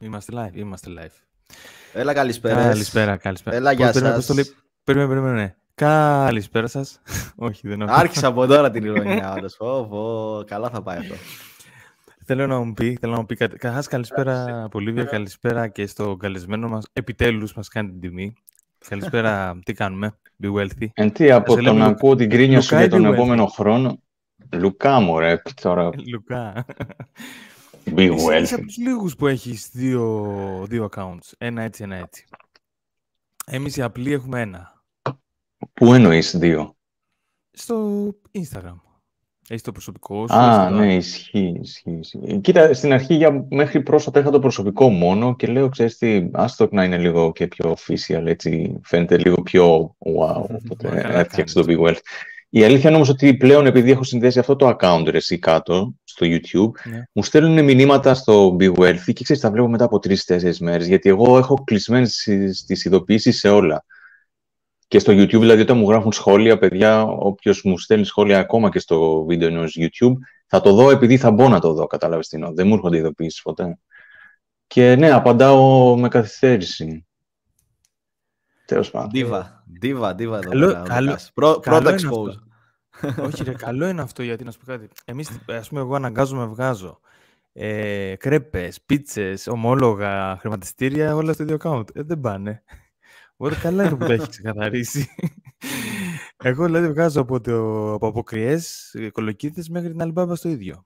Είμαστε live, είμαστε live. Έλα καλησπέρα. Καλησπέρα, καλησπέρα. Έλα γεια σας. Περίμενε, περίμενε, Ναι. Καλησπέρα σας, Όχι, δεν έχω. Άρχισα από τώρα την ηρωνία, όντως. Φόβο, καλά θα πάει αυτό. Θέλω να μου πει, θέλω να μου πει κάτι. καλησπέρα, Πολύβια, καλησπέρα και στο καλεσμένο μας επιτέλους μας κάνει την τιμή. Καλησπέρα, τι κάνουμε, be wealthy. Εν τι, από ε, το να ακούω την κρίνια σου για τον επόμενο χρόνο. Λουκά, μου, μωρέ, τώρα. Λουκά. Big Εσύ Είσαι από τους λίγους που έχεις δύο, δύο accounts. Ένα έτσι, ένα έτσι. Εμείς οι απλοί έχουμε ένα. Πού εννοείς δύο? Στο Instagram. Έχεις το προσωπικό σου. Α, ναι, ισχύει, ισχύει, ισχύει. Κοίτα, στην αρχή για, μέχρι πρόσφατα είχα το προσωπικό μόνο και λέω, ξέρεις τι, άστο να είναι λίγο και πιο official, έτσι φαίνεται λίγο πιο wow, οπότε έφτιαξε το Big Wealth. Η αλήθεια είναι όμως ότι πλέον επειδή έχω συνδέσει αυτό το account ρε, εσύ κάτω στο YouTube, ναι. μου στέλνουν μηνύματα στο Be Wealthy και ξέρεις τα βλέπω μετά από τρει-τέσσερι μέρες γιατί εγώ έχω κλεισμένες τις ειδοποιήσεις σε όλα. Και στο YouTube, δηλαδή, όταν μου γράφουν σχόλια, παιδιά, όποιος μου στέλνει σχόλια ακόμα και στο βίντεο ενός YouTube, θα το δω επειδή θα μπω να το δω. Κατάλαβες την εννοώ. Δεν μου έρχονται ειδοποιήσεις ποτέ. Και ναι, απαντάω με καθυστέρηση. Τέλος πάντων. Δίβα, δίβα εδώ. Καλό, καλό, καλό πρώτα expose. Όχι ρε, καλό είναι αυτό γιατί να σου πω κάτι. Εμείς, ας πούμε, εγώ αναγκάζομαι, βγάζω. Ε, κρέπες, πίτσες, ομόλογα, χρηματιστήρια, όλα στο ίδιο account. Ε, δεν πάνε. Οπότε καλά είναι που τα έχεις ξεκαθαρίσει. Εγώ δηλαδή βγάζω από, το, από αποκριές, κολοκύθες μέχρι την Αλμπάμπα στο ίδιο.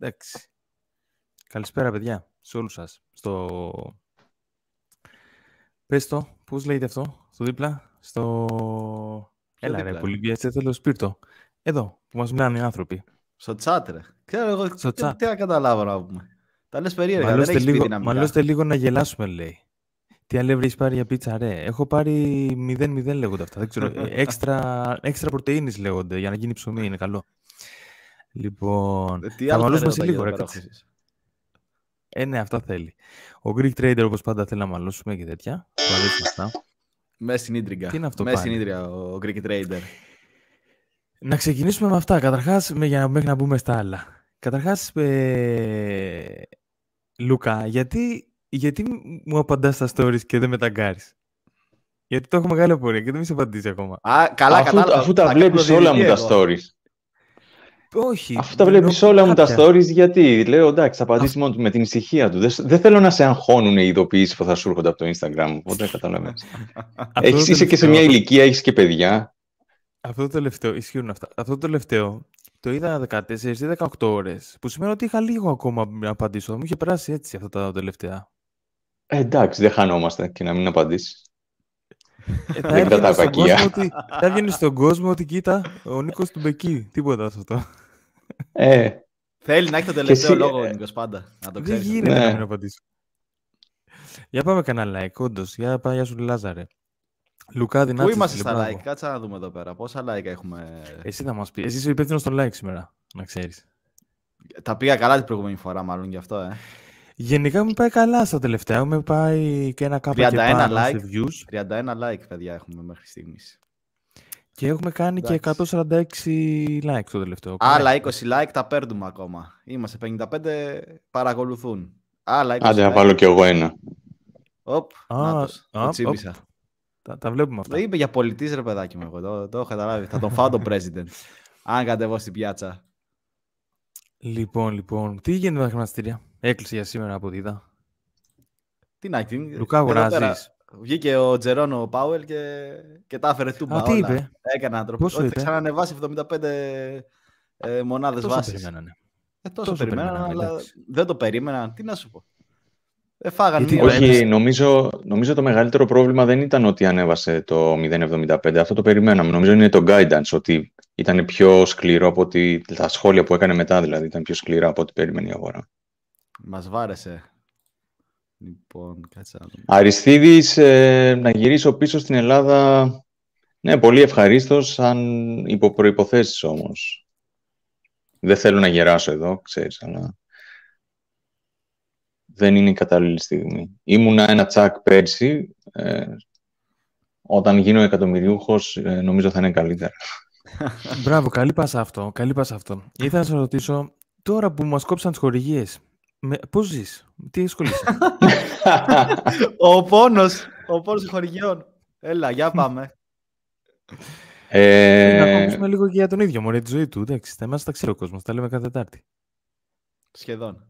Εντάξει. Καλησπέρα παιδιά, σε όλους σας. Στο... Πες το, πώς λέγεται αυτό, στο δίπλα. Στο... Έλα ρε, πολύ βιαστέ θέλω σπίρτο. Εδώ, που μας μιλάνε οι άνθρωποι. Στο τσάτ ρε. Ξέρω εγώ, τι, τι να καταλάβω να πούμε. Τα λες περίεργα, μαλώστε δεν λίγο, να Μαλώστε λίγο να γελάσουμε λέει. Τι αλεύρι έχεις πάρει για πίτσα, ρε. Έχω μηδέν μηδέν λέγονται αυτά. Δεν ξέρω. έξτρα, έξτρα πρωτεΐνης λέγονται για να γίνει ψωμί. Είναι καλό. Λοιπόν, ε, Τι θα μαλώσουμε σε λίγο, ρε. Ε, ναι, αυτά θέλει. Ο Greek Trader, όπως πάντα, θέλει να μαλώσουμε και τέτοια. Το αυτά. Μέσα στην ίντριγκα. Τι είναι Μέσα στην ο Greek Trader. Να ξεκινήσουμε με αυτά. Καταρχάς, για, μέχρι να μπούμε στα άλλα. Καταρχάς, ε, Λούκα, γιατί, γιατί μου απαντάς στα stories και δεν με ταγκάρεις. Γιατί το έχω μεγάλη απορία και δεν με σε απαντήσει ακόμα. Α, καλά, αφού, κατάλαβα. Αφού τα βλέπεις όλα μου τα stories. Όχι. Αφού τα βλέπεις όλα μου τα stories, γιατί λέω εντάξει, θα απαντήσεις μόνο του με την ησυχία του. Δεν, θέλω να σε αγχώνουν οι ειδοποιήσεις που θα σου έρχονται από το Instagram. Οπότε καταλαβαίνει. Έχεις είσαι και σε μια ηλικία, έχεις και παιδιά. Αυτό το τελευταίο, ισχύουν αυτά. Αυτό το τελευταίο το είδα 14 ή 18 ώρες. Που σημαίνει ότι είχα λίγο ακόμα να απαντήσω. Μου είχε περάσει έτσι αυτά τα τελευταία. Ε, εντάξει, δεν χανόμαστε και να μην απαντήσεις. Ε, θα τα κακία. Ότι, θα έβγαινε στον κόσμο ότι κοίτα, ο Νίκος του Μπεκί. Τίποτα αυτό. Ε, Θέλει να έχει το τελευταίο εσύ... λόγο ο ε. Νίκος πάντα. Να το Δεν γίνεται ναι. να μην απαντήσει. Για πάμε κανένα like, όντως. Για πάμε, για σου Λάζαρε. Λουκάδη, Πού είμαστε στα like, κάτσε να δούμε εδώ πέρα. Πόσα like έχουμε. Εσύ θα μας πει. Εσύ είσαι υπεύθυνο στο like σήμερα, να ξέρεις. Τα πήγα καλά την προηγούμενη φορά, μάλλον γι' αυτό, ε. Γενικά μου πάει καλά στα τελευταία. Μου πάει και ένα κάπου και πάνω like, σε views. 31 like, παιδιά, έχουμε μέχρι στιγμής. Και έχουμε κάνει και 146 like το τελευταίο. Άλλα 20 like τα παίρνουμε ακόμα. Είμαστε 55, παρακολουθούν. Άλλα 20 Άντε, να βάλω κι εγώ ένα. Οπ, α, το τσίπησα. Τα, βλέπουμε αυτά. Το είπε για πολιτής ρε παιδάκι μου εγώ, το, το έχω καταλάβει. Θα τον φάω τον president, αν κατεβώ στην πιάτσα. Λοιπόν, λοιπόν, τι γίνεται με τα χρηματιστήρια. Έκλεισε για σήμερα από δίδα. Τι να γίνει. Λουκά αγοράζεις. Βγήκε ο Τζερόνο Πάουελ και, και τα έφερε τούμπα. Α, τι είπε. Έκανε άνθρωπο. Ότι θα ξανανεβάσει 75 ε, μονάδες βάσης. Περιμένανε. Ε, τόσο, τόσο περιμένανε, αλλά δεν το περίμεναν. Τι να σου πω. Ε, φάγανε Όχι, νομίζω, νομίζω το μεγαλύτερο πρόβλημα δεν ήταν ότι ανέβασε το 0,75. Αυτό το περιμέναμε. Νομίζω είναι το guidance ότι ήταν πιο σκληρό από ότι. Τα σχόλια που έκανε μετά δηλαδή ήταν πιο σκληρά από ό,τι περίμενε η αγορά. Μας βάρεσε. Λοιπόν, κάτσε άλλο. Ε, να γυρίσω πίσω στην Ελλάδα. Ναι, πολύ ευχαρίστως, σαν υπό προποθέσει όμως. Δεν θέλω να γεράσω εδώ, ξέρεις, αλλά δεν είναι η κατάλληλη στιγμή. Ήμουνα ένα τσακ πέρσι. Ε, όταν γίνω εκατομμυριούχος, ε, νομίζω θα είναι καλύτερα. Μπράβο, καλή πάσα αυτό. Καλή πάσα αυτό. Ήθελα να σα ρωτήσω, τώρα που μας κόψαν τις χορηγίες. Με... Πώς ζεις, τι ασχολείσαι. ο πόνος ο πόνος χορηγιών. Έλα, για πάμε. Ε... Να ακούσουμε λίγο και για τον ίδιο μωρέ τη ζωή του. Εντάξει, τα εμάς τα ξέρει ο κόσμος. τα λέμε κάθε Τετάρτη. Σχεδόν.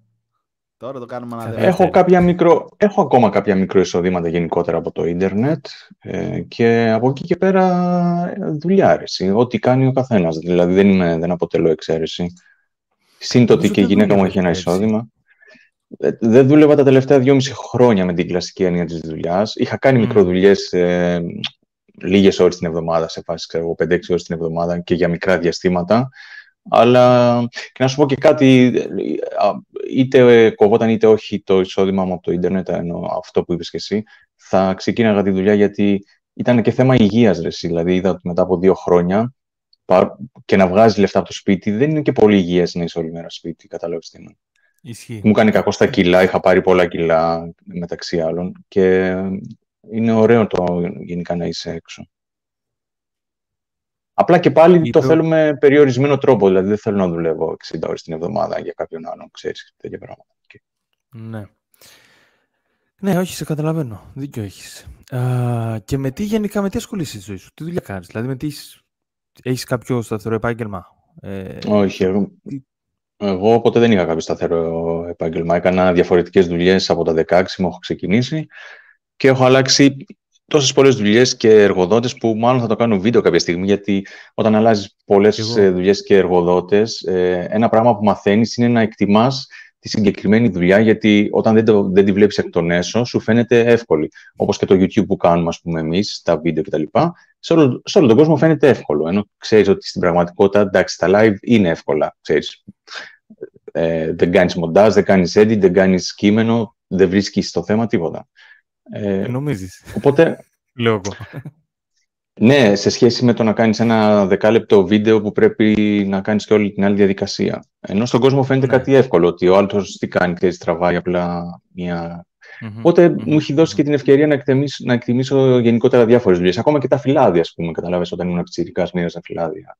Τώρα το κάνουμε να έχω, κάποια μικρο... έχω ακόμα κάποια μικροεισοδήματα γενικότερα από το ίντερνετ ε, και από εκεί και πέρα ε, δουλειά αρέσει Ό,τι κάνει ο καθένας. Δηλαδή δεν, είμαι, δεν αποτελώ εξαίρεση. Σύντοτε και η γυναίκα μου έχει ένα εισόδημα. Ε, δεν δούλευα τα τελευταία δυόμιση χρόνια με την κλασική έννοια της δουλειάς. Είχα κάνει mm. μικροδουλειές ε, λίγες ώρες την εβδομάδα, σε φαση ξέρω, 5-6 ώρες την εβδομάδα και για μικρά διαστήματα. Αλλά και να σου πω και κάτι, είτε κοβόταν είτε όχι το εισόδημά μου από το ίντερνετ, ενώ αυτό που είπες και εσύ, θα ξεκίναγα τη δουλειά γιατί ήταν και θέμα υγείας, ρε, δηλαδή είδα ότι μετά από δύο χρόνια και να βγάζει λεφτά από το σπίτι, δεν είναι και πολύ υγείας να είσαι όλη μέρα σπίτι, κατάλαβες τι είναι. Μου κάνει κακό στα κιλά, είχα πάρει πολλά κιλά μεταξύ άλλων και είναι ωραίο το γενικά να είσαι έξω. Απλά και πάλι το, θέλουμε περιορισμένο τρόπο, δηλαδή δεν θέλω να δουλεύω 60 ώρες την εβδομάδα για κάποιον άλλον, ξέρεις, τέτοια πράγματα. Ναι. Ναι, όχι, σε καταλαβαίνω. Δίκιο έχεις. Α, και με τι γενικά, με τι ασχολείσαι τη ζωή σου, τι δουλειά κάνεις, δηλαδή με τι έχεις κάποιο σταθερό επάγγελμα. Ε, όχι, εγώ... Εγώ ποτέ δεν είχα κάποιο σταθερό επάγγελμα. Έκανα διαφορετικές δουλειές από τα 16 μου έχω ξεκινήσει και έχω αλλάξει τόσες πολλές δουλειές και εργοδότες που μάλλον θα το κάνω βίντεο κάποια στιγμή. Γιατί όταν αλλάζεις πολλές ε, δουλειές και εργοδότες, ε, ένα πράγμα που μαθαίνεις είναι να εκτιμάς τη συγκεκριμένη δουλειά, γιατί όταν δεν, το, δεν τη βλέπεις εκ των έσω, σου φαίνεται εύκολη. Όπως και το YouTube που κάνουμε, ας πούμε, εμείς, τα βίντεο κτλ σε όλο, σε όλο τον κόσμο φαίνεται εύκολο. Ενώ ξέρεις ότι στην πραγματικότητα εντάξει, τα live είναι εύκολα. Ξέρεις. Ε, δεν κάνεις μοντάζ, δεν κάνεις edit, δεν κάνεις κείμενο, δεν βρίσκεις το θέμα τίποτα. Ε, ε Νομίζεις. Οπότε. Λέω Ναι, σε σχέση με το να κάνεις ένα δεκάλεπτο βίντεο που πρέπει να κάνεις και όλη την άλλη διαδικασία. Ενώ στον κόσμο φαίνεται ναι. κάτι εύκολο, ότι ο άλλος τι κάνει, τραβάει απλά μια mm οποτε μου έχει δώσει και την ευκαιρία να εκτιμήσω, να εκτιμήσω γενικότερα διάφορες δουλειές. Ακόμα και τα φυλάδια, ας πούμε, καταλάβει όταν ήμουν πιτσυρικά, τα φυλάδια.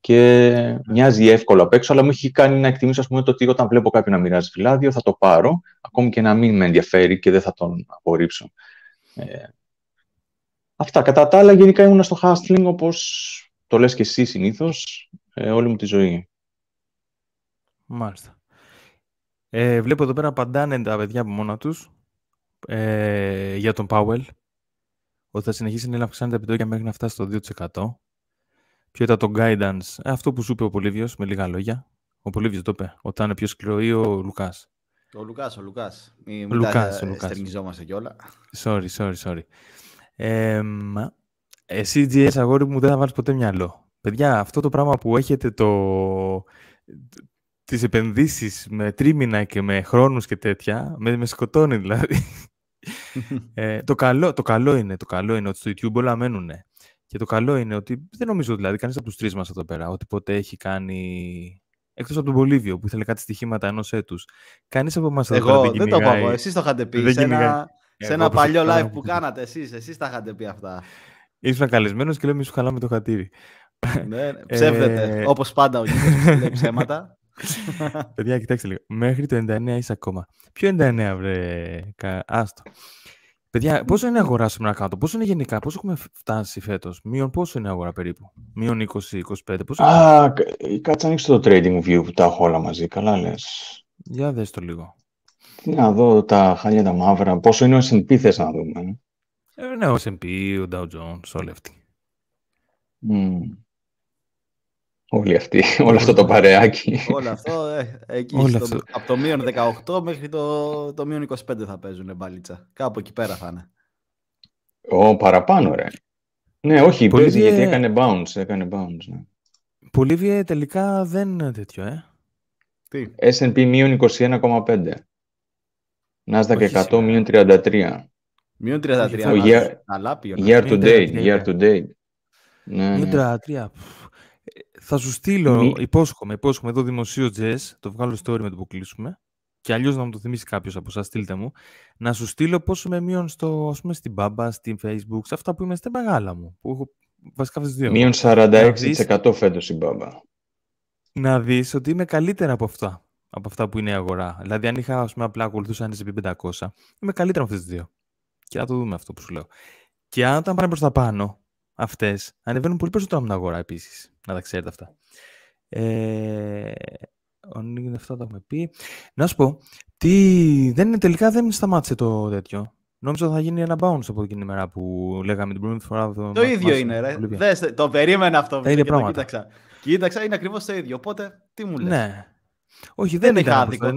Και μοιάζει εύκολο απ' έξω, αλλά μου έχει κάνει να εκτιμήσω ας πούμε, το ότι όταν βλέπω κάποιον να μοιράζει φυλάδιο, θα το πάρω, ακόμη και να μην με ενδιαφέρει και δεν θα τον απορρίψω. Ε, αυτά. Κατά τα άλλα, γενικά ήμουν στο hustling, όπως το λες και εσύ συνήθως, ε, όλη μου τη ζωή. Μάλιστα. Ε, βλέπω εδώ πέρα απαντάνε τα παιδιά από μόνα τους ε, για τον Πάουελ ότι θα συνεχίσει να αυξάνει τα επιτόκια μέχρι να φτάσει στο 2%. Ποιο ήταν το guidance, ε, αυτό που σου είπε ο Πολύβιος, με λίγα λόγια. Ο Πολύβιος το είπε, όταν είναι πιο σκληρό ή ο Λουκάς. Ο Λουκάς, ο Λουκάς. ο Λουκάς. στερνιζόμαστε κιόλα. Sorry, sorry, sorry. Ε, εσύ, GS, αγόρι μου, δεν θα βάλεις ποτέ μυαλό. Παιδιά, αυτό το πράγμα που έχετε το, τις επενδύσεις με τρίμηνα και με χρόνους και τέτοια, με, με σκοτώνει δηλαδή ε, το, καλό, το καλό είναι, το καλό είναι ότι στο YouTube όλα μένουν. Και το καλό είναι ότι δεν νομίζω δηλαδή κανείς από τους τρεις μας εδώ πέρα ότι ποτέ έχει κάνει Εκτός από τον Πολύβιο που ήθελε κάτι στοιχήματα ενός έτους. Κανείς από εμάς δεν Εγώ δεν το είπα εγώ. Εσείς το είχατε πει. Δεν σε ένα, σε ένα παλιό live που κάνατε εσείς. Εσείς τα είχατε πει αυτά. Ήσουν καλεσμένος και λέμε σου χαλάμε το χατήρι. Ναι, ναι ε, ψεύδεται. Όπως πάντα ο Γιώργος λέει ψέματα. Παιδιά, κοιτάξτε λίγο. Μέχρι το 99 είσαι ακόμα. Ποιο 99, βρε. Κα... Άστο. Παιδιά, πόσο είναι αγορά σήμερα κάτω, πόσο είναι γενικά, πόσο έχουμε φτάσει φέτος, μείον πόσο είναι αγορά περίπου, μείον 20-25, πόσο. Α, κάτσε κάτσε ανοίξει το trading view που τα έχω όλα μαζί, καλά λες. Για δες το λίγο. Να δω τα χάλια τα μαύρα, πόσο είναι ο SP θες να δούμε. Ε? Ε, ναι, ο SP, ο Dow Jones, όλοι αυτοί. Όλοι αυτή. όλο αυτό το παρεάκι. Όλο αυτό, ε, εκεί στο, από το μείον 18 μέχρι το, το μείον 25 θα παίζουν ε, μπαλίτσα. Κάπου εκεί πέρα θα είναι. Ω, παραπάνω ρε. Ναι, όχι, Πολύ γιατί έκανε bounce. Έκανε bounce ναι. Πολύβια τελικά δεν είναι τέτοιο, ε. Τι? S&P μείον 21,5. Nasdaq 100 μείον 33. Μείον 33. year, to date. Year to date. Ναι, ναι. 33. Θα σου στείλω, Μη... υπόσχομαι, υπόσχομαι εδώ δημοσίο jazz, το βγάλω story με το που κλείσουμε. Και αλλιώς να μου το θυμίσει κάποιος από εσάς, στείλτε μου, να σου στείλω πόσο με μείον στο, ας πούμε, στην μπάμπα, στην Facebook, σε αυτά που είμαι μεγάλα μου. Που έχω βασικά αυτές δύο. Μείον 46% φέτος φέτος η μπάμπα. Να δεις ότι είμαι καλύτερα από αυτά. Από αυτά που είναι η αγορά. Δηλαδή, αν είχα ας πούμε, απλά ακολουθούσα SP500, είμαι καλύτερα από αυτές τις δύο. Και να το δούμε αυτό που σου λέω. Και αν τα πάνε προς τα πάνω, αυτές ανεβαίνουν πολύ περισσότερο από την αγορά επίσης. Να τα ξέρετε αυτά. Ε, αυτό το έχουμε πει. Να σου πω, τι, δεν είναι, τελικά δεν σταμάτησε το τέτοιο. Νόμιζα ότι θα γίνει ένα bounce από εκείνη την ημέρα που λέγαμε την προηγούμενη φορά. Το, το ίδιο είναι, ρε. το περίμενα αυτό. Τα κοίταξα. Κοίταξα, είναι ακριβώς το ίδιο. Οπότε, τι μου λες. Ναι. Όχι, δεν, δεν είναι άδικο.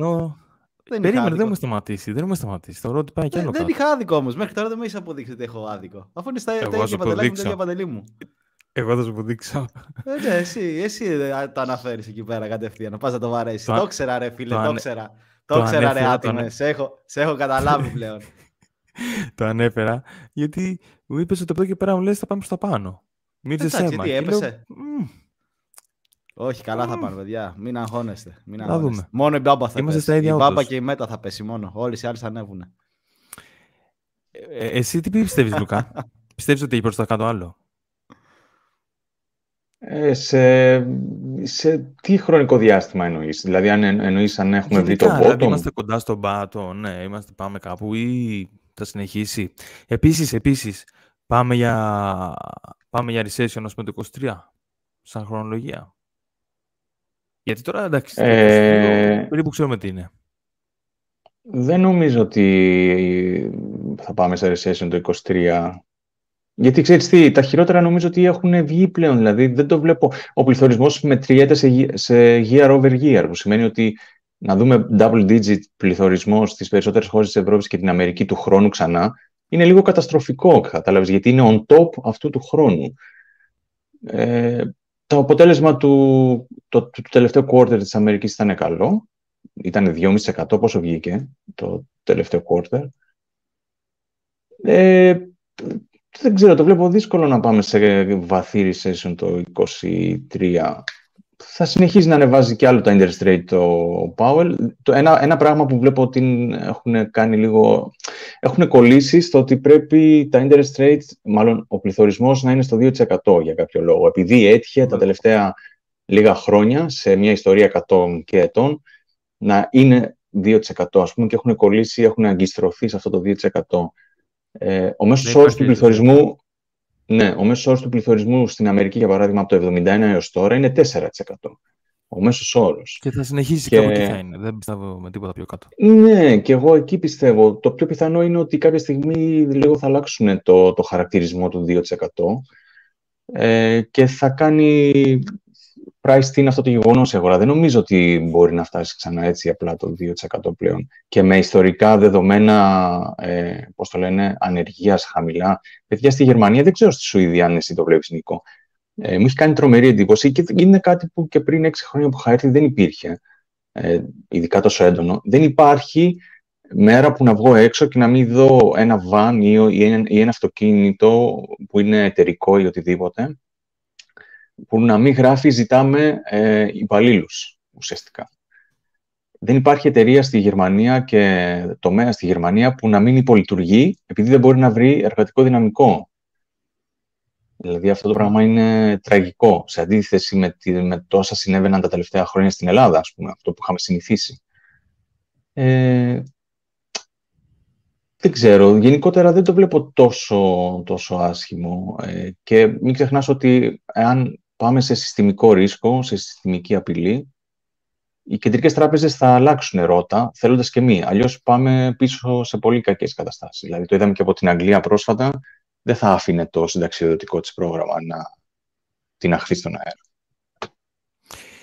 Δεν Περίμενε, δεν μου σταματήσει. Δεν μου σταματήσει. Θεωρώ ότι πάει κι άλλο. Δεν, είχα άδικο όμως. Μέχρι τώρα δεν με έχει αποδείξει ότι έχω άδικο. Αφού είναι στα ίδια παντελάκια με τα ίδια παντελή μου. Εγώ θα σου αποδείξω. Ε, ναι, εσύ, εσύ ε, το αναφέρεις εκεί πέρα κατευθείαν. Πας να το βαρέσεις. Το ήξερα ρε φίλε, το ήξερα. Το ήξερα ρε άτομε. Σε έχω καταλάβει πλέον. Το ανέφερα γιατί μου είπες ότι από εδώ και πέρα μου λες θα πάμε στο πάνω. Μην σε τι Έπεσε. Όχι, καλά θα πάνε, παιδιά. Μην αγχώνεστε. Μην αγχώνεστε. Μόνο η μπάμπα θα Είμαστε πέσει. η μπάμπα και η μέτα θα πέσει μόνο. Όλοι οι άλλοι θα ανέβουν. Ε, ε, εσύ τι πιστεύεις, Λουκά. Πιστεύεις ότι έχει προ τα κάτω άλλο. Ε, σε, σε τι χρονικό διάστημα εννοείς, Δηλαδή, αν εννοείς αν έχουμε βρει το δηλαδή, bottom. Είμαστε κοντά στον πάτο, ναι, είμαστε, πάμε κάπου ή θα συνεχίσει. Επίσης, επίσης, πάμε για, πάμε για recession με το 23, σαν χρονολογία. Γιατί τώρα εντάξει, ε... που ξέρουμε τι είναι. Δεν νομίζω ότι θα πάμε σε recession το 23. Γιατί ξέρεις τι, τα χειρότερα νομίζω ότι έχουν βγει πλέον. Δηλαδή δεν το βλέπω. Ο πληθωρισμός μετριέται σε, σε year over year, που σημαίνει ότι να δούμε double digit πληθωρισμό στις περισσότερες χώρες της Ευρώπης και την Αμερική του χρόνου ξανά, είναι λίγο καταστροφικό, κατάλαβες, γιατί είναι on top αυτού του χρόνου. Ε, το αποτέλεσμα του, του τελευταίου quarter της Αμερικής ήταν καλό. Ήταν 2,5% πόσο βγήκε το τελευταίο quarter. Ε, δεν ξέρω, το βλέπω δύσκολο να πάμε σε βαθύ recession το 23 θα συνεχίζει να ανεβάζει και άλλο τα interest rate το Powell. Το ένα, ένα πράγμα που βλέπω ότι έχουν κάνει λίγο... Έχουν κολλήσει στο ότι πρέπει τα interest rate, μάλλον ο πληθωρισμός να είναι στο 2% για κάποιο λόγο. Επειδή έτυχε τα ναι. τελευταία λίγα χρόνια σε μια ιστορία 100 και ετών να είναι 2% ας πούμε και έχουν κολλήσει, έχουν αγκιστρωθεί σε αυτό το 2%. Ε, ο μέσος ναι, όρος του πληθωρισμού ναι, ο μέσος όρος του πληθωρισμού στην Αμερική, για παράδειγμα, από το 1971 έως τώρα είναι 4%. Ο μέσος όρος. Και θα συνεχίσει και... από εκεί θα είναι. Δεν πιστεύω με τίποτα πιο κάτω. Ναι, και εγώ εκεί πιστεύω. Το πιο πιθανό είναι ότι κάποια στιγμή λίγο θα αλλάξουν το, το χαρακτηρισμό του 2% ε, και θα κάνει price είναι αυτό το γεγονός η αγορά. Δεν νομίζω ότι μπορεί να φτάσει ξανά έτσι απλά το 2% πλέον. Και με ιστορικά δεδομένα, ε, πώς το λένε, ανεργίας χαμηλά. Παιδιά στη Γερμανία, δεν ξέρω στη Σουηδία αν εσύ το βλέπεις, Νίκο. Ε, μου έχει κάνει τρομερή εντύπωση και είναι κάτι που και πριν 6 χρόνια που είχα έρθει δεν υπήρχε. Ε, ειδικά τόσο έντονο. Δεν υπάρχει μέρα που να βγω έξω και να μην δω ένα βαν ή, ένα, ή ένα αυτοκίνητο που είναι εταιρικό ή οτιδήποτε που να μην γράφει ζητάμε ε, υπαλλήλους ουσιαστικά. Δεν υπάρχει εταιρεία στη Γερμανία και τομέα στη Γερμανία που να μην υπολειτουργεί επειδή δεν μπορεί να βρει εργατικό δυναμικό. Δηλαδή αυτό το πράγμα είναι τραγικό σε αντίθεση με, τη, με τόσα συνέβαιναν τα τελευταία χρόνια στην Ελλάδα, ας πούμε, αυτό που είχαμε συνηθίσει. Ε, δεν ξέρω, γενικότερα δεν το βλέπω τόσο, τόσο άσχημο ε, και μην ξεχνάς ότι αν πάμε σε συστημικό ρίσκο, σε συστημική απειλή. Οι κεντρικές τράπεζες θα αλλάξουν ερώτα, θέλοντας και μη. Αλλιώς πάμε πίσω σε πολύ κακές καταστάσεις. Δηλαδή, το είδαμε και από την Αγγλία πρόσφατα, δεν θα άφηνε το συνταξιοδοτικό της πρόγραμμα να την αχθεί στον αέρα.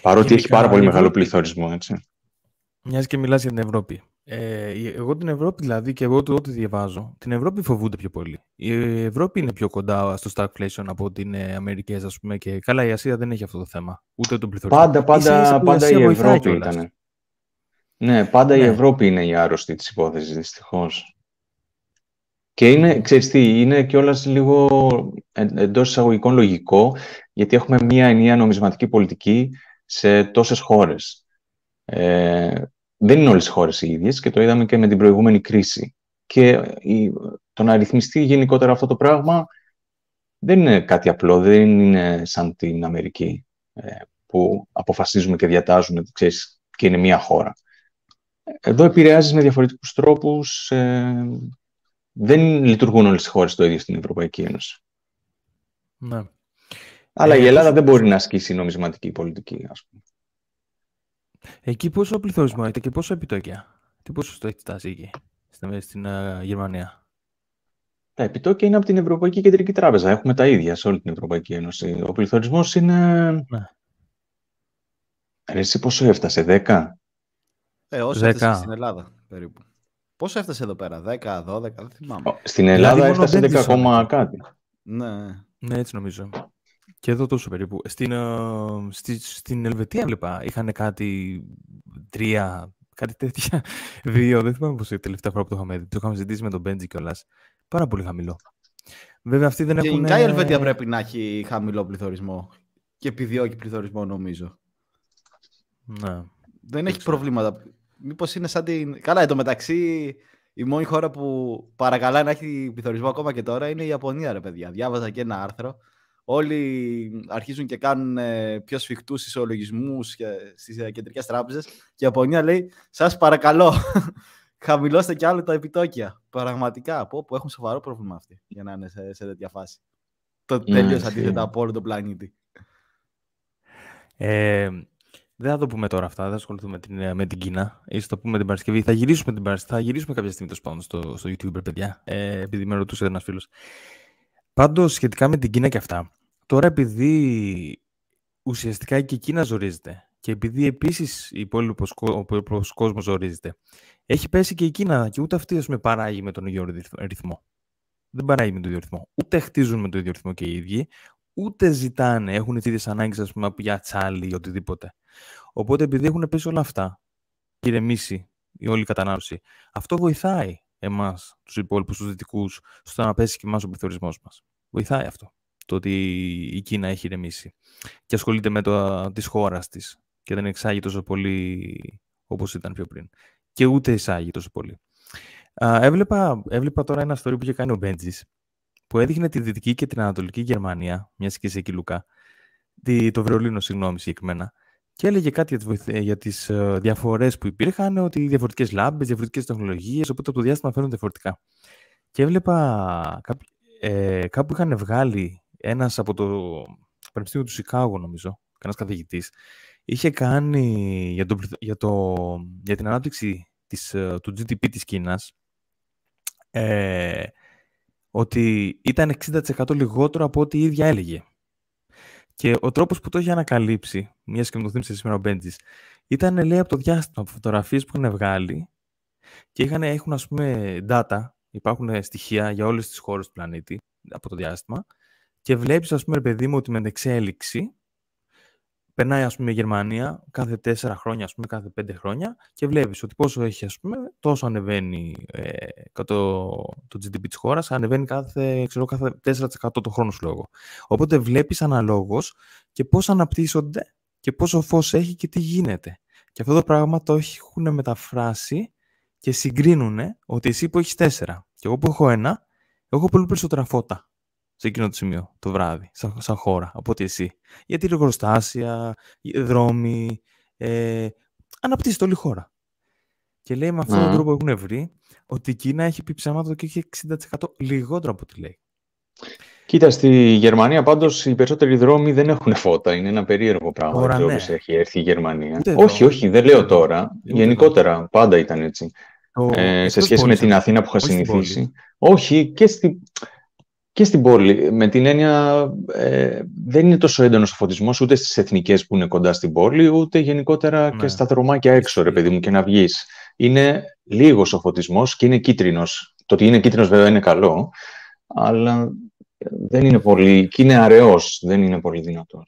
Παρότι έχει πάρα πολύ μεγάλο πληθωρισμό, έτσι. Μιας και μιλάς για την Ευρώπη. Ε, εγώ την Ευρώπη δηλαδή και εγώ το ό,τι διαβάζω, την Ευρώπη φοβούνται πιο πολύ. Η Ευρώπη είναι πιο κοντά στο stagflation από την ε, Αμερική, ας πούμε, και καλά η Ασία δεν έχει αυτό το θέμα, ούτε τον πληθωρισμό. Πάντα, πάντα, πάντα η, Ευρώπη ήταν. Ναι, πάντα ναι. η Ευρώπη είναι η άρρωστη της υπόθεσης, δυστυχώς. Και είναι, ξέρεις τι, είναι κιόλας λίγο εντός εισαγωγικών λογικό, γιατί έχουμε μία ενιαία νομισματική πολιτική σε τόσες χώρες. Ε, δεν είναι όλες οι χώρες οι ίδιες και το είδαμε και με την προηγούμενη κρίση. Και το να αριθμιστεί γενικότερα αυτό το πράγμα δεν είναι κάτι απλό, δεν είναι σαν την Αμερική ε, που αποφασίζουμε και διατάζουμε ξέρεις, και είναι μία χώρα. Εδώ επηρεάζεις με διαφορετικούς τρόπους. Ε, δεν λειτουργούν όλες οι χώρες το ίδιο στην Ευρωπαϊκή Ένωση. Ναι. Αλλά η ε, Ελλάδα δεν μπορεί να ασκήσει νομισματική πολιτική, ας πούμε. Εκεί πόσο πληθωρισμό έχετε και πόσο επιτόκια. Τι ποσοστό έχει φτάσει εκεί, στην, στην ε, Γερμανία. Τα επιτόκια είναι από την Ευρωπαϊκή Κεντρική Τράπεζα. Έχουμε τα ίδια σε όλη την Ευρωπαϊκή Ένωση. Ο πληθωρισμός είναι. Ναι. Ρε, εσύ πόσο έφτασε, 10. Ε, όσο 10. στην Ελλάδα περίπου. Πόσο έφτασε εδώ πέρα, 10, 12, δεν θυμάμαι. Στην Ελλάδα δηλαδή έφτασε 10, κάτι. Ναι. ναι, έτσι νομίζω. Και εδώ τόσο περίπου. Στην, ε, στη, στην Ελβετία βλέπα, είχαν κάτι τρία, κάτι τέτοια. Δύο, δεν θυμάμαι πως η τελευταία φορά που το είχαμε δει. Το είχαμε ζητήσει με τον Μπέντζι κιόλας. Πάρα πολύ χαμηλό. Βέβαια αυτοί δεν έχουν. Γενικά η Ελβετία πρέπει να έχει χαμηλό πληθωρισμό. Και επιδιώκει πληθωρισμό, νομίζω. Ναι. Δεν έχει προβλήματα. Μήπως είναι σαν την. Καλά, εντωμεταξύ η μόνη χώρα που παρακαλά να έχει πληθωρισμό ακόμα και τώρα είναι η Ιαπωνία, ρε παιδιά. Διάβαζα και ένα άρθρο όλοι αρχίζουν και κάνουν ε, πιο σφιχτούς ισολογισμούς στις ε, κεντρικές τράπεζες. Και η Ιαπωνία λέει: Σας παρακαλώ, χαμηλώστε κι άλλο τα επιτόκια. Πραγματικά από που έχουν σοβαρό πρόβλημα αυτοί για να είναι σε, σε τέτοια φάση. Το ναι, τέλειο αντίθετα από όλο τον πλανήτη. Ε, δεν θα το πούμε τώρα αυτά, δεν ασχοληθούμε με την, ε, με την Κίνα. σω το πούμε την Παρασκευή. Θα γυρίσουμε, την Παρασκευή, θα γυρίσουμε κάποια στιγμή το πάνω στο, στο YouTube, παιδιά. Ε, επειδή με ρωτούσε ένας φίλος. Πάντως, σχετικά με την Κίνα και αυτά, τώρα επειδή ουσιαστικά και η Κίνα ζορίζεται και επειδή επίσης η ο υπόλοιπος κόσμος ζορίζεται, έχει πέσει και η Κίνα και ούτε αυτή, ας παράγει με τον ίδιο ρυθμό. Δεν παράγει με τον ίδιο ρυθμό. Ούτε χτίζουν με τον ίδιο ρυθμό και οι ίδιοι, ούτε ζητάνε, έχουν τις ίδιες ανάγκες, ας πούμε, για τσάλι ή οτιδήποτε. Οπότε, επειδή έχουν πέσει όλα αυτά και ηρεμήσει η όλη κατανάλωση, αυτό βοηθάει εμάς, τους υπόλοιπους, τους δυτικούς, στο να πέσει και εμάς ο πληθωρισμός μας. Βοηθάει αυτό. Το ότι η Κίνα έχει ηρεμήσει και ασχολείται με το της χώρας της και δεν εξάγει τόσο πολύ όπως ήταν πιο πριν. Και ούτε εισάγει τόσο πολύ. Α, έβλεπα, έβλεπα τώρα ένα story που είχε κάνει ο Μπέντζης που έδειχνε τη δυτική και την ανατολική Γερμανία, μιας και σε εκεί Λουκά, το Βερολίνο, συγγνώμη, συγκεκριμένα, και έλεγε κάτι για τις ε, ε, διαφορές που υπήρχαν, ότι διαφορετικές λάμπες, διαφορετικές τεχνολογίες, οπότε από το διάστημα φαίνονται διαφορετικά. Και έβλεπα ε, κάπου, ε, είχαν βγάλει ένας από το Πανεπιστήμιο του Σικάγο, νομίζω, ένας καθηγητής, είχε κάνει για, το, για, το, για την ανάπτυξη της, του GDP της Κίνας ε, ότι ήταν 60% λιγότερο από ό,τι η ίδια έλεγε. Και ο τρόπος που το είχε ανακαλύψει, μιας και μου το θύμισε σήμερα ο Μπέντζης, ήταν λέει από το διάστημα, από φωτογραφίες που είχαν βγάλει και είχαν, έχουν ας πούμε data, υπάρχουν στοιχεία για όλες τις χώρες του πλανήτη από το διάστημα. Και βλέπεις, ας πούμε, παιδί μου, ότι με εξέλιξη περνάει ας πούμε η Γερμανία κάθε 4 χρόνια, ας πούμε κάθε 5 χρόνια και βλέπεις ότι πόσο έχει ας πούμε τόσο ανεβαίνει ε, το, το GDP της χώρας, ανεβαίνει κάθε, ξέρω, κάθε 4% το χρόνο σου λόγο. Οπότε βλέπεις αναλόγως και πώς αναπτύσσονται και πόσο φως έχει και τι γίνεται. Και αυτό το πράγμα το έχουν μεταφράσει και συγκρίνουν ότι εσύ που έχεις 4 και εγώ που έχω ένα, έχω πολύ περισσότερα φώτα σε εκείνο το σημείο το βράδυ, σαν, σαν χώρα, από ότι εσύ. Γιατί εργοστάσια, δρόμοι, ε, αναπτύσσεται όλη η χώρα. Και λέει με αυτόν mm. τον ναι. τρόπο έχουν βρει ότι η Κίνα έχει πει ψέματα και έχει 60% λιγότερο από ό,τι λέει. Κοίτα, στη Γερμανία πάντως οι περισσότεροι δρόμοι δεν έχουν φώτα. Είναι ένα περίεργο πράγμα τώρα, ναι. έχει έρθει η Γερμανία. όχι, όχι, δεν λέω τώρα. Γενικότερα πάντα ήταν έτσι. Ε, σε σχέση με την Αθήνα που είχα συνηθίσει. Όχι, και στη και στην πόλη. Με την έννοια ε, δεν είναι τόσο έντονος ο φωτισμός ούτε στις εθνικές που είναι κοντά στην πόλη, ούτε γενικότερα και ναι. στα δρομάκια έξω, ρε παιδί μου, και να βγεις. Είναι λίγος ο φωτισμός και είναι κίτρινος. Το ότι είναι κίτρινος βέβαια είναι καλό, αλλά δεν είναι πολύ. και είναι αραιός, δεν είναι πολύ δυνατός.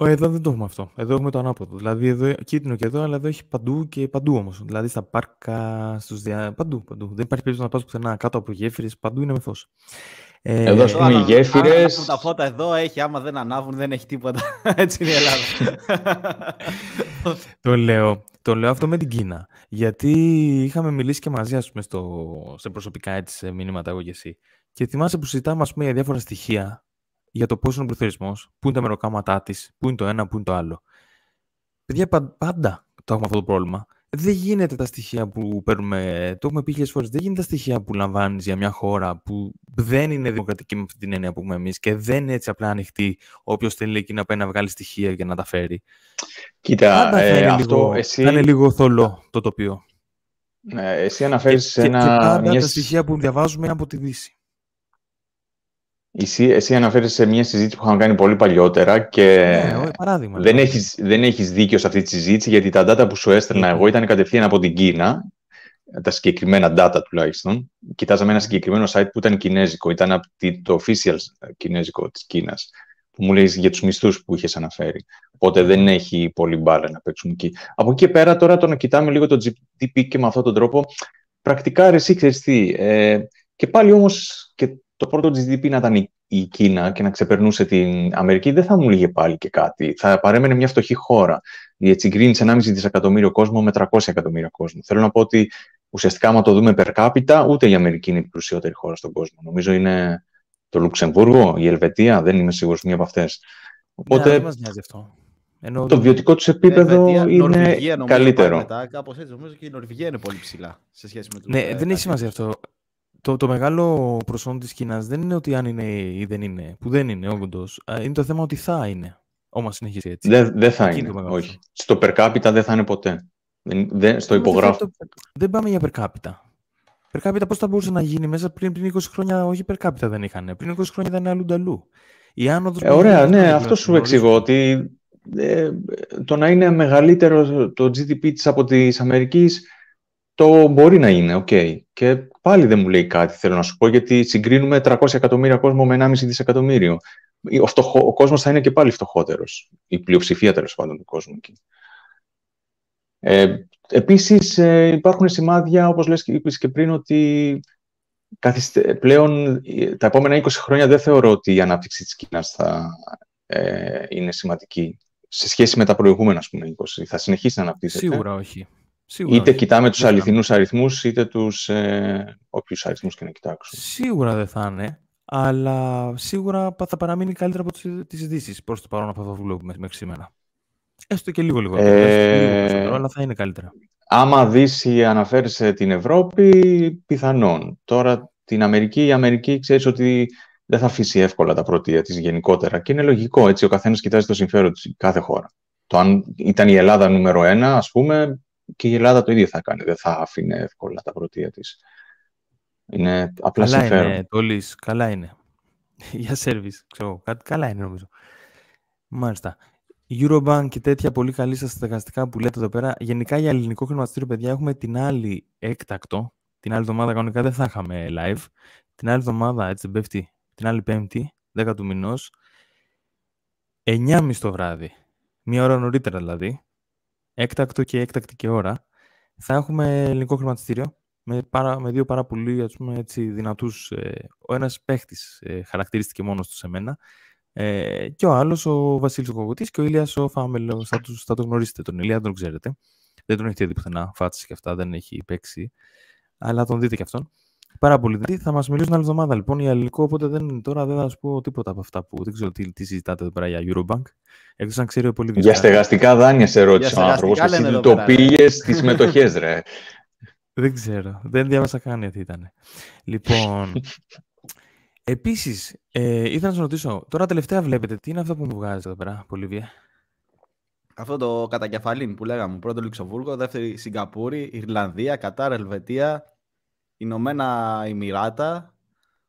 Εδώ δεν το έχουμε αυτό. Εδώ έχουμε το ανάποδο. Δηλαδή, εδώ, κίτρινο και εδώ, αλλά εδώ έχει παντού και παντού όμως. Δηλαδή, στα πάρκα, στους δια... παντού, παντού. Δεν υπάρχει περίπτωση να πας πουθενά κάτω από γέφυρες, παντού είναι με ε, εδώ, ας ε, πούμε, οι γέφυρε. Τα φώτα εδώ έχει, άμα δεν ανάβουν, δεν έχει τίποτα. Έτσι είναι η Ελλάδα. το, λέω, το λέω αυτό με την Κίνα. Γιατί είχαμε μιλήσει και μαζί, ας πούμε, στο, σε προσωπικά έτσι, σε μηνύματα, εγώ και εσύ. Και θυμάσαι που συζητάμε, ας πούμε, για διάφορα στοιχεία για το πώς είναι ο πληθωρισμός, πού είναι τα μεροκάματά της, πού είναι το ένα, πού είναι το άλλο. Παιδιά, πάντα το έχουμε αυτό το πρόβλημα δεν γίνεται τα στοιχεία που παίρνουμε. Το έχουμε πει χιλιάδε φορές. Δεν γίνεται τα στοιχεία που λαμβάνεις για μια χώρα που δεν είναι δημοκρατική με αυτή την έννοια που έχουμε εμείς και δεν είναι έτσι απλά ανοιχτή. Όποιος θέλει εκεί να πάει να βγάλει στοιχεία για να τα φέρει. Κοίτα, είναι αυτό λίγο, εσύ... είναι λίγο θολό το τοπίο. Ναι, εσύ αναφέρεις ένα. και πάντα τα στοιχεία που διαβάζουμε είναι από τη Δύση. Εσύ, εσύ σε μια συζήτηση που είχαμε κάνει πολύ παλιότερα και ναι, δεν, έχεις, δεν έχεις δίκιο σε αυτή τη συζήτηση γιατί τα data που σου έστελνα ναι. εγώ ήταν κατευθείαν από την Κίνα, τα συγκεκριμένα data τουλάχιστον. Κοιτάζαμε ένα ναι. συγκεκριμένο site που ήταν κινέζικο, ήταν από το official κινέζικο της Κίνας που μου λέει για τους μισθούς που είχες αναφέρει. Οπότε δεν έχει πολύ μπάλα να παίξουμε εκεί. Από εκεί πέρα τώρα το να κοιτάμε λίγο το GDP και με αυτόν τον τρόπο πρακτικά ρε εσύ ξέρεις Ε, και πάλι όμως και το πρώτο GDP να ήταν η Κίνα και να ξεπερνούσε την Αμερική, δεν θα μου λύγε πάλι και κάτι. Θα παρέμενε μια φτωχή χώρα. Έτσι γκρίνει 1,5 δισεκατομμύριο κόσμο με 300 εκατομμύρια κόσμο. Θέλω να πω ότι ουσιαστικά, άμα το δούμε per capita, ούτε η Αμερική είναι η πλουσιότερη χώρα στον κόσμο. Νομίζω είναι το Λουξεμβούργο, η Ελβετία, δεν είμαι σίγουρος μία από αυτές. Οπότε. Ναι, αυτό. Το βιωτικό τους επίπεδο είναι καλύτερο. Μετά, νομίζω και η Νορβηγία είναι πολύ ψηλά σε σχέση με το Ναι, ε, δεν έχει σημασία αυτό το, το μεγάλο προσόν της Κίνας δεν είναι ότι αν είναι ή δεν είναι, που δεν είναι όντως. Είναι το θέμα ότι θα είναι, όμως συνεχίσει έτσι. Δεν, θα είναι, όχι. Στο per capita δεν θα είναι ποτέ. Δεν, στο υπογράφο. Δεν, πάμε για per capita. Per capita πώς θα μπορούσε να γίνει μέσα πριν, πριν 20 χρόνια, όχι per capita δεν είχαν. Πριν 20 χρόνια ήταν αλλού ταλού. ε, ωραία, ναι, αυτό σου εξηγώ, ότι ε, το να είναι μεγαλύτερο το GDP της από της Αμερικής το μπορεί να είναι, οκ. Okay. Και πάλι δεν μου λέει κάτι, θέλω να σου πω, γιατί συγκρίνουμε 300 εκατομμύρια κόσμο με 1,5 δισεκατομμύριο. Ο, φτωχο, ο κόσμος θα είναι και πάλι φτωχότερος, η πλειοψηφία τέλος πάντων του κόσμου εκεί. Ε, επίσης ε, υπάρχουν σημάδια, όπως λες και είπες και πριν, ότι καθιστε, πλέον ε, τα επόμενα 20 χρόνια δεν θεωρώ ότι η ανάπτυξη της Κίνας θα ε, είναι σημαντική σε σχέση με τα προηγούμενα, 20. Θα συνεχίσει να αναπτύσσεται. Σίγουρα όχι. Σίγουρα είτε κοιτάμε τους αληθινούς αριθμούς, είτε τους ε, όποιους αριθμούς και να κοιτάξουμε. Σίγουρα δεν θα είναι, αλλά σίγουρα θα παραμείνει καλύτερα από τις ειδήσεις προς το παρόν από αυτό που βλέπουμε μέχρι σήμερα. Έστω και λίγο ε, λίγο, ε... λίγο αλλά θα είναι καλύτερα. Άμα Δύση αναφέρεις ε, την Ευρώπη, πιθανόν. Τώρα την Αμερική, η Αμερική ξέρεις ότι δεν θα αφήσει εύκολα τα πρωτεία της γενικότερα. Και είναι λογικό έτσι. Ο καθένας κοιτάζει το συμφέρον της κάθε χώρα. Το αν ήταν η Ελλάδα νούμερο ένα, ας πούμε, και η Ελλάδα το ίδιο θα κάνει. Δεν θα αφήνει εύκολα τα πρωτεία της. Είναι απλά καλά συμφέρον. Είναι, τόλις, καλά είναι. Για σερβις. ξέρω. Κάτι καλά είναι νομίζω. Μάλιστα. Eurobank και τέτοια πολύ καλή σας στεγαστικά που λέτε εδώ πέρα. Γενικά για ελληνικό χρηματιστήριο, παιδιά, έχουμε την άλλη έκτακτο. Την άλλη εβδομάδα κανονικά δεν θα είχαμε live. Την άλλη εβδομάδα, έτσι, δεν πέφτει, την άλλη πέμπτη, 10 του μηνός. 9.30 το βράδυ. Μία ώρα νωρίτερα δηλαδή έκτακτο και έκτακτη και ώρα, θα έχουμε ελληνικό χρηματιστήριο με, πάρα, με δύο πάρα πολύ ας έτσι, δυνατούς. Ε, ο ένας παίχτης ε, χαρακτηρίστηκε μόνος του σε μένα ε, και ο άλλος ο Βασίλης Κοκοτής και ο Ηλίας ο Φάμελος. Θα, θα τον γνωρίσετε τον Ηλία, τον ξέρετε. Δεν τον έχετε δει πουθενά, φάτσε και αυτά, δεν έχει παίξει. Αλλά τον δείτε και αυτόν. Πάρα πολύ. θα μας μιλήσουν άλλη εβδομάδα λοιπόν για ελληνικό, οπότε δεν, τώρα δεν θα σα πω τίποτα από αυτά που δεν ξέρω τι, τι συζητάτε εδώ πέρα για Eurobank. Εκτός αν ξέρει πολύ Για στεγαστικά δάνεια σε ρώτησε ο άνθρωπο. Εσύ του το ναι. πήγες στι μετοχές, ρε. δεν ξέρω. Δεν διάβασα καν τι ήταν. Λοιπόν. Επίσης, ε, ήθελα να σα ρωτήσω, τώρα τελευταία βλέπετε, τι είναι αυτό που μου βγάζει εδώ πέρα, Πολυβία. Αυτό το κατακεφαλήν που λέγαμε. Πρώτο Λουξεμβούργο, δεύτερη Σιγκαπούρη, Ιρλανδία, Κατάρ, Ελβετία, Ηνωμένα Ημιράτα,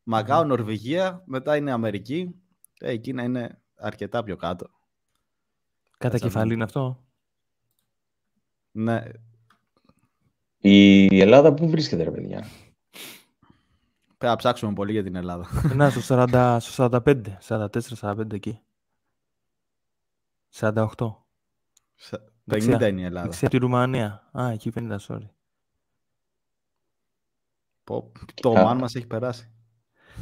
Μακάο, Νορβηγία, μετά είναι Αμερική. Ε, η είναι αρκετά πιο κάτω. Κατά κεφαλή είναι αυτό. Ναι. Η Ελλάδα πού βρίσκεται, ρε παιδιά. Πρέπει να ψάξουμε πολύ για την Ελλάδα. Ε, να, στο 40, 45, 44-45 εκεί. 48. 50 είναι η Ελλάδα. Δεξιά τη Ρουμανία. Α, εκεί 50, sorry. Πω, το Μάν μας έχει περάσει.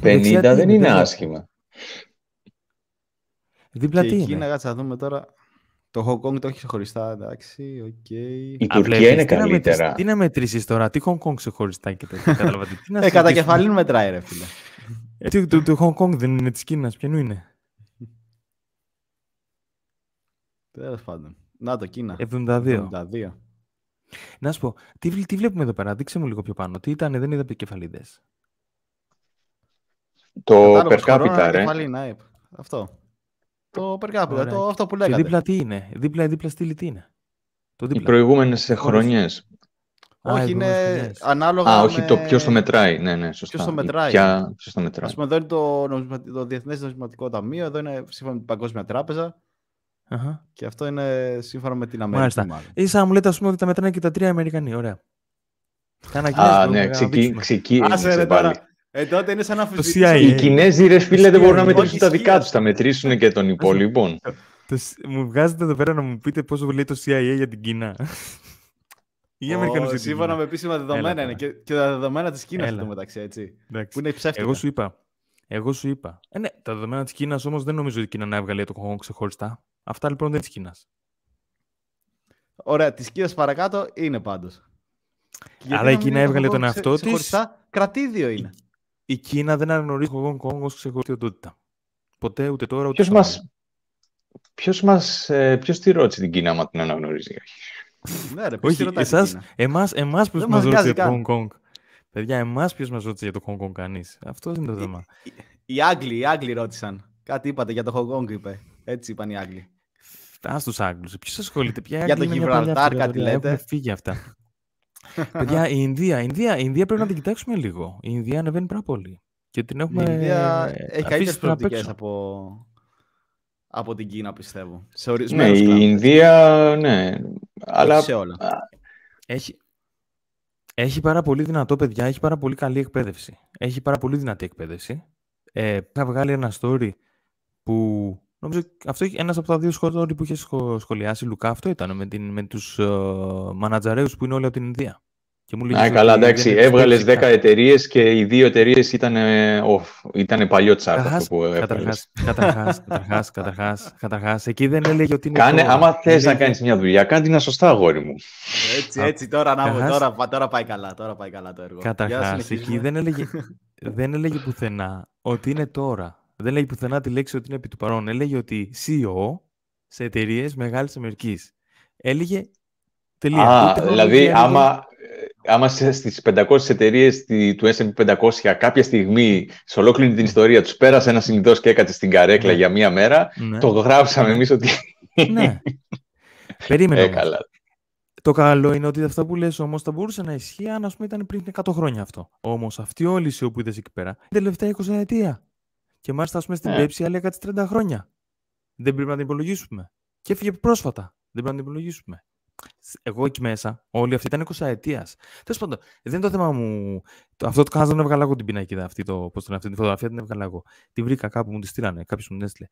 50 δεν, ξέρω, δεν είναι άσχημα. Δίπλα τι είναι. να δούμε τώρα. Το Hong Kong το έχει ξεχωριστά, εντάξει, οκ. Okay. Η Τουρκία είναι καλύτερα. Τι να μετρήσεις τώρα, τι Hong Kong ξεχωριστά και τέτοια, Ε, κατά κεφαλήν μετράει ρε φίλε. Τι, ε, το, το Hong Kong δεν είναι της Κίνας, ποιο είναι. Τέλος πάντων. Να το Κίνα. 72. 72. Να σου πω, τι, τι βλέπουμε εδώ πέρα, δείξε μου λίγο πιο πάνω. Τι ήταν, δεν είδα επικεφαλίδες. Το ε, per capita, ρε. Αυτό. Το per capita, το, αυτό που λέγατε. Και δίπλα τι είναι, δίπλα, δίπλα στήλη τι είναι. Το δίπλα. Οι προηγούμενε χρονιέ. Όχι, είναι ανάλογα. Α, όχι, το ποιος το μετράει. Ναι, ναι, σωστά. Ποιος το μετράει. Ποια... Ποιος το μετράει. Ας πούμε, εδώ είναι το, νομισμα... το Διεθνές Νομισματικό Ταμείο, εδώ είναι σύμφωνα με την Παγκόσμια Τράπεζα. Και αυτό είναι σύμφωνα με την Αμερική. Μάλιστα. Μάλλον. μου λέτε, ας πούμε, ότι τα μετράνε και τα τρία Αμερικανοί. Ωραία. Α, λοιπόν, ναι, ξεκίνησε. πάλι. Ε, τότε είναι σαν να Οι Κινέζοι, ρε φίλε, δεν μπορούν να μετρήσουν τα δικά τους. Θα μετρήσουν και των υπόλοιπων. Μου βγάζετε εδώ πέρα να μου πείτε πόσο λέει το CIA για την Κίνα. Ή Αμερικανού Σύμφωνα με επίσημα δεδομένα είναι και, τα δεδομένα της Κίνας μεταξύ, έτσι. Που είναι ψεύτικα. Εγώ σου είπα, εγώ σου είπα. Ε, ναι, τα δεδομένα της Κίνας όμως δεν νομίζω ότι η Κίνα να έβγαλε το Χονγκ ξεχωριστά. Αυτά λοιπόν δεν είναι της Κίνας. Ωραία, της Κίνας παρακάτω είναι πάντως. Αλλά η Κίνα έβγαλε τον εαυτό της. Ξεχωριστά κρατήδιο είναι. Η, η Κίνα δεν αναγνωρίζει τον Χονγκ ως ξεχωριστή οντότητα. Ποτέ ούτε τώρα ούτε. Ποιος μα. Ποιος μας, ε, ποιος τη ρώτησε την Κίνα, άμα την αναγνωρίζει όχι. Ναι, ρε, όχι, εσάς, εμάς, εμάς που μας ρώτησε το Hong Παιδιά, εμάς ποιος μας ρώτησε για το Hong Kong κανείς. Αυτός είναι το ε, θέμα. Οι, ε, οι Άγγλοι, οι Άγγλοι ρώτησαν. Κάτι είπατε για το Hong Kong είπε. Έτσι είπαν οι Άγγλοι. Φτάνει στους Άγγλους. Ποιος ασχολείται, πια Για το Γιβραλτάρ, κάτι λέτε. Έχουν φύγει αυτά. Παιδιά, η Ινδία, η Ινδία, η Ινδία πρέπει να την κοιτάξουμε λίγο. Η Ινδία ανεβαίνει πάρα πολύ. Και την έχουμε. Η Ινδία ε, έχει καλύτερε προοπτικέ από, από την Κίνα, πιστεύω. Σε ναι, η Ινδία, ναι. Αλλά... Σε όλα. Έχει, έχει πάρα πολύ δυνατό παιδιά, έχει πάρα πολύ καλή εκπαίδευση. Έχει πάρα πολύ δυνατή εκπαίδευση. Ε, θα βγάλει ένα story που νομίζω αυτό ένας από τα δύο story που είχε σχολιάσει, Λουκά, αυτό ήταν με, την, με τους uh, που είναι όλοι από την Ινδία. Α, ναι, καλά, εντάξει. Έβγαλε 10 εταιρείες και οι δύο εταιρείες ήταν off. Ήταν παλιό τσάρτ αυτό που έβγαλες. Καταρχάς, καταρχάς, εκεί δεν έλεγε ότι είναι. Κάνε, άμα θες να κάνεις μια δουλειά, κάνε την σωστά, αγόρι μου. Έτσι, έτσι, τώρα να τώρα, τώρα πάει καλά, τώρα πάει καλά το έργο. Καταρχάς, εκεί δεν έλεγε, δεν έλεγε πουθενά ότι είναι τώρα. Δεν έλεγε πουθενά τη λέξη ότι είναι επί του παρόν. Έλεγε ότι CEO σε εταιρείες μεγάλης Αμερικής. Έλεγε Τελεία. Α, δηλαδή, άμα, άμα στι 500 εταιρείε του S&P 500 κάποια στιγμή σε ολόκληρη την ιστορία τους πέρασε ένα συνειδητός και έκατσε στην καρέκλα ναι. για μία μέρα, ναι. το γράψαμε ναι. εμείς ότι... Ναι. Περίμενε ε, Το καλό είναι ότι αυτά που λες όμως θα μπορούσε να ισχύει αν πούμε ήταν πριν 100 χρόνια αυτό. Όμως αυτή όλη η που είδες εκεί πέρα είναι τελευταία 20 ετία. Και μάλιστα ας πούμε στην Pepsi άλλη 30 χρόνια. Δεν πρέπει να την υπολογίσουμε. Και έφυγε πρόσφατα. Δεν πρέπει να την υπολογίσουμε εγώ εκεί μέσα, όλοι αυτοί ήταν 20 ετία. Τέλος πάντων, δεν είναι το θέμα μου. αυτό το κάνω δεν έβγαλα εγώ την πινακίδα αυτή, το, αυτή τη φωτογραφία την έβγαλα εγώ. Την βρήκα κάπου, μου τη στείλανε, κάποιο μου την έστειλε.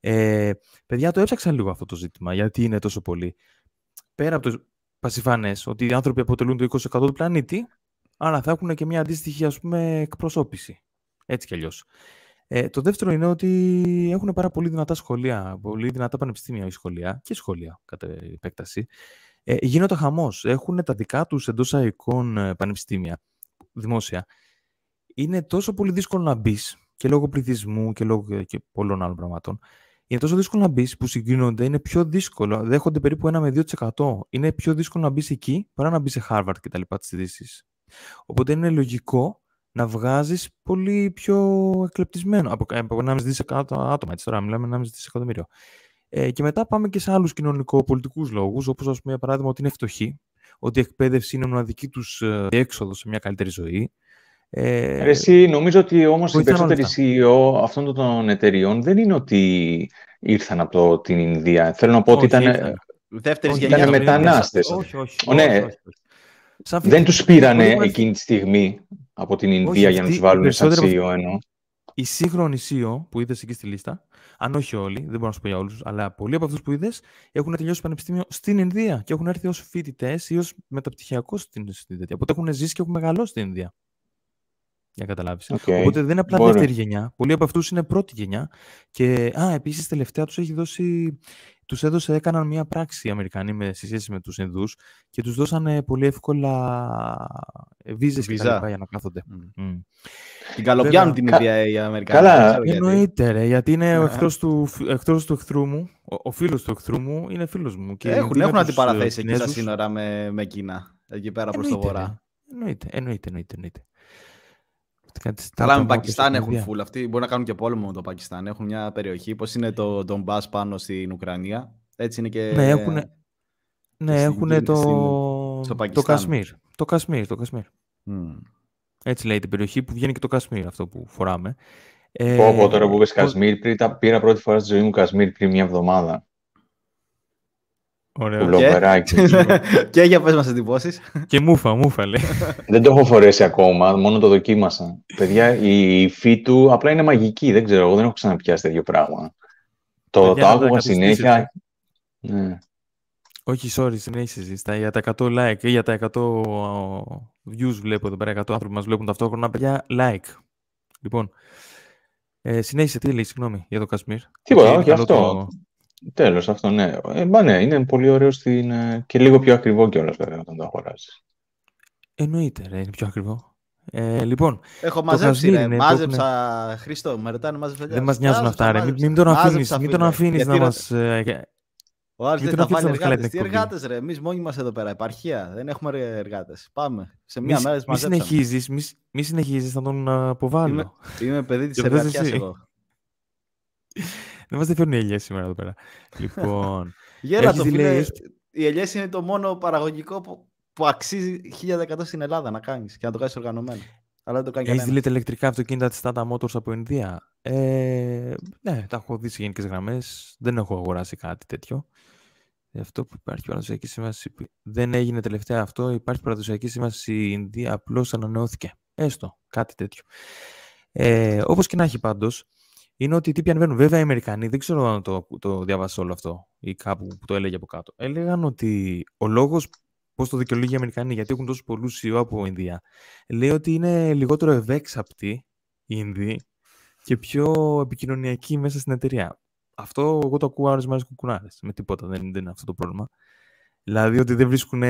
Ε, παιδιά, το έψαξαν λίγο αυτό το ζήτημα, γιατί είναι τόσο πολύ. Πέρα από το πασιφανές ότι οι άνθρωποι αποτελούν το 20% του πλανήτη, αλλά θα έχουν και μια αντίστοιχη ας πούμε, εκπροσώπηση. Έτσι κι αλλιώς. Ε, το δεύτερο είναι ότι έχουν πάρα πολύ δυνατά σχολεία, πολύ δυνατά πανεπιστήμια ή σχολεία και σχολεία κατά επέκταση ε, γίνονται χαμός. Έχουν τα δικά τους εντός αικών ε, πανεπιστήμια δημόσια. Είναι τόσο πολύ δύσκολο να μπεις και λόγω πληθυσμού και λόγω ε, και πολλών άλλων πραγμάτων. Είναι τόσο δύσκολο να μπεις που συγκρίνονται, είναι πιο δύσκολο. Δέχονται περίπου 1 με 2%. Είναι πιο δύσκολο να μπεις εκεί παρά να μπεις σε Harvard και τα λοιπά τη Δύση. Οπότε είναι λογικό να βγάζεις πολύ πιο εκλεπτισμένο από, από 1,5 άτομα. τώρα μιλάμε 1,5 δισεκατομμύριο. Ε, και μετά πάμε και σε άλλους κοινωνικοπολιτικούς λόγους, όπως ας πούμε για παράδειγμα ότι είναι φτωχοί, ότι η εκπαίδευση είναι μοναδική τους ε, έξοδος σε μια καλύτερη ζωή. Ε, Εσύ, νομίζω ότι όμως οι περισσότεροι CEO αυτών των εταιριών δεν είναι ότι ήρθαν από την Ινδία. Θέλω να πω ότι ήταν. Δεύτερη γενιά. Ήταν μετανάστες. Όχι, όχι. Ναι. Δεν τους πήρανε εκείνη τη στιγμή από την Ινδία για να τους βάλουν σαν CEO ενώ η σύγχρονη ΣΥΟ e που είδες εκεί στη λίστα, αν όχι όλοι, δεν μπορώ να σου πω για όλους, αλλά πολλοί από αυτούς που είδες έχουν τελειώσει πανεπιστήμιο στην Ινδία και έχουν έρθει ως φοιτητές ή ως μεταπτυχιακός στην Ινδία. Οπότε έχουν ζήσει και έχουν μεγαλώσει στην Ινδία. Για καταλάβει. Okay. Οπότε δεν είναι απλά δεύτερη γενιά. Πολλοί από αυτούς είναι πρώτη γενιά. Και α, επίσης τελευταία τους έχει δώσει τους έδωσε, έκαναν μια πράξη οι Αμερικανοί με, σε σχέση με τους Ινδούς και τους δώσανε πολύ εύκολα ε, βίζες και τα για να κάθονται. Mm. Mm. Την καλοπιάνουν την ίδια οι Αμερικανοί. Καλά, εννοείται ρε, γιατί είναι yeah. ο ναι. εχθρός του, εχθρού μου, ο, φίλο φίλος του εχθρού μου είναι φίλος μου. Και έχουν έχουν αντιπαραθέσει ε, εκεί στα σύνορα με, με Κίνα, εκεί πέρα προς το βορρά. εννοείται, εννοείται. εννοείται. Καλά, με Πακιστάν έχουν φουλ. Αυτοί μπορεί να κάνουν και πόλεμο με το Πακιστάν. Έχουν μια περιοχή, πώς είναι το Ντομπά πάνω στην Ουκρανία. Έτσι είναι και. Ναι, έχουν, ναι, το... Στο το Κασμίρ. Το Κασμίρ, το Κασμίρ. Έτσι λέει την περιοχή που βγαίνει και το Κασμίρ, αυτό που φοράμε. Πω, πω ε, τώρα που Κασμίρ, πήρα πρώτη φορά στη ζωή μου Κασμίρ πριν μια εβδομάδα. Ωραίος. και για πες μας εντυπώσεις. Και μούφα, μούφα λέει. Δεν το έχω φορέσει ακόμα, μόνο το δοκίμασα. Παιδιά, η υφή του απλά είναι μαγική, δεν ξέρω, εγώ δεν έχω ξαναπιάσει τέτοιο πράγμα. Το, το άκουγα συνέχεια. Ναι. Όχι, sorry, συνέχισε ζήστα. Για τα 100 like ή για τα 100 uh, views βλέπω εδώ πέρα, 100 άνθρωποι μας βλέπουν ταυτόχρονα, παιδιά, like. Λοιπόν, ε, συνέχισε, τι λέει, συγγνώμη, για το Κασμίρ. Τίποτα, ε, όχι, αυτό. Τέλος, αυτό ναι. Ε, ναι, είναι πολύ ωραίο στην, ε, και λίγο πιο ακριβό κιόλας βέβαια όταν το αγοράζεις. Εννοείται, ρε, είναι πιο ακριβό. Ε, λοιπόν, Έχω μαζέψει, ρε, μάζεψα, Χριστό, με ρωτάνε μάζεψα. Δεν μας νοιάζουν αυτά, ρε, μην, τον αφήνεις, μην τον αφήνεις να μας... Ε, Ο Άρης δεν θα εργάτες. εργάτες. ρε. Εμείς μόνοι μα εδώ πέρα. Επαρχία. Δεν έχουμε εργάτες. Πάμε. Σε μία μη, μέρα συνεχίζει. συνεχίζεις, μη συνεχίζεις, θα τον ε, αποβάλω. Είμαι, παιδί της εργατίας εγώ. Δεν μα ενδιαφέρουν οι ελιές σήμερα εδώ πέρα. Λοιπόν. Γέρα το φίλε. Οι ελιές είναι το μόνο παραγωγικό που, που αξίζει 1100 στην Ελλάδα να κάνεις και να το κάνεις οργανωμένο. Αλλά δεν το κάνει κανένα. Έχει ηλεκτρικά αυτοκίνητα της Tata Motors από Ινδία. Ε, ναι, τα έχω δει σε γενικές γραμμές. Δεν έχω αγοράσει κάτι τέτοιο. Γι' Αυτό που υπάρχει παραδοσιακή σήμανση. Δεν έγινε τελευταία αυτό. Υπάρχει παραδοσιακή σήμανση Ινδία. Απλώς ανανεώθηκε. Έστω κάτι τέτοιο. Ε, Όπως και να έχει πάντως είναι ότι τι ανεβαίνουν. Βέβαια, οι Αμερικανοί, δεν ξέρω αν το, το όλο αυτό ή κάπου που το έλεγε από κάτω. Έλεγαν ότι ο λόγος πώς το δικαιολογεί οι Αμερικανοί, γιατί έχουν τόσο πολλού ιό από Ινδία, λέει ότι είναι λιγότερο ευέξαπτη η Ινδοί και πιο επικοινωνιακή μέσα στην εταιρεία. Αυτό εγώ το ακούω άρεσε μέρε κουκουνάρες. Με τίποτα δεν, δεν είναι αυτό το πρόβλημα. Δηλαδή ότι δεν βρίσκουν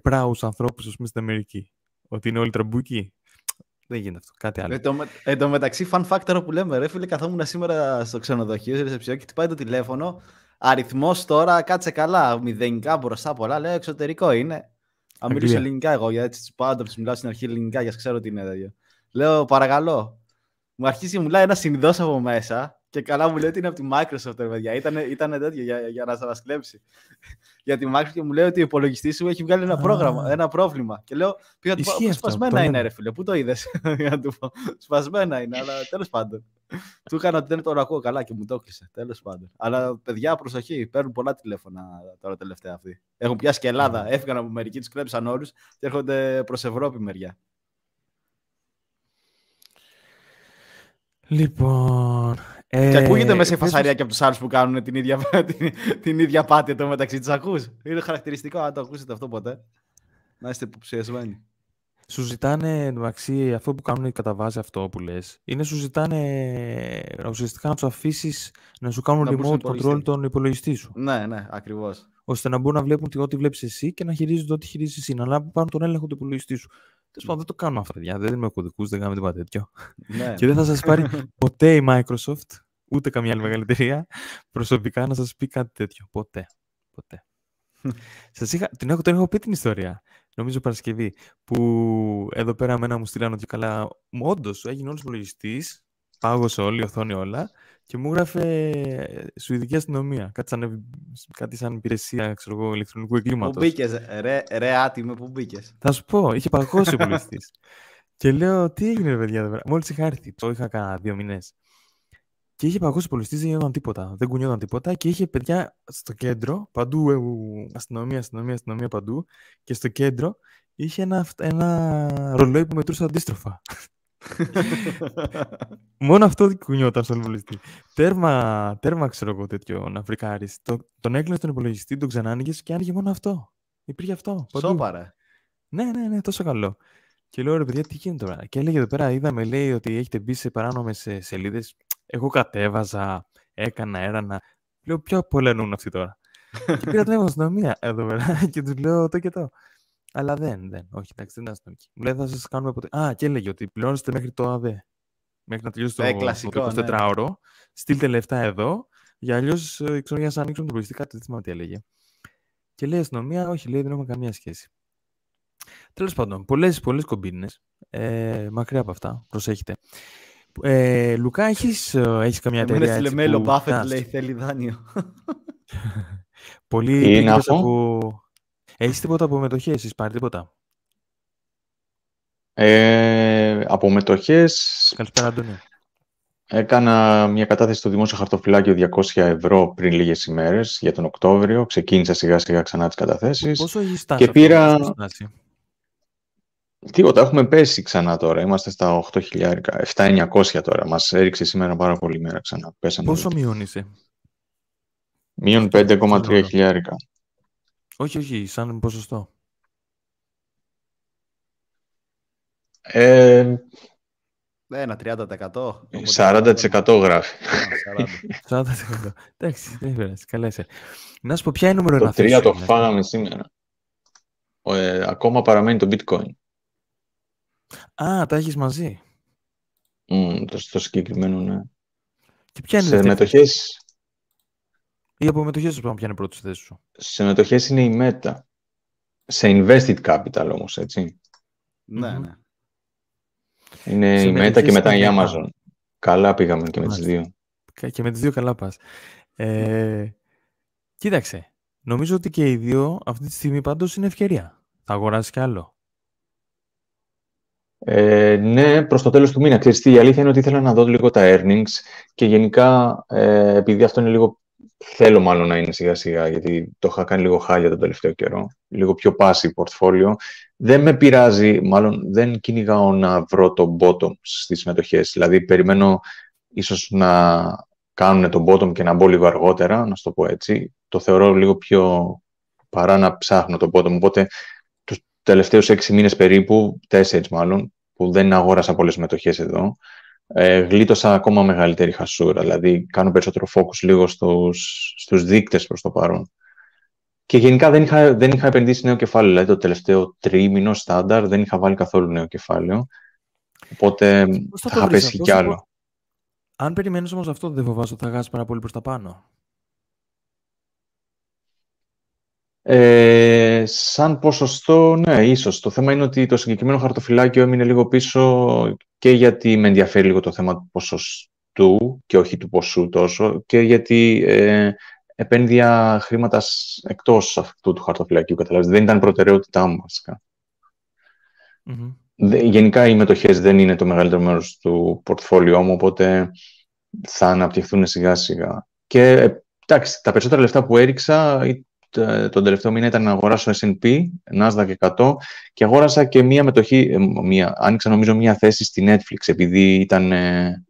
πράους ανθρώπους, ας πούμε, στην Αμερική. Ότι είναι όλοι τραμπούκοι. Δεν γίνεται αυτό. Κάτι άλλο. Εν τω, μεταξύ, fun factor που λέμε, ρε φίλε, καθόμουν σήμερα στο ξενοδοχείο, σε ρεσεψιό και χτυπάει το τηλέφωνο. Αριθμός τώρα, κάτσε καλά. Μηδενικά μπροστά πολλά. Λέω εξωτερικό είναι. Αν μιλήσω ελληνικά, εγώ γιατί έτσι πάντα του μιλάω στην αρχή ελληνικά, για ξέρω τι είναι τέτοιο. Λέω παρακαλώ. Μου αρχίζει και μου ένα συνειδό από μέσα και καλά μου λέει ότι είναι από τη Microsoft, ρε παιδιά. Ήτανε, ήτανε τέτοιο για, για να σα κλέψει. για τη Microsoft και μου λέει ότι ο υπολογιστής σου έχει βγάλει ένα, πρόγραμμα, ένα πρόβλημα. Και λέω, πήγα του πω, σπασμένα είναι, ρε φίλε, πού το είδες. σπασμένα είναι, αλλά τέλος πάντων. του είχαν ότι δεν τώρα ακούω καλά και μου το έκλεισε. Τέλος πάντων. Αλλά παιδιά, προσοχή, παίρνουν πολλά τηλέφωνα τώρα τελευταία αυτή. Έχουν πιάσει και Ελλάδα. Έφυγαν από μερικοί, τους κλέψαν όλους και έρχονται προς Ευρώπη μεριά. Λοιπόν. Ε, και ακούγεται μέσα η ε, φασαρία και από τους άλλους που κάνουν την ίδια, την, την ίδια πάτη εδώ μεταξύ τους. Ακούς. Είναι χαρακτηριστικό αν το ακούσετε αυτό ποτέ. Να είστε υποψιασμένοι. Σου ζητάνε, εντάξει, αυτό που κάνουν καταβάζει αυτό που λες. Είναι σου ζητάνε ε, ουσιαστικά να τους αφήσεις να σου κάνουν remote control τον υπολογιστή σου. Ναι, ναι, ακριβώς ώστε να μπορούν να βλέπουν ό,τι βλέπεις εσύ και να χειρίζονται ό,τι χειρίζεις εσύ. Να πάνω τον έλεγχο του υπολογιστή σου. Τέλος πάντων, δεν το κάνουμε αυτά, παιδιά. Δεν δίνουμε κωδικούς, δεν κάνουμε τίποτα τέτοιο. Ναι. και δεν θα σας πάρει ποτέ η Microsoft, ούτε καμία άλλη μεγάλη εταιρεία, προσωπικά να σας πει κάτι τέτοιο. Ποτέ. Ποτέ. σας είχα, την έχω, πει την ιστορία. Νομίζω Παρασκευή. Που εδώ πέρα μένα μου στείλανε ότι καλά. Όντως, έγινε όλος υπολογιστής. Πάγωσε όλη η οθόνη όλα και μου έγραφε ε, Σουηδική αστυνομία. Κάτι σαν, κάτι σαν υπηρεσία ξέρω εγώ, ηλεκτρονικού εγκλήματο. Πού μπήκες, ρε, ρε άτιμο, πού μπήκες. Θα σου πω, είχε παγώσει ο πολιτή. και λέω, τι έγινε, ρε παιδιά, Μόλις είχα έρθει, το είχα κάνα δύο μήνες. Και είχε παγώσει ο πολιτή, δεν γινόταν τίποτα. Δεν κουνιόταν τίποτα και είχε παιδιά στο κέντρο, παντού ε, αστυνομία, αστυνομία, αστυνομία παντού. Και στο κέντρο είχε ένα, ένα ρολόι που μετρούσε αντίστροφα. Μόνο αυτό κουνιόταν στον υπολογιστή. Τέρμα, τέρμα ξέρω εγώ τέτοιο να φρικάρει. Το, τον έκλεινε στον υπολογιστή, τον ξανά και άνοιγε μόνο αυτό. Υπήρχε αυτό. Σόπαρα. Ναι, ναι, ναι, τόσο καλό. Και λέω ρε παιδιά, τι γίνεται τώρα. Και έλεγε εδώ πέρα, είδαμε, λέει ότι έχετε μπει σε παράνομε σελίδες. Εγώ κατέβαζα, έκανα, έρανα. Λέω, ποιο απολένουν αυτοί τώρα. και πήρα τηλέφωνο στην αστυνομία εδώ πέρα και τους λέω το και το. Αλλά δεν, δεν. Όχι, εντάξει, δεν ήταν εκεί. Μου λέει, θα σας κάνουμε ποτέ. Α, και έλεγε ότι πληρώνεστε μέχρι το ΑΔΕ. Μέχρι να τελειώσει το, ε, το 24ωρο. Ναι, ναι. Στείλτε λεφτά εδώ. Για αλλιώς ε, οι ξενοδοχεία θα ανοίξουν το λογιστικά. Δεν θυμάμαι τι έλεγε. Και λέει αστυνομία, όχι, λέει, δεν έχουμε καμία σχέση. Τέλος πάντων, πολλές πολλές κομπίνες. Ε, μακριά από αυτά. Προσέχετε. Ε, Λουκά, έχεις ε, έχεις καμιά εταιρεία. Μου έστειλε μέλο, Buffett λέει, θέλει δάνειο. Πολύ. Είναι από... Έχεις τίποτα από μετοχές, εσύ πάρει τίποτα. Ε, από μετοχέ. Καλησπέρα, Αντώνιο. Έκανα μια κατάθεση στο δημόσιο χαρτοφυλάκιο 200 ευρώ πριν λίγες ημέρες για τον Οκτώβριο. Ξεκίνησα σιγά σιγά ξανά τις καταθέσεις. Πόσο έχεις στάσει και πήρα... Τίποτα, έχουμε πέσει ξανά τώρα. Είμαστε στα 8.000, 7.900 τώρα. Μας έριξε σήμερα πάρα πολύ μέρα ξανά. Πέσαμε Πόσο μειώνησε? Μείον 5,3 χιλιάρικα. Όχι, όχι, σαν ποσοστό. Ε, ένα 30%. 40% γράφει. 40%. Εντάξει, δεν Καλέσαι. Να σου πω ποια είναι η νούμερο 1. Το 3 το φάγαμε σήμερα. Ε, ακόμα παραμένει το bitcoin. Α, τα έχεις μαζί. Mm, το, στο συγκεκριμένο, ναι. Και ποια είναι Σε μετοχές ή από μετοχέ που ειναι πιάνει πρώτη θέση σου. Σε μετοχέ είναι η ΜΕΤΑ. Σε invested capital όμως, έτσι. Ναι, ναι. Είναι η ΜΕΤΑ και μετά η Amazon. Καλά πήγαμε και με τις δύο. Και με τις δύο καλά πας. Ε, κοίταξε. Νομίζω ότι και οι δύο αυτή τη στιγμή πάντως είναι ευκαιρία. Θα αγοράσεις κι άλλο. Ε, ναι, προς το τέλος του μήνα. Ξέρεις η αλήθεια είναι ότι ήθελα να δω λίγο τα earnings και γενικά, ε, επειδή αυτό είναι λίγο θέλω μάλλον να είναι σιγά σιγά, γιατί το είχα κάνει λίγο χάλια τον τελευταίο καιρό, λίγο πιο πάση πορτφόλιο. Δεν με πειράζει, μάλλον δεν κυνηγάω να βρω το bottom στις συμμετοχές. Δηλαδή, περιμένω ίσως να κάνουν το bottom και να μπω λίγο αργότερα, να σου το πω έτσι. Το θεωρώ λίγο πιο παρά να ψάχνω το bottom. Οπότε, τους τελευταίους έξι μήνες περίπου, τέσσερις μάλλον, που δεν αγόρασα πολλές συμμετοχές εδώ, ε, γλίτωσα ακόμα μεγαλύτερη χασούρα. Δηλαδή, κάνω περισσότερο focus λίγο στους, στους δείκτες προς το παρόν. Και γενικά δεν είχα, δεν είχα επενδύσει νέο κεφάλαιο. Δηλαδή, το τελευταίο τρίμηνο στάνταρ δεν είχα βάλει καθόλου νέο κεφάλαιο. Οπότε θα, είχα πέσει κι άλλο. Αν περιμένεις όμως αυτό, δεν φοβάσαι ότι θα χάσει πάρα πολύ προς τα πάνω. Ε, σαν ποσοστό, ναι, ίσως. Το θέμα είναι ότι το συγκεκριμένο χαρτοφυλάκιο έμεινε λίγο πίσω και γιατί με ενδιαφέρει λίγο το θέμα του ποσοστού και όχι του ποσού τόσο και γιατί ε, επένδυα χρήματα εκτός αυτού του χαρτοφυλακίου, καταλάβεις. Δεν ήταν προτεραιότητά μου, βασικά. Γενικά οι μετοχές δεν είναι το μεγαλύτερο μέρος του πορτφόλιό μου, οπότε θα αναπτυχθούν σιγά-σιγά. Και ε, εντάξει, τα περισσότερα λεφτά που έριξα ε, τον τελευταίο μήνα ήταν να αγοράσω S&P, Nasdaq 100 και αγόρασα και μία μετοχή, ε, μία, άνοιξα νομίζω μία θέση στη Netflix επειδή ήταν, ε,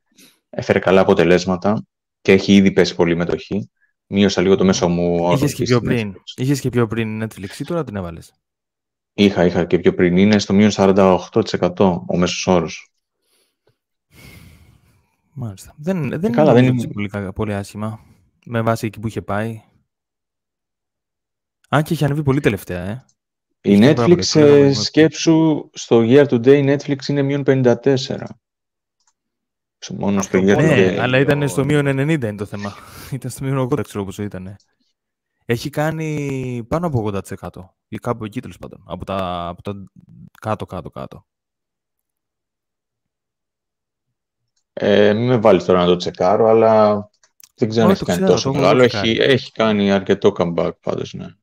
έφερε καλά αποτελέσματα και έχει ήδη πέσει πολύ μετοχή. Μείωσα λίγο το μέσο μου όρο. Είχες και πιο πριν, είχες και πιο πριν Netflix ή τώρα την έβαλες. Είχα, είχα και πιο πριν. Είναι στο μείον 48% ο μέσος όρος. Μάλιστα. Δεν, δεν, είναι δεν πολύ, πολύ άσχημα με βάση εκεί που είχε πάει. Αν και έχει ανέβει πολύ τελευταία, ε. Η Netflix, ε, σκέψου, στο year Today η Netflix είναι μείον 54. Μόνο στο year ναι, αλλά ήταν στο μείον 90 είναι το θέμα. ήταν στο μείον 80, ξέρω πόσο ήταν. Ε. Έχει κάνει πάνω από 80% ή κάπου εκεί τέλος πάντων. Από τα, κάτω, κάτω, κάτω. Ε, μην με βάλεις τώρα να το τσεκάρω, αλλά δεν ξέρω αν έχει κάνει τόσο μεγάλο. έχει κάνει αρκετό comeback πάντως, ναι.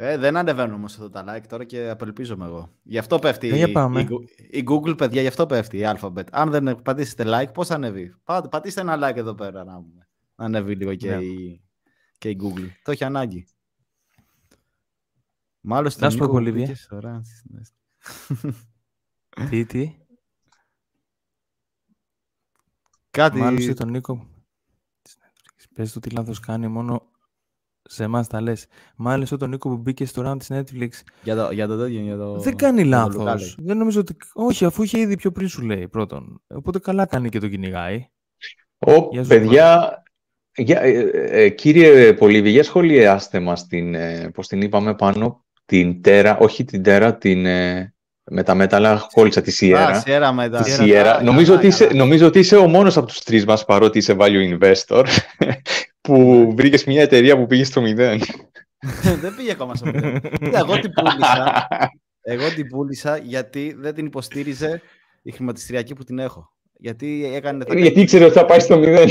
Ε, δεν ανεβαίνουν όμως εδώ τα like τώρα και απελπίζομαι εγώ. Γι' αυτό πέφτει ε, Η, η, Google, παιδιά, γι' αυτό πέφτει η Alphabet. Αν δεν πατήσετε like, πώς ανεβεί. πατήστε ένα like εδώ πέρα να, ανεβεί λίγο και, ναι. η, και η Google. Το έχει ανάγκη. Μάλλον στην Νίκο Τι, τι. Κάτι... Μάλιστα τον Νίκο. Πες του τι λάθος κάνει, μόνο σε εμάς τα λες. Μάλιστα τον Νίκο που μπήκε στο round της Netflix. Για το, για το για το. Δεν κάνει λάθο. Δεν νομίζω ότι. Όχι, αφού είχε ήδη πιο πριν σου λέει πρώτον. Οπότε καλά κάνει και το κυνηγάει. Ω, για παιδιά, για, ε, ε, ε, κύριε Πολύβη, για σχολιάστε την, ε, πώς την είπαμε πάνω, την τέρα, όχι την τέρα, την, ε, με τα μέταλλα, κόλλησα τη Sierra. Ah, Sierra Νομίζω, ότι είσαι, νομίζω ότι είσαι ο μόνος από τους τρεις μας, παρότι είσαι value investor, που ναι. βρήκες μια εταιρεία που πήγε στο μηδέν. δεν πήγε ακόμα στο μηδέν. εγώ την πούλησα. Εγώ την πούλησα γιατί δεν την υποστήριζε η χρηματιστηριακή που την έχω. Γιατί έκανε... Θα... Γιατί ήξερε ότι θα πάει στο μηδέν.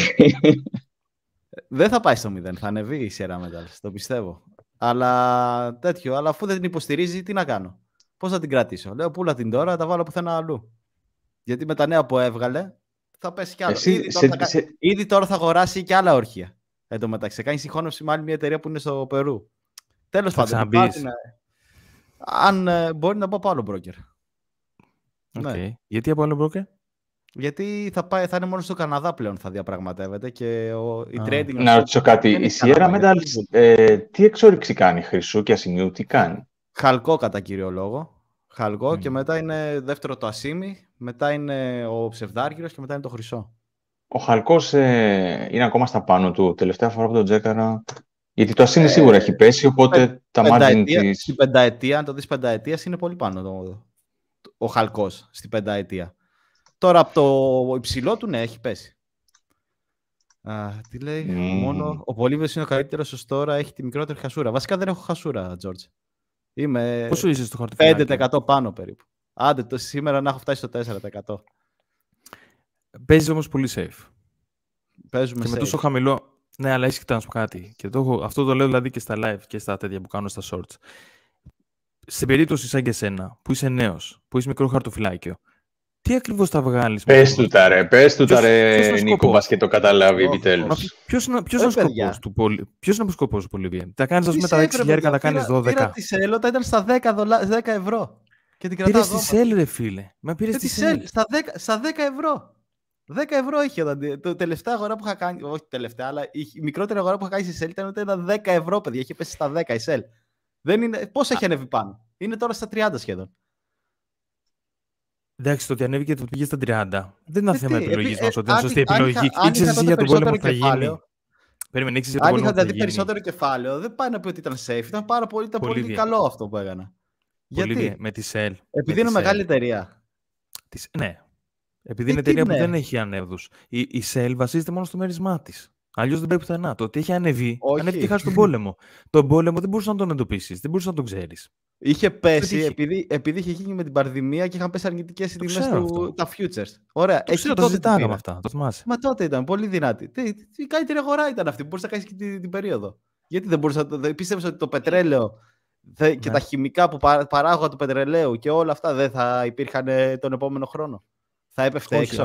δεν θα πάει στο μηδέν. Θα ανεβεί η Sierra Metals, το πιστεύω. Αλλά τέτοιο. Αλλά αφού δεν την υποστηρίζει, τι να κάνω. Πώς θα την κρατήσω. Λέω πούλα την τώρα, τα βάλω πουθενά αλλού. Γιατί με τα νέα που έβγαλε θα πέσει κι άλλο. ήδη, τώρα θα... σε... αγοράσει κι άλλα όρχια. Εν τω μεταξύ, κάνει συγχώνευση με άλλη μια εταιρεία που είναι στο Περού. Τέλος πάντων, αν ε, μπορεί να πάω από άλλο μπρόκερ. Okay. Ναι. Γιατί από άλλο μπρόκερ? Γιατί θα, πάει, θα είναι μόνο στο Καναδά πλέον θα διαπραγματεύεται και ο, η trading... Να ρωτήσω κάτι. Η Sierra medal. Ε, τι εξόριξη κάνει, Χρυσού και Ασημίου, τι κάνει. Χαλκό κατά κύριο λόγο. Χαλκό και μετά είναι δεύτερο το Ασίμι, μετά είναι ο Ψευδάργυρος και μετά είναι το Χρυσό. Ο Χαλκός ε, είναι ακόμα στα πάνω του. Τελευταία φορά που τον τσέκαρα. γιατί το Ασίμι ε, σίγουρα έχει πέσει, οπότε τα μάτια της... Στην πενταετία, αν το δεις πενταετίας, είναι πολύ πάνω το, ο Χαλκός στην πενταετία. Τώρα από το υψηλό του, ναι, έχει πέσει. Α, τι λέει, μόνο ο Πολύβιος είναι ο καλύτερος ως τώρα, έχει τη μικρότερη χασούρα. Βασικά δεν έχω χασούρα, Τζόρτζ. Είμαι Πόσο είσαι στο 5% πάνω περίπου. Άντε, το σήμερα να έχω φτάσει στο 4%. Παίζεις όμως πολύ safe. Παίζουμε και safe. με τόσο χαμηλό. Ναι, αλλά έχει να κάτι. Και το έχω... αυτό το λέω δηλαδή και στα live και στα τέτοια που κάνω στα shorts. Σε περίπτωση σαν και εσένα, που είσαι νέος, που είσαι μικρό χαρτοφυλάκιο, τι ακριβώς θα βγάλεις. Πες του τα ρε, πες του τα ρε, Νίκο, μα και το καταλάβει επιτέλου. Ποιο είναι ο σκοπός του πολύ. Ποιος είναι ο σκοπός του Τα κάνεις, ας πούμε, τα 6 χιλιάρικα, τα κάνεις 12. Πήρα τη σέλο, όταν ήταν στα 10, 10 ευρώ. Και την πήρες τη σέλ, ρε φίλε. Μα πήρες τη σέλ. Στα 10, στα 10 ευρώ. 10 ευρώ είχε όταν. Το τελευταία αγορά που είχα κάνει. Όχι τελευταία, αλλά η μικρότερη αγορά που είχα κάνει στη σέλ ήταν ήταν 10 ευρώ, παιδιά. Είχε πέσει στα 10 η σέλ. Δεν είναι... Πώς έχει ανέβει πάνω. Είναι τώρα στα 30 σχεδόν. Εντάξει, το ότι ανέβηκε το πήγε στα 30. Δεν ήταν ε, θέμα ε, επιλογή μα ότι ήταν σωστή επιλογή. Ήξερε για τον πόλεμο που θα γίνει. Περίμενε, ήξερες για τον πόλεμο. Αν είχα δει δηλαδή περισσότερο κεφάλαιο, δεν πάει να πει ότι ήταν safe. Ήταν πάρα πολύ, ήταν πολύ, καλό αυτό που έκανα. Γιατί? με τη Shell. Επειδή είναι μεγάλη εταιρεία. Ναι. Επειδή ε, είναι εταιρεία που ναι. δεν έχει ανέβδους. Η Shell βασίζεται μόνο στο μέρισμά της. Αλλιώς δεν πάει πουθενά. Το ότι έχει ανεβεί, Όχι. στον πόλεμο. τον πόλεμο δεν μπορούσες να τον εντοπίσεις, δεν μπορούσες να τον ξέρεις. Είχε πέσει Επειδή, είχε γίνει με την πανδημία και είχαν πέσει αρνητικές οι τιμέ τα futures. Ωραία, το ξέρω, το ζητάγαμε αυτά. Το θυμάσαι. Μα τότε ήταν πολύ δυνατή. Τι, η καλύτερη αγορά ήταν αυτή. Μπορούσε να κάνεις και την, περίοδο. Γιατί δεν μπορούσες να. Πίστευες ότι το πετρέλαιο και ναι. τα χημικά που παράγω του πετρελαίου και όλα αυτά δεν θα υπήρχαν τον επόμενο χρόνο. Θα έπεφτε Όχι,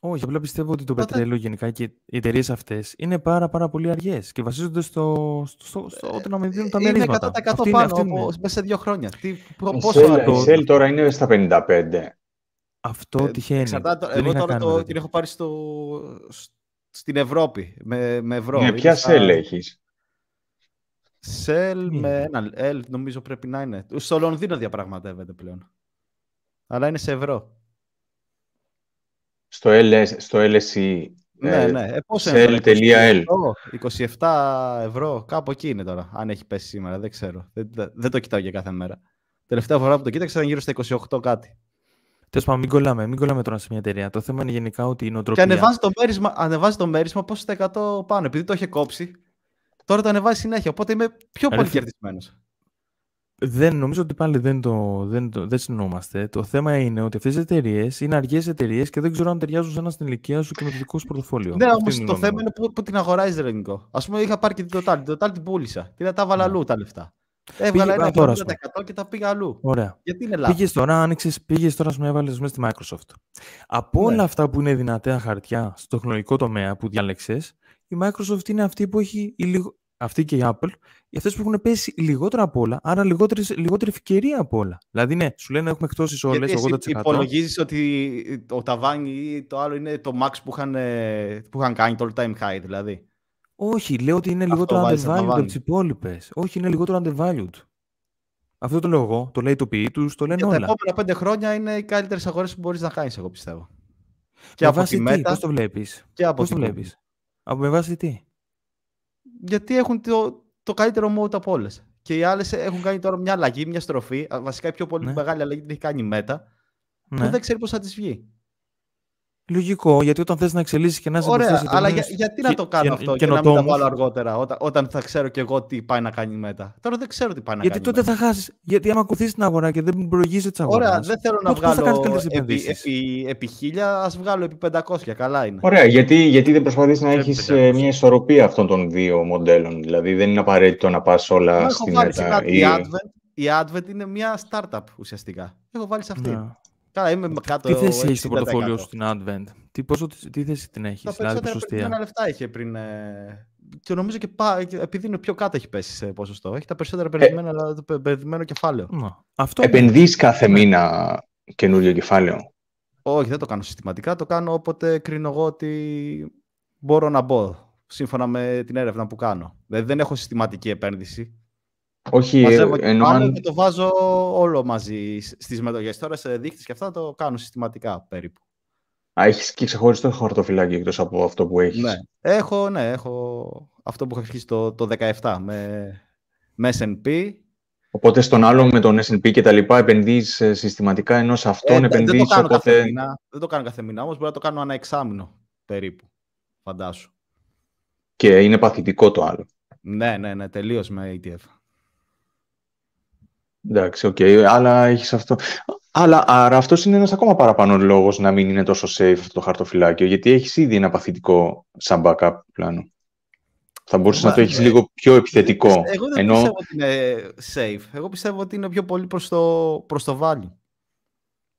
όχι, απλά πιστεύω ότι το πετρέλαιο γενικά και οι εταιρείες αυτές είναι πάρα, πάρα πολύ αργές και βασίζονται στο, στο, στο, ε, ότι να μην δίνουν τα ε, μερίσματα. Είναι 100% αυτή πάνω μέσα σε δύο χρόνια. Τι, Shell, το... Shell τώρα είναι στα 55. Αυτό ε, τυχαίνει. εγώ τώρα την έχω πάρει στην Ευρώπη με, με ευρώ. Με ποια Shell έχεις. Shell με ένα L νομίζω πρέπει να είναι. Στο Λονδίνο διαπραγματεύεται πλέον. Αλλά είναι σε ευρώ στο, LS, στο LSE. Ναι, ε, ναι. Ε, πώς 27 ευρώ, κάπου εκεί είναι τώρα, αν έχει πέσει σήμερα, δεν ξέρω. Δεν, το κοιτάω για κάθε μέρα. Τελευταία φορά που το κοίταξα ήταν γύρω στα 28 κάτι. Τέλος πάντων, μην κολλάμε, μην κολλάμε τώρα σε μια εταιρεία. Το θέμα είναι γενικά ότι η οτροπία Και ανεβάζει το μέρισμα, ανεβάζει το μέρισμα πόσο 100 πάνω, επειδή το είχε κόψει. Τώρα το ανεβάζει συνέχεια. Οπότε είμαι πιο πολύ κερδισμένος δεν, νομίζω ότι πάλι δεν, το, δεν, το, δεν συνόμαστε. Το θέμα είναι ότι αυτές οι εταιρείες είναι αργές εταιρείες και δεν ξέρω αν ταιριάζουν σαν στην ηλικία σου και με το δικό σου πορτοφόλιο. Ναι, όμω το θέμα είναι που, που την αγοράζεις Ρενικό. Ας πούμε, είχα πάρει και την Total. Την Total την πούλησα και τα βάλα ναι. αλλού τα λεφτά. Έβγαλα ένα τώρα, 100% και τα πήγα αλλού. Ωραία. Γιατί είναι λάθος. Πήγες τώρα, άνοιξες, πήγες τώρα, σου έβαλε μέσα στη Microsoft. Από ναι. όλα αυτά που είναι δυνατά χαρτιά στο τεχνολογικό τομέα που διάλεξες, η Microsoft είναι αυτή που έχει. Αυτή και η Apple για αυτές που έχουν πέσει λιγότερα από όλα, άρα λιγότερης, λιγότερη ευκαιρία από όλα. Δηλαδή, ναι, σου λένε έχουμε εκτό. όλε Υπολογίζεις ότι το Ταβάνι ή το άλλο είναι το max που είχαν, ε, που είχαν κάνει το all time high, δηλαδή. Όχι, λέω ότι είναι λιγότερο undervalued από τις υπόλοιπες. Όχι, είναι λιγότερο undervalued. Αυτό το λέω εγώ, το λέει το ποιή τους, το λένε όλα. τα επόμενα πέντε χρόνια είναι οι καλύτερες αγορές που μπορείς να κάνεις, εγώ πιστεύω. Και με από βάση Πώς το βλέπεις. Και από Από τι. Γιατί έχουν το, το καλύτερο mode από όλες. Και οι άλλες έχουν κάνει τώρα μια αλλαγή, μια στροφή. Βασικά η πιο πολύ ναι. μεγάλη αλλαγή την έχει κάνει η Meta. Ναι. δεν ξέρει πώς θα της βγει. Λογικό, γιατί όταν θες να εξελίσσει και να είσαι Ωραία, αλλά για, γιατί να το κάνω και, αυτό και, και να το βάλω αργότερα, όταν, όταν θα ξέρω και εγώ τι πάει να κάνει μετά. Τώρα δεν ξέρω τι πάει να γιατί κάνει. Γιατί τότε μετά. θα χάσεις. Γιατί άμα ακουθείς την αγορά και δεν προηγήσει τη αγορά. Ωραία, δεν θέλω να βγάλω επί, επί, επί, χίλια, ας βγάλω επί 500. Καλά είναι. Ωραία, γιατί, γιατί δεν προσπαθείς να ε, έχεις ε, μια ισορροπία αυτών των δύο μοντέλων. Δηλαδή δεν είναι απαραίτητο να πας όλα στην μετά. Η Advent είναι μια startup ουσιαστικά. Έχω βάλει σε αυτή. Ναι. Καλά, είμαι κάτω. Τι θέση έχει το πορτοφόλιό σου στην Advent, τι, πόσο, τι θέση την έχεις, στην Advent ποσοστία. Τα λεφτά είχε πριν. Ε... Και νομίζω και επειδή είναι πιο κάτω έχει πέσει σε ποσοστό. Έχει τα περισσότερα επενδυμένα, αλλά ε, το κεφάλαιο. Να. Αυτό... Επενδύεις κάθε ναι. μήνα καινούριο κεφάλαιο. Όχι, δεν το κάνω συστηματικά. Το κάνω όποτε κρίνω εγώ ότι μπορώ να μπω σύμφωνα με την έρευνα που κάνω. Δηλαδή δεν έχω συστηματική επένδυση. Όχι, Μαζεύω ε, και το βάζω όλο μαζί στις μετοχές. Τώρα σε δείχτες και αυτά το κάνω συστηματικά περίπου. Α, έχεις και ξεχωριστό χαρτοφυλάκι εκτός από αυτό που έχεις. Ναι, έχω, ναι, έχω αυτό που έχω αρχίσει το, το 17 με, με S&P. Οπότε στον άλλο με τον S&P και τα λοιπά επενδύεις ε, συστηματικά, ενώ σε αυτόν ε, επενδύεις δεν το κάνω Κάθε μήνα, δεν το κάνω κάθε μήνα, όμως μπορεί να το κάνω ένα εξάμεινο περίπου, φαντάσου. Και είναι παθητικό το άλλο. Ναι, ναι, ναι, τελείως με ETF. Εντάξει, οκ, αλλά έχεις αυτό. Αλλά άρα αυτός είναι ένας ακόμα παραπάνω λόγος να μην είναι τόσο safe αυτό το χαρτοφυλάκιο, γιατί έχεις ήδη ένα παθητικό σαν backup πλάνο. Θα μπορούσες να το έχεις ναι. λίγο πιο επιθετικό. Εγώ δεν πιστεύω ότι είναι safe. Εγώ πιστεύω ότι είναι πιο πολύ προς το, προς το value.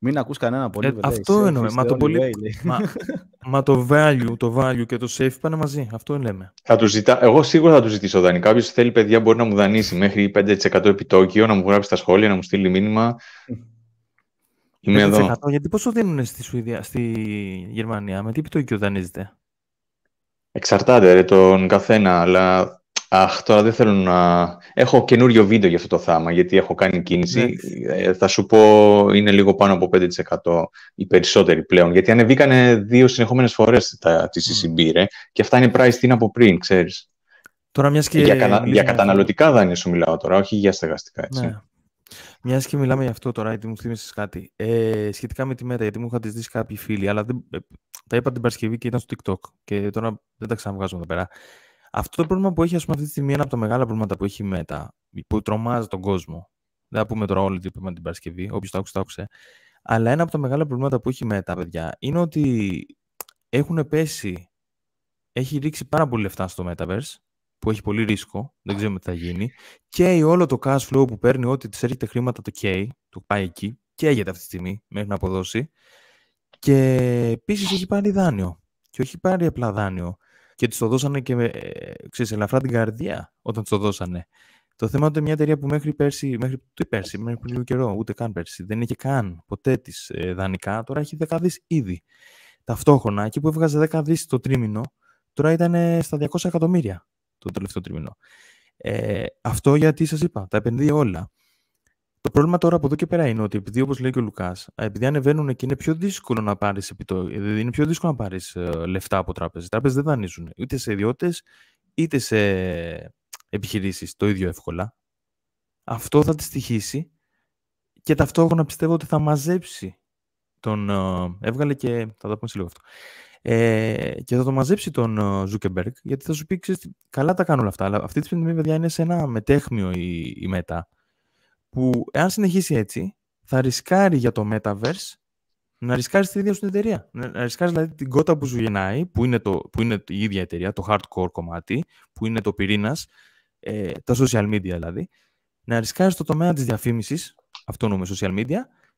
Μην ακούς κανένα πολύ. Ε, αυτό εννοούμε. Μα το, πολύ... μα, μα, το value, το value και το safe πάνε μαζί. Αυτό λέμε. Θα τους ζητά... Εγώ σίγουρα θα τους ζητήσω δάνει. Κάποιος θέλει παιδιά μπορεί να μου δανείσει μέχρι 5% επιτόκιο, να μου γράψει τα σχόλια, να μου στείλει μήνυμα. Είμαι εδώ. Γιατί πόσο δίνουν στη Σουηδία, στη Γερμανία, με τι επιτόκιο δανείζεται. Εξαρτάται ρε, τον καθένα, αλλά Αχ, τώρα δεν θέλω να... Έχω καινούριο βίντεο για αυτό το θέμα γιατί έχω κάνει κίνηση. Ναι. Θα σου πω, είναι λίγο πάνω από 5% οι περισσότεροι πλέον, γιατί ανεβήκανε δύο συνεχόμενες φορές τα, CCB, ρε, και αυτά είναι price την από πριν, ξέρεις. Τώρα μιας και... Για, κατα... για καταναλωτικά δάνεια σου μιλάω τώρα, όχι για στεγαστικά, έτσι. Ναι. Μιας και μιλάμε για αυτό τώρα, γιατί μου θύμισες κάτι. Ε, σχετικά με τη μέρα, γιατί μου είχαν τη δει κάποιοι φίλοι, αλλά δεν, ε, τα είπα την Παρασκευή και ήταν στο TikTok. Και τώρα δεν τα ξαναβγάζω εδώ πέρα. Αυτό το πρόβλημα που έχει ας πούμε, αυτή τη στιγμή ένα από τα μεγάλα προβλήματα που έχει η ΜΕΤΑ, που τρομάζει τον κόσμο. Δεν θα πούμε τώρα όλοι τι είπαμε την Παρασκευή, όποιος το άκουσε, το άκουσε. Αλλά ένα από τα μεγάλα προβλήματα που έχει η ΜΕΤΑ, παιδιά, είναι ότι έχουν πέσει, έχει ρίξει πάρα πολύ λεφτά στο Metaverse, που έχει πολύ ρίσκο, δεν ξέρουμε τι θα γίνει. Καίει όλο το cash flow που παίρνει, ό,τι της έρχεται χρήματα το καίει, το πάει εκεί, καίγεται αυτή τη στιγμή μέχρι να αποδώσει. Και επίσης έχει πάρει δάνειο. Και όχι πάρει απλά δάνειο και του το δώσανε και με, ε, ελαφρά την καρδιά όταν του το δώσανε. Το θέμα είναι μια εταιρεία που μέχρι πέρσι, μέχρι, τι πέρσι, μέχρι πριν λίγο καιρό, ούτε καν πέρσι, δεν είχε καν ποτέ της ε, δανεικά, τώρα έχει δεκάδει ήδη. Ταυτόχρονα, εκεί που έβγαζε δις το τρίμηνο, τώρα ήταν στα 200 εκατομμύρια το τελευταίο τρίμηνο. Ε, αυτό γιατί σας είπα, τα επενδύει όλα. Το πρόβλημα τώρα από εδώ και πέρα είναι ότι επειδή όπως λέει και ο Λουκάς, επειδή ανεβαίνουν και είναι πιο δύσκολο να πάρεις επιτό... Ε, είναι πιο δύσκολο να πάρεις ε, λεφτά από τράπεζες. Οι τράπεζες δεν δανείζουν είτε σε ιδιώτες είτε σε επιχειρήσεις το ίδιο εύκολα. Αυτό θα τη στοιχήσει και ταυτόχρονα πιστεύω ότι θα μαζέψει τον. Ε, έβγαλε και. Θα τα πούμε σε λίγο αυτό. Ε, και θα το μαζέψει τον Ζούκεμπεργκ, γιατί θα σου πει: Καλά τα κάνουν όλα αυτά, αλλά αυτή τη στιγμή, παιδιά, είναι σε ένα μετέχμιο η, η ΜΕΤΑ που εάν συνεχίσει έτσι, θα ρισκάρει για το Metaverse να ρισκάρει την ίδια στην εταιρεία. Να ρισκάρεις δηλαδή την κότα που σου γεννάει, που είναι, το, που είναι η ίδια εταιρεία, το hardcore κομμάτι, που είναι το πυρήνας, ε, τα social media δηλαδή. Να ρισκάρεις το τομέα της διαφήμισης, αυτό νομίζω social media,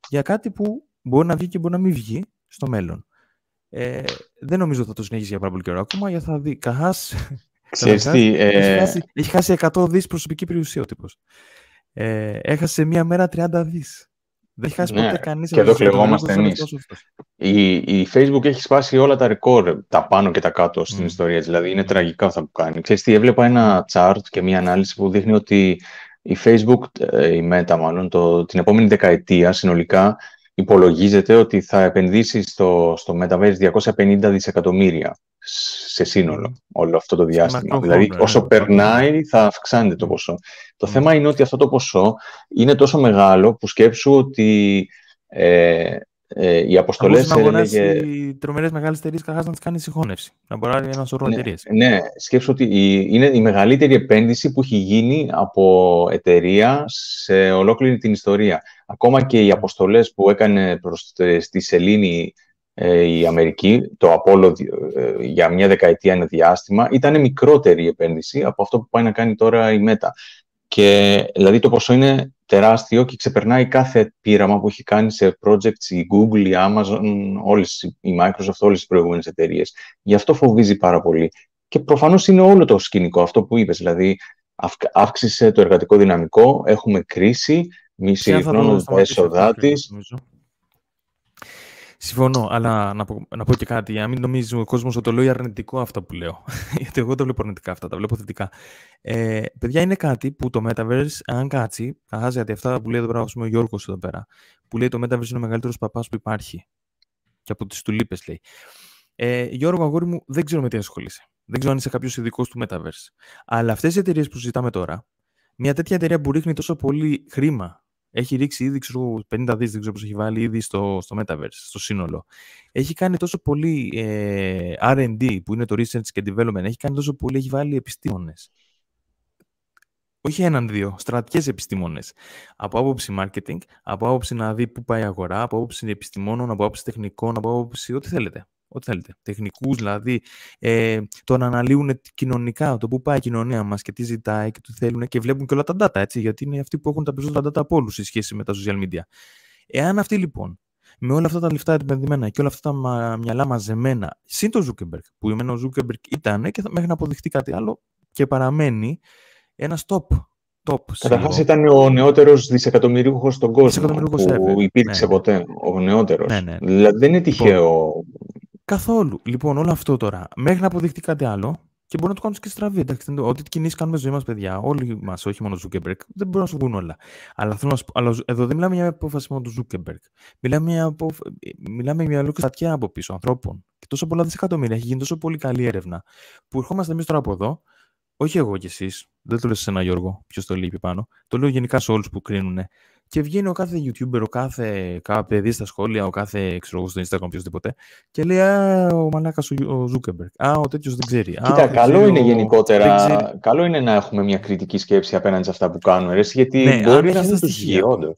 για κάτι που μπορεί να βγει και μπορεί να μην βγει στο μέλλον. Ε, δεν νομίζω θα το συνεχίσει για πάρα πολύ καιρό ακόμα, γιατί θα δει. Καχά. Ε, έχει, χάσει, 100 δις προσωπική περιουσία ο ε, έχασε μία μέρα 30 δις. Δεν έχει χάσει ναι, ποτέ κανείς. Και εδώ κλεγόμαστε εμεί. Η, Facebook έχει σπάσει όλα τα ρεκόρ, τα πάνω και τα κάτω στην ιστορία Δηλαδή είναι τραγικά αυτά που κάνει. Ξέρεις έβλεπα ένα chart και μια ανάλυση που δείχνει ότι η Facebook, ε, η Meta μάλλον, το, την επόμενη δεκαετία συνολικά υπολογίζεται ότι θα επενδύσει στο, στο Metaverse 250 δισεκατομμύρια σε σύνολο όλο αυτό το διάστημα. δηλαδή, ε. όσο περνάει, θα αυξάνεται το ποσό. Το θέμα είναι ότι αυτό το ποσό είναι τόσο μεγάλο που σκέψου ότι ε, ε, οι αποστολές. Να Οι τρομερές μεγάλες εταιρείες να τις κάνει συγχώνευση. Να μπορεί ένα σωρό ναι, εταιρείες. Ναι, σκέψω ότι η, είναι η μεγαλύτερη επένδυση που έχει γίνει από εταιρεία σε ολόκληρη την ιστορία. Ακόμα και οι αποστολές που έκανε προς, στη Σελήνη ε, η Αμερική, το Apollo ε, για μια δεκαετία ένα διάστημα, ήταν μικρότερη η επένδυση από αυτό που πάει να κάνει τώρα η ΜΕΤΑ. Και δηλαδή το ποσό είναι τεράστιο και ξεπερνάει κάθε πείραμα που έχει κάνει σε projects η Google, η Amazon, όλες, η Microsoft, όλες οι προηγούμενες εταιρείες. Γι' αυτό φοβίζει πάρα πολύ. Και προφανώς είναι όλο το σκηνικό αυτό που είπες, δηλαδή αύξησε το εργατικό δυναμικό, έχουμε κρίση, μη συρρυκνώνουν τα έσοδά τη. Συμφωνώ, αλλά να πω, να πω και κάτι, να μην νομίζει ο κόσμος ότι το λέω αρνητικό αυτό που λέω. Γιατί εγώ το βλέπω αρνητικά αυτά, τα βλέπω θετικά. Ε, παιδιά, είναι κάτι που το Metaverse, αν κάτσει, θα γιατί αυτά που λέει εδώ πέρα, ο Γιώργος εδώ πέρα, που λέει το Metaverse είναι ο μεγαλύτερος παπάς που υπάρχει. Και από τις τουλίπες λέει. Ε, Γιώργο, αγόρι μου, δεν ξέρω με τι ασχολείσαι. Δεν ξέρω αν είσαι κάποιος ειδικός του Metaverse. Αλλά αυτές οι εταιρείες που συζητάμε τώρα, μια τέτοια εταιρεία που ρίχνει τόσο πολύ χρήμα έχει ρίξει ήδη ξέρω, 50 δις, δεν έχει βάλει ήδη στο, στο Metaverse, στο σύνολο. Έχει κάνει τόσο πολύ ε, R&D, που είναι το Research and Development, έχει κάνει τόσο πολύ, έχει βάλει επιστήμονες. Όχι έναν, δύο, στρατιές επιστήμονες. Από άποψη marketing, από άποψη να δει πού πάει η αγορά, από άποψη επιστημόνων, από άποψη τεχνικών, από άποψη ό,τι θέλετε ό,τι θέλετε, τεχνικούς δηλαδή, ε, το να αναλύουν κοινωνικά, το που πάει η κοινωνία μας και τι ζητάει και τι θέλουν και βλέπουν και όλα τα data, έτσι, γιατί είναι αυτοί που έχουν τα περισσότερα data από όλους σε σχέση με τα social media. Εάν αυτοί λοιπόν με όλα αυτά τα λεφτά επενδυμένα και όλα αυτά τα μυαλά μαζεμένα, συν το Zuckerberg, που εμένα ο Zuckerberg ήταν και μέχρι να αποδειχτεί κάτι άλλο και παραμένει ένας top. top Καταρχάς ήταν ο νεότερος δισεκατομμυρίουχος στον κόσμο που υπήρξε ναι. ποτέ. Ο νεότερος. Ναι, ναι. Δηλαδή δεν είναι τυχαίο λοιπόν, Καθόλου. Λοιπόν, όλο αυτό τώρα, μέχρι να αποδειχτεί κάτι άλλο, και μπορεί να το κάνουν και στραβή. Εντάξει, ό,τι κινήσεις κάνουμε ζωή μας, παιδιά, όλοι μας, όχι μόνο Ζούκεμπερκ, δεν μπορούν να σου βγουν όλα. Αλλά, θέλω αλλά εδώ δεν μιλάμε για μια απόφαση μόνο του Ζούκεμπερκ. Μιλάμε, μια απο... μιλάμε για μια ολόκληρη από πίσω ανθρώπων. Και τόσο πολλά δισεκατομμύρια, έχει γίνει τόσο πολύ καλή έρευνα. Που ερχόμαστε εμείς τώρα από εδώ, όχι εγώ κι εσείς, δεν το λέω σε ένα Γιώργο, ποιος το λείπει πάνω. Το λέω γενικά σε όλους που κρίνουν και βγαίνει ο κάθε YouTuber, ο κάθε παιδί στα σχόλια, ο κάθε ξέρω στο Instagram, οποιοδήποτε, και λέει Α, ο μαλάκας ο Ζούκεμπεργκ. Α, ο τέτοιος δεν ξέρει. Κοίτα, καλό είναι γενικότερα. Καλό είναι να έχουμε μια κριτική σκέψη απέναντι σε αυτά που κάνουμε. γιατί ναι, μπορεί να είναι του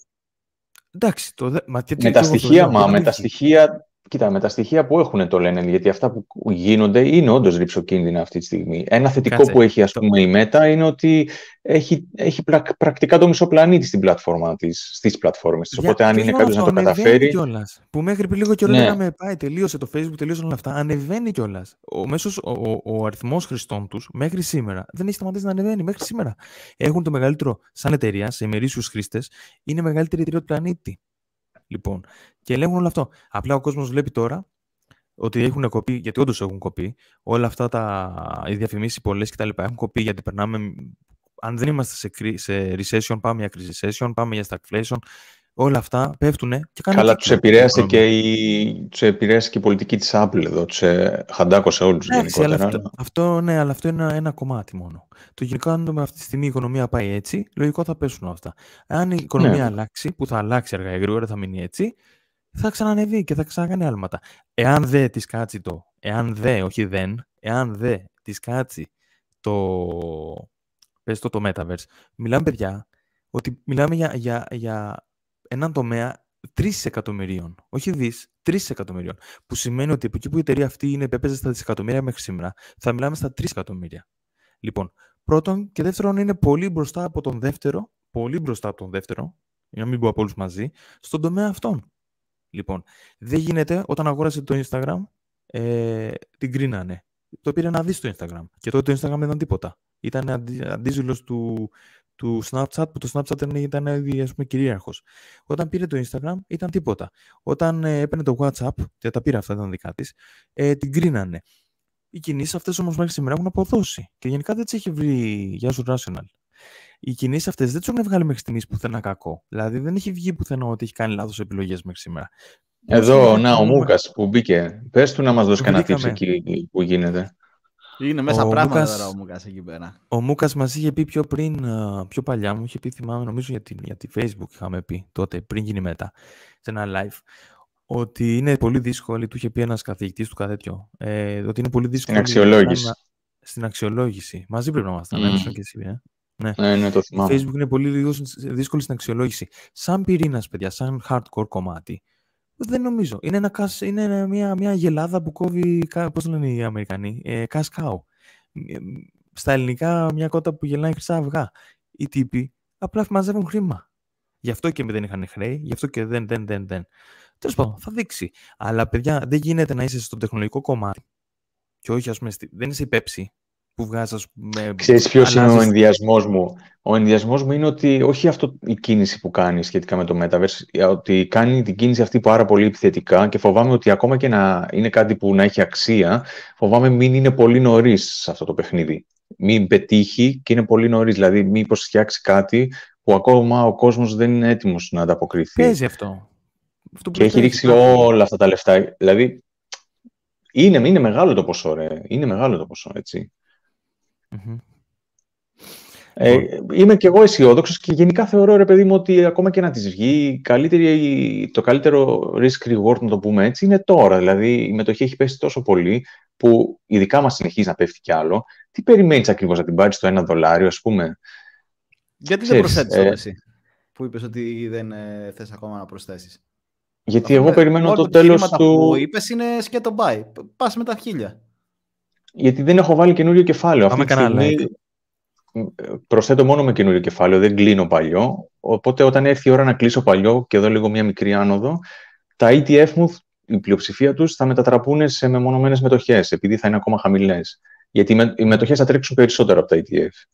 Εντάξει, το, μα, με τα στοιχεία, μα με τα στοιχεία Κοίτα, με τα στοιχεία που έχουν το λένε, γιατί αυτά που γίνονται είναι όντως ρηψοκίνδυνα αυτή τη στιγμή. Ένα θετικό που έχει ας πούμε, η ΜΕΤΑ είναι ότι έχει, έχει πρακτικά το μισό πλανήτη στην πλατφόρμα της, στις πλατφόρμες της. Οπότε, αν είναι κάποιος να το καταφέρει. Κιόλας, που μέχρι πριν λίγο καιρό ναι. λέγαμε πάει, τελείωσε το Facebook, τελείωσαν όλα αυτά. Ανεβαίνει κιόλας. Ο, ο, ο, ο αριθμός χρηστών τους μέχρι σήμερα δεν έχει σταματήσει να ανεβαίνει. Μέχρι σήμερα έχουν το μεγαλύτερο, σαν εταιρεία, σε ημερήσιους χρήστες, είναι μεγαλύτερη εταιρεία του πλανήτη. Λοιπόν, και λέγουν όλο αυτό. Απλά ο κόσμος βλέπει τώρα ότι έχουν κοπεί, γιατί όντως έχουν κοπεί, όλα αυτά τα, οι διαφημίσεις πολλέ κτλ. Έχουν κοπεί γιατί περνάμε. Αν δεν είμαστε σε, σε recession, πάμε για crisis recession, πάμε για stagflation όλα αυτά πέφτουν και κάνουν... Καλά, του επηρέασε, και η, επηρέασε και η πολιτική της Apple εδώ, Τους ε, χαντάκωσε όλου του γενικότερα. Αλλά αυτό, ναι, αλλά αυτό είναι ένα, κομμάτι μόνο. Το γενικό, αν δούμε αυτή τη στιγμή η οικονομία πάει έτσι, λογικό θα πέσουν αυτά. Αν η οικονομία ναι. αλλάξει, που θα αλλάξει αργά ή γρήγορα, θα μείνει έτσι, θα ξανανεβεί και θα ξανακάνει άλματα. Εάν δε της κάτσει το, εάν δε, όχι δεν, εάν δε της κάτσει το, πες το το Metaverse, μιλάμε παιδιά, ότι μιλάμε για, για, για έναν τομέα 3 εκατομμυρίων. Όχι δις, 3 εκατομμυρίων. Που σημαίνει ότι από εκεί που η εταιρεία αυτή είναι επέπαιζε στα δισεκατομμύρια μέχρι σήμερα, θα μιλάμε στα 3 εκατομμύρια. Λοιπόν, πρώτον και δεύτερον είναι πολύ μπροστά από τον δεύτερο, πολύ μπροστά από τον δεύτερο, για να μην πω από όλους μαζί, στον τομέα αυτών. Λοιπόν, δεν γίνεται όταν αγόρασε το Instagram, ε, την κρίνανε. Το πήρε να δει στο Instagram. Και τότε το Instagram δεν ήταν τίποτα. Ήταν αντίζηλος του, του Snapchat, που το Snapchat ήταν ήδη ε, ας πούμε, κυρίαρχος. Όταν πήρε το Instagram ήταν τίποτα. Όταν ε, έπαιρνε το WhatsApp, και τα πήρε αυτά, ήταν δικά της, ε, την κρίνανε. Οι κινήσεις αυτές όμως μέχρι σήμερα έχουν αποδώσει. Και γενικά δεν τις έχει βρει για σου rational. Οι κινήσεις αυτές δεν του έχουν βγάλει μέχρι στιγμής πουθενά κακό. Δηλαδή δεν έχει βγει πουθενά ότι έχει κάνει λάθος επιλογές μέχρι σήμερα. Εδώ, να, ο Μούκας που μπήκε. Πες του να μας δώσει κανένα τύψη εκεί που γίνεται. Είναι μέσα ο πράγματα Μούκας, τώρα ο Μούκας εκεί πέρα. Ο Μούκας μας είχε πει πιο πριν, ε, πιο παλιά μου, είχε πει, θυμάμαι, νομίζω για τη, για Facebook είχαμε πει τότε, πριν γίνει μετά, σε ένα live, ότι είναι πολύ δύσκολο, του είχε πει ένας καθηγητής του κάτι ε, ότι είναι πολύ δύσκολο... Στην αξιολόγηση. στην αξιολόγηση. Μαζί πρέπει να είμαστε, mm. και εσύ, ε. ναι. ναι. ναι, το θυμάμαι. Facebook είναι πολύ δύσκολη στην αξιολόγηση. Σαν πυρήνας, παιδιά, σαν hardcore κομμάτι, δεν νομίζω. Είναι, μια, μια γελάδα που κόβει, πώς λένε οι Αμερικανοί, ε, κασκάου. Ε, στα ελληνικά μια κότα που γελάει χρυσά αυγά. Οι τύποι απλά μαζεύουν χρήμα. Γι' αυτό και δεν είχαν χρέη, γι' αυτό και δεν, δεν, δεν, δεν. Τέλος πάντων, θα δείξει. Αλλά παιδιά, δεν γίνεται να είσαι στο τεχνολογικό κομμάτι και όχι, ας πούμε, δεν είσαι η που βγάζει, με... Ξέρεις ποιος είναι ο ενδιασμός μου. Ο ενδιασμός μου είναι ότι όχι αυτό η κίνηση που κάνει σχετικά με το Metaverse, ότι κάνει την κίνηση αυτή πάρα πολύ επιθετικά και φοβάμαι ότι ακόμα και να είναι κάτι που να έχει αξία, φοβάμαι μην είναι πολύ νωρίς σε αυτό το παιχνίδι. Μην πετύχει και είναι πολύ νωρίς. Δηλαδή, μήπως φτιάξει κάτι που ακόμα ο κόσμος δεν είναι έτοιμος να ανταποκριθεί. Παίζει αυτό. αυτό και έχει ρίξει όλα αυτά τα λεφτά. Δηλαδή, είναι, είναι μεγάλο το ποσό, ρε. Είναι μεγάλο το ποσό, έτσι. Ε, είμαι κι εγώ αισιόδοξος και γενικά θεωρώ ρε παιδί μου ότι ακόμα και να της βγει, καλύτερη, το καλύτερο risk reward, να το πούμε έτσι, είναι τώρα. Δηλαδή η μετοχή έχει πέσει τόσο πολύ που ειδικά μας συνεχίζει να πέφτει κι άλλο. Τι περιμένεις ακριβώς να την πάρεις στο ένα δολάριο, ας πούμε. Γιατί δεν προσθέτεις ε... εσύ, που είπες ότι δεν ε, θες ακόμα να προσθέσεις. Γιατί εγώ περιμένω το τέλο του. Που είπες είναι σκέτο buy. Πας με τα χίλια. Γιατί δεν έχω βάλει καινούριο κεφάλαιο. Αυτή κανένα στιγμή... Προσθέτω μόνο με καινούριο κεφάλαιο, δεν κλείνω παλιό. Οπότε όταν έρθει η ώρα να κλείσω παλιό και εδώ λίγο μια μικρή άνοδο, τα ETF μου, η πλειοψηφία τους, θα μετατραπούν σε μεμονωμένες μετοχές, επειδή θα είναι ακόμα χαμηλές. Γιατί οι μετοχές θα τρέξουν περισσότερο από τα ETF.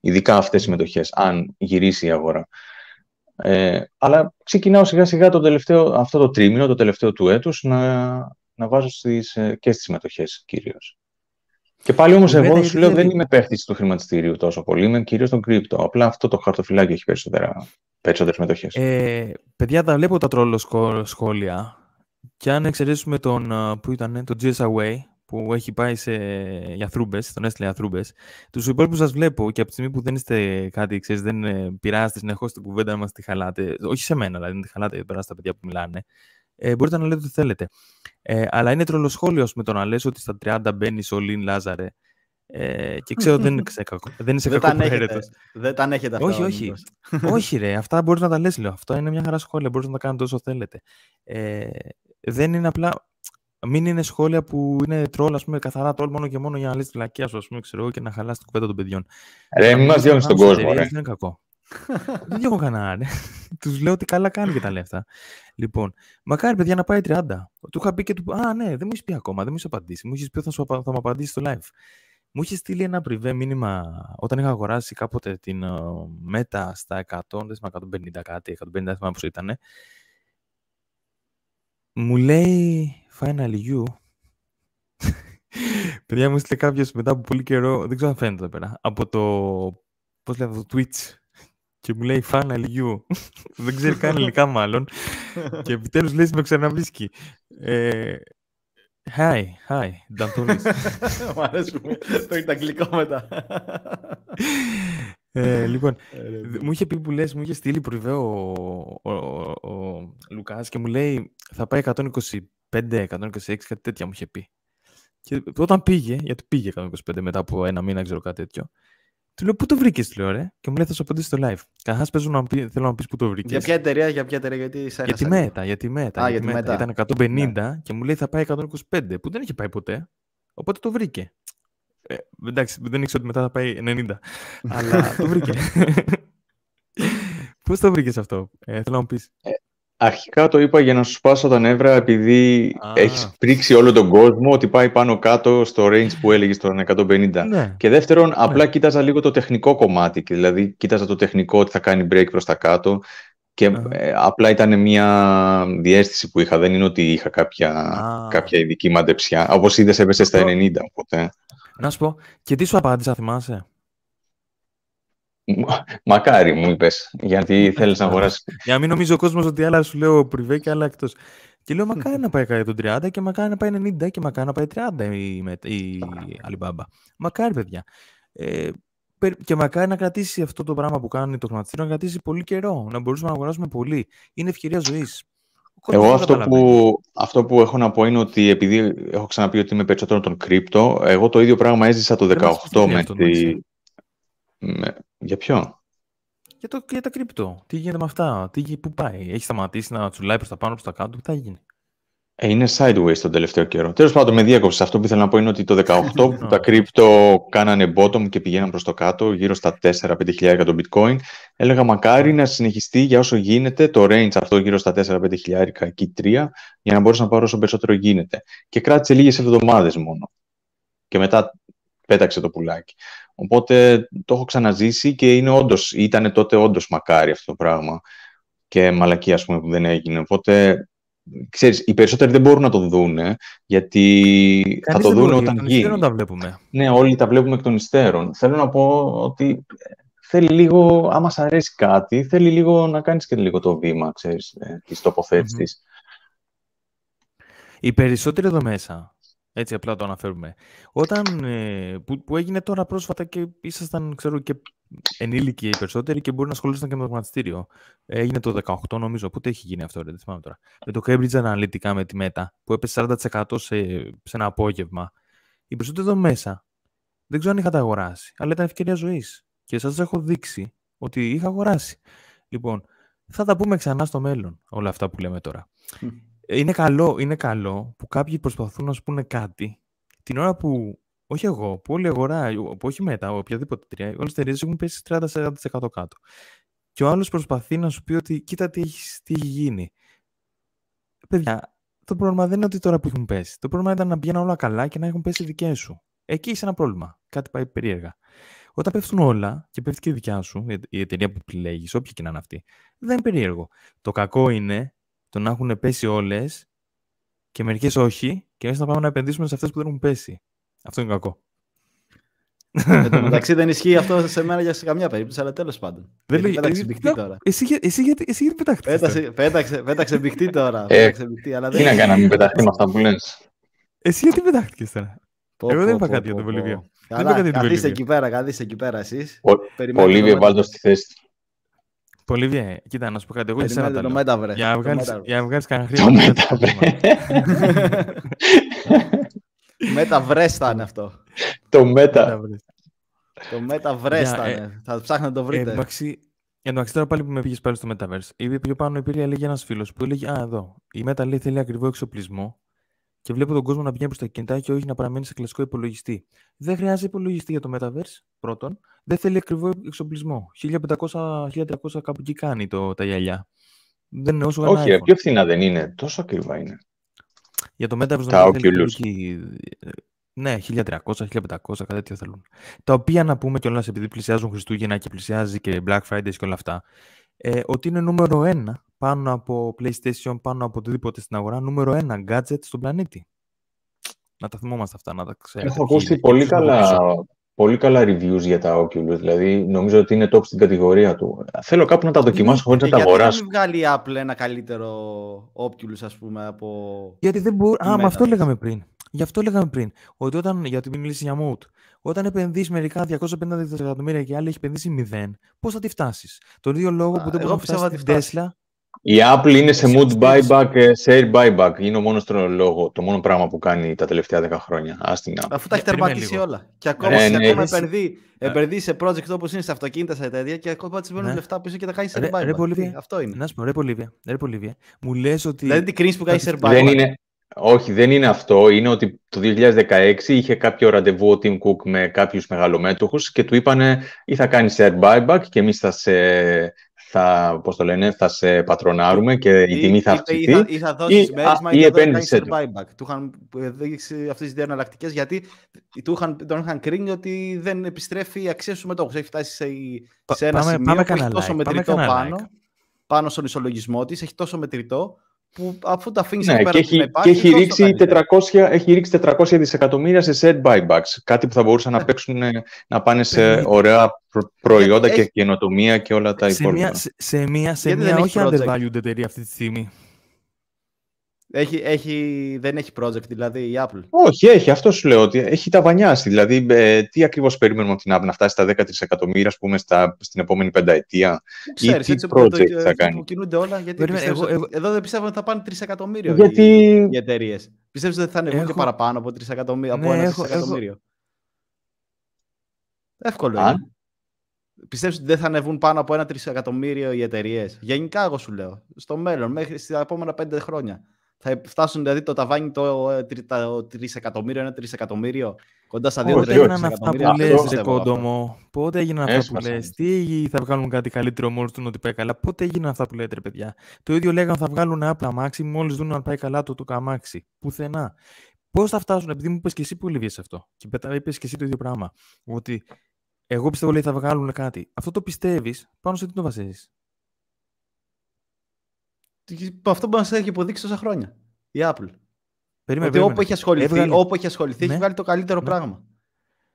Ειδικά αυτές οι μετοχές, αν γυρίσει η αγορά. Ε, αλλά ξεκινάω σιγά σιγά το τελευταίο, αυτό το τρίμηνο, το τελευταίο του έτους, να, να βάζω στις, ε, και στις μετοχές κυρίως. Και πάλι όμως, εγώ σου λέω δεν είμαι παίχτης του χρηματιστηρίου τόσο πολύ, είμαι κυρίως στον κρύπτο. Απλά αυτό το χαρτοφυλάκι έχει περισσότερα, περισσότερες μετοχές. Ε, παιδιά, τα βλέπω τα τρόλο σχόλια. Και αν εξαιρέσουμε τον, που ήταν, ε, τον GS Away, που έχει πάει σε, γιαθρούμπες, τον έστειλε γιαθρούμπες, του τους υπόλοιπους σας βλέπω και από τη στιγμή που δεν είστε κάτι, ξέρεις, δεν ε, πειράζετε συνεχώς την κουβέντα μας, τη χαλάτε, όχι σε μένα δηλαδή, δεν τη χαλάτε εδώ παιδιά που μιλάνε, ε, μπορείτε να λέτε ό,τι θέλετε. Ε, αλλά είναι τρολοσχόλιος με το να λες ότι στα 30 μπαίνει ο Λίν Λάζαρε. Ε, και ξέρω δεν είναι κακό, δεν είσαι δεν κακό Δεν τα έχετε αυτά. Όχι, όχι. όχι ρε, αυτά μπορείς να τα λες λέω. Αυτό είναι μια χαρά σχόλια, μπορείτε να τα κάνετε όσο θέλετε. Ε, δεν είναι απλά... Μην είναι σχόλια που είναι τρόλ, ας πούμε, καθαρά τρόλ μόνο και μόνο για να λες τη λακία σου, ας πούμε, ξέρω, και να χαλάσει την κουβέντα των παιδιών. Ρε, μην μας τον κόσμο, Δεν είναι κακό δεν έχω κανένα Ναι. Τους λέω ότι καλά κάνει και τα λεφτά. Λοιπόν, μακάρι παιδιά να πάει 30. Του είχα πει και του. Α, ναι, δεν μου είσαι πει ακόμα, δεν μου είσαι απαντήσει. Μου είχε πει ότι θα μου απαντήσεις στο live. Μου είχε στείλει ένα πριβέ μήνυμα όταν είχα αγοράσει κάποτε την ε, Meta στα 100, δεν θυμάμαι 150 κάτι, 150 άτομα θυμάμαι πώς ήταν. Μου λέει Final You. Παιδιά μου έστειλε κάποιος μετά από πολύ καιρό, δεν ξέρω αν φαίνεται εδώ πέρα, από το. Πώς λέει το Twitch και μου λέει Final You. Δεν ξέρει καν ελληνικά μάλλον. και επιτέλους λέει με ξαναβρίσκει. Ε, Hi, hi, Νταντούλης. Μου αρέσει που το ήταν αγγλικό μετά. Ε, λοιπόν, ε, ναι. μου είχε πει που λες, μου είχε στείλει προηγουμένω ο, ο, ο, ο Λουκάς και μου λέει θα πάει 125, 126, κάτι τέτοια μου είχε πει. Και όταν πήγε, γιατί πήγε 125 μετά από ένα μήνα, ξέρω κάτι τέτοιο, του λέω, πού το βρήκες, λέω, ρε. Και μου λέει, θα σου απαντήσει στο live. Καθά παίζω να πει, θέλω να πεις πού το βρήκες. Για ποια εταιρεία, για ποια εταιρεία, γιατί σε Για τη μέτα, για τη μέτα. Α, για τη μέτα. Ήταν 150 και μου λέει, θα πάει 125, που δεν είχε πάει ποτέ. Οπότε το βρήκε. Ε, εντάξει, δεν ήξερα ότι μετά θα πάει 90. αλλά το βρήκε. Πώς το βρήκες αυτό, ε, θέλω να μου πεις. Ε, Αρχικά το είπα για να σου σπάσω τα νεύρα επειδή ah. έχεις πρίξει όλο τον κόσμο ότι πάει πάνω κάτω στο range που έλεγε στον 150. Ναι. Και δεύτερον, ναι. απλά κοίταζα λίγο το τεχνικό κομμάτι. Δηλαδή, κοίταζα το τεχνικό ότι θα κάνει break προς τα κάτω. Και ε, απλά ήταν μια διέστηση που είχα. Δεν είναι ότι είχα κάποια, κάποια ειδική μαντεψιά. Όπως είδες, έπεσε στα 90. Οπότε. Να σου πω, και τι σου απάντησα, θυμάσαι. Μακάρι μου είπες, γιατί θέλεις να αγοράσεις. Για να μην νομίζει ο κόσμος ότι άλλα σου λέω πριβέ και άλλα εκτός. Και λέω μακάρι να πάει 30 και μακάρι να πάει 90 και μακάρι να πάει 30 η, η Alibaba. Μακάρι, παιδιά. Ε, και μακάρι να κρατήσει αυτό το πράγμα που κάνει το χρηματιστήριο, να κρατήσει πολύ καιρό, να μπορούσαμε να αγοράσουμε πολύ. Είναι ευκαιρία ζωής. Εγώ αυτό που, αυτό που έχω να πω είναι ότι επειδή έχω ξαναπεί ότι είμαι περισσότερο τον κρύπτο, εγώ το ίδιο πράγμα έζησα το 18 με τη... Για ποιο? Για, το, για τα κρυπτο. Τι γίνεται με αυτά, τι, πού πάει. Έχει σταματήσει να τσουλάει προς τα πάνω, προς τα κάτω, τι θα γίνει. Ε, είναι sideways τον τελευταίο καιρό. Τέλος πάντων, με διέκοψε. Αυτό που ήθελα να πω είναι ότι το 18 που τα κρύπτο κάνανε bottom και πηγαίναν προς το κάτω, γύρω στα 4-5 το bitcoin, έλεγα μακάρι να συνεχιστεί για όσο γίνεται το range αυτό γύρω στα 4-5 χιλιάρια εκεί 3, για να μπορέσω να πάρω όσο περισσότερο γίνεται. Και κράτησε λίγες εβδομάδες μόνο. Και μετά πέταξε το πουλάκι. Οπότε το έχω ξαναζήσει και είναι όντως, ήταν τότε όντως μακάρι αυτό το πράγμα και μαλακία ας πούμε που δεν έγινε. Οπότε, ξέρεις, οι περισσότεροι δεν μπορούν να το δούνε, γιατί θα το δούνε όταν γίνει. τα βλέπουμε. Ναι, όλοι τα βλέπουμε εκ των υστέρων. Θέλω να πω ότι θέλει λίγο, άμα σ' αρέσει κάτι, θέλει λίγο να κάνεις και λίγο το βήμα, ξέρεις, ε, της Οι περισσότεροι εδώ μέσα έτσι απλά το αναφέρουμε. Όταν, ε, που, έγινε τώρα πρόσφατα και ήσασταν ξέρω, και ενήλικοι οι περισσότεροι και μπορεί να ασχολούσαν και με το χρηματιστήριο. Έγινε το 18 νομίζω. Πότε έχει γίνει αυτό, ρε, δεν θυμάμαι τώρα. Με το Cambridge Analytica με τη ΜΕΤΑ που έπεσε 40% σε, ένα απόγευμα. Οι περισσότεροι εδώ μέσα δεν ξέρω αν είχα αγοράσει, αλλά ήταν ευκαιρία ζωής. Και σας έχω δείξει ότι είχα αγοράσει. Λοιπόν, θα τα πούμε ξανά στο μέλλον όλα αυτά που λέμε τώρα. Είναι καλό, είναι καλό που κάποιοι προσπαθούν να σου πούνε κάτι την ώρα που, όχι εγώ, που όλη η αγορά, που όχι μετά, οποιαδήποτε εταιρεία, όλε τι εταιρείες έχουν πέσει 30-40% κάτω. Και ο άλλος προσπαθεί να σου πει ότι κοίτα τι έχεις, τι έχει γίνει. Παιδιά, το πρόβλημα δεν είναι ότι τώρα που έχουν πέσει. Το πρόβλημα ήταν να πηγαίνουν όλα καλά και να έχουν πέσει δικές σου. Εκεί είσαι ένα πρόβλημα. Κάτι πάει περίεργα. Όταν πέφτουν όλα και πέφτει και η δικιά σου, η εταιρεία που επιλέγεις, όποια και να είναι αυτή, δεν είναι περίεργο. Το κακό είναι το να έχουν πέσει όλες και μερικές όχι, και εμεί να πάμε να επενδύσουμε σε αυτές που δεν έχουν πέσει. Αυτό είναι κακό. Ε, εν δεν ισχύει αυτό σε μένα για σε καμιά περίπτωση, αλλά τέλος πάντων. Δεν λέει, πέταξε μπιχτή ε, τώρα. Εσύ, γιατί, εσύ γιατί πετάχτηκες. Πέταξε, πέταξε, ε, πέταξε μπιχτή τώρα. πέταξε μπιχτή, αλλά δεν... Τι να κάνω, μην με αυτά που λες. Εσύ γιατί πετάχτηκες τώρα. Εγώ δεν είπα κάτι για την Βολιβία. Καλά, καθίστε εκεί πέρα, καθίστε εκεί πέρα εσείς. Βολιβία, βάλτε στη θέση Πολύ ε. Κοίτα, να σου πω κάτι. Εγώ ξέρω το Metaverse. Για να βγάλει κανένα χρήμα. Το Metaverse. Μεταβρέ θα είναι αυτό. Το Meta. Το Metaverse θα ε, είναι. Θα ψάχνω να το βρείτε. Εν τω τώρα πάλι που με πήγες πάλι στο Metaverse, είπε πιο πάνω υπήρχε έλεγε ένας φίλος που έλεγε Α, εδώ. Η Meta λέει θέλει ακριβό εξοπλισμό και βλέπω τον κόσμο να πηγαίνει προς τα κινητά και όχι να παραμένει σε κλασικό υπολογιστή. Δεν χρειάζεται υπολογιστή για το Metaverse, πρώτον δεν θέλει ακριβό εξοπλισμό. 1500-1300 κάπου εκεί κάνει το, τα γυαλιά. Δεν είναι όσο Όχι, ε, πιο φθηνά δεν είναι. Τόσο ακριβά είναι. Για το Meta δεν θέλει ε, ναι, 1300, 1500, κάτι τέτοιο θέλουν. Τα οποία να πούμε κιόλας επειδή πλησιάζουν Χριστούγεννα και πλησιάζει και Black Friday και όλα αυτά. Ε, ότι είναι νούμερο ένα πάνω από PlayStation, πάνω από οτιδήποτε στην αγορά, νούμερο ένα gadget στον πλανήτη. Να τα θυμόμαστε αυτά, να τα ξέρουμε. Έχω ακούσει πολύ καλά πολύ καλά reviews για τα Oculus. Δηλαδή, νομίζω ότι είναι top στην κατηγορία του. Θέλω κάπου να τα δοκιμάσω χωρίς να τα αγοράσω. Γιατί δεν βγάλει η Apple ένα καλύτερο Oculus, ας πούμε, από. Γιατί δεν μπορεί. Α, με αυτό λέγαμε πριν. Γι' αυτό λέγαμε πριν. Ότι όταν. Γιατί μην μιλήσεις για mood. Όταν επενδύσεις μερικά 250 δισεκατομμύρια και άλλοι έχει επενδύσει 0, πώς θα τη φτάσεις. Τον ίδιο λόγο που δεν μπορεί να φτάσεις την Tesla. Η Apple είναι σε mood buyback, ε, share buyback. Είναι ο μόνος λόγο, το μόνο πράγμα που κάνει τα τελευταία 10 χρόνια. Άστινα. Αφού τα έχει τερματίσει όλα. Και ναι, ακόμα, ναι, ναι, επενδύει, σε project όπως είναι στα αυτοκίνητα, σε εταιρεία και ακόμα της παίρνουν ναι. λεφτά πίσω και τα κάνει share buyback. Αυτό είναι. Να σου πω, ρε Πολύβια. Μου λες ότι. Δηλαδή την κρίνει που κάνει share buyback. Όχι, δεν είναι αυτό. Είναι ότι το 2016 είχε κάποιο ραντεβού ο Tim Cook με κάποιους μεγαλομέτωχους και του είπανε ή θα κάνεις share buyback και εμείς θα σε θα, πώς το λένε, θα σε πατρονάρουμε και η τιμή θα αυξηθεί. Ή, θα, ή θα μέρισμα ή, Του είχαν ε, δείξει αυτές τις δύο γιατί του είχαν, τον είχαν κρίνει ότι δεν επιστρέφει η αξία στου μετόχου. Έχει φτάσει σε, σε ένα σημείο πάμε που έχει τόσο μετρητό πάνω, πάνω στον ισολογισμό της, έχει τόσο μετρητό που αφού τα αφήνεις ναι, πέρα και, έχει, υπάρχει, και έχει, ρίξει 400, έχει ρίξει 400 δισεκατομμύρια σε set buybacks. Κάτι που θα μπορούσαν να ε. παίξουν ε, να πάνε σε ωραία προϊόντα ε, έχει... και καινοτομία και όλα τα υπόλοιπα. Σε μια, σε μια, σε μια όχι project. undervalued εταιρεία αυτή τη στιγμή. Έχει, έχει, δεν έχει project δηλαδή η Apple. Όχι, έχει. Αυτό σου λέω ότι έχει ταβανιάσει. Δηλαδή, ε, τι ακριβώς περιμένουμε από την Apple να φτάσει στα 10 εκατομμύρια, ας πούμε, στα, στην επόμενη πενταετία. Ξέρεις, τι project το, θα κάνει. κινούνται όλα. Γιατί πιστεύω, εγώ, εδώ δεν πιστεύω ότι θα πάνε 3 εκατομμύρια γιατί... οι, οι εταιρείε. Πιστεύω ότι θα ανεβούν έχω... και παραπάνω από 3 από ναι, ένα έχω, εκατομμύριο. Εύκολο είναι. Πιστεύεις ότι δεν θα ανεβούν πάνω από ένα τρισεκατομμύριο οι εταιρείες. Γενικά, εγώ σου λέω. Στο μέλλον, μέχρι στα επόμενα πέντε χρόνια θα φτάσουν δηλαδή το ταβάνι το 3 ε, ένα τρισεκατομμύριο. εκατομμύριο. Κοντά στα 2-3 εκατομμύρια. Πότε έγιναν αυτά που λε, Κόντομο. Πότε έγιναν αυτά που λες. Τι θα βγάλουν κάτι καλύτερο μόλις δουν ότι πάει καλά. Πότε έγιναν αυτά που λέτε, ρε παιδιά. Το ίδιο λέγανε θα βγάλουν άπλα μάξι μόλις δουν αν πάει καλά το του καμάξι. Πουθενά. Πώς θα φτάσουν, επειδή μου είπες και εσύ που λυβεί αυτό. Και είπες και εσύ το ίδιο πράγμα. Ότι εγώ πιστεύω ότι θα βγάλουν κάτι. Αυτό το πιστεύεις, πάνω σε τι το βασίζεις. Αυτό που μας έχει αποδείξει τόσα χρόνια. Η Apple. Περίμενε, ότι Όπου, έχει ασχοληθεί, Έβγαλε... όπου έχει ασχοληθεί, ναι. έχει βγάλει το καλύτερο ναι. πράγμα.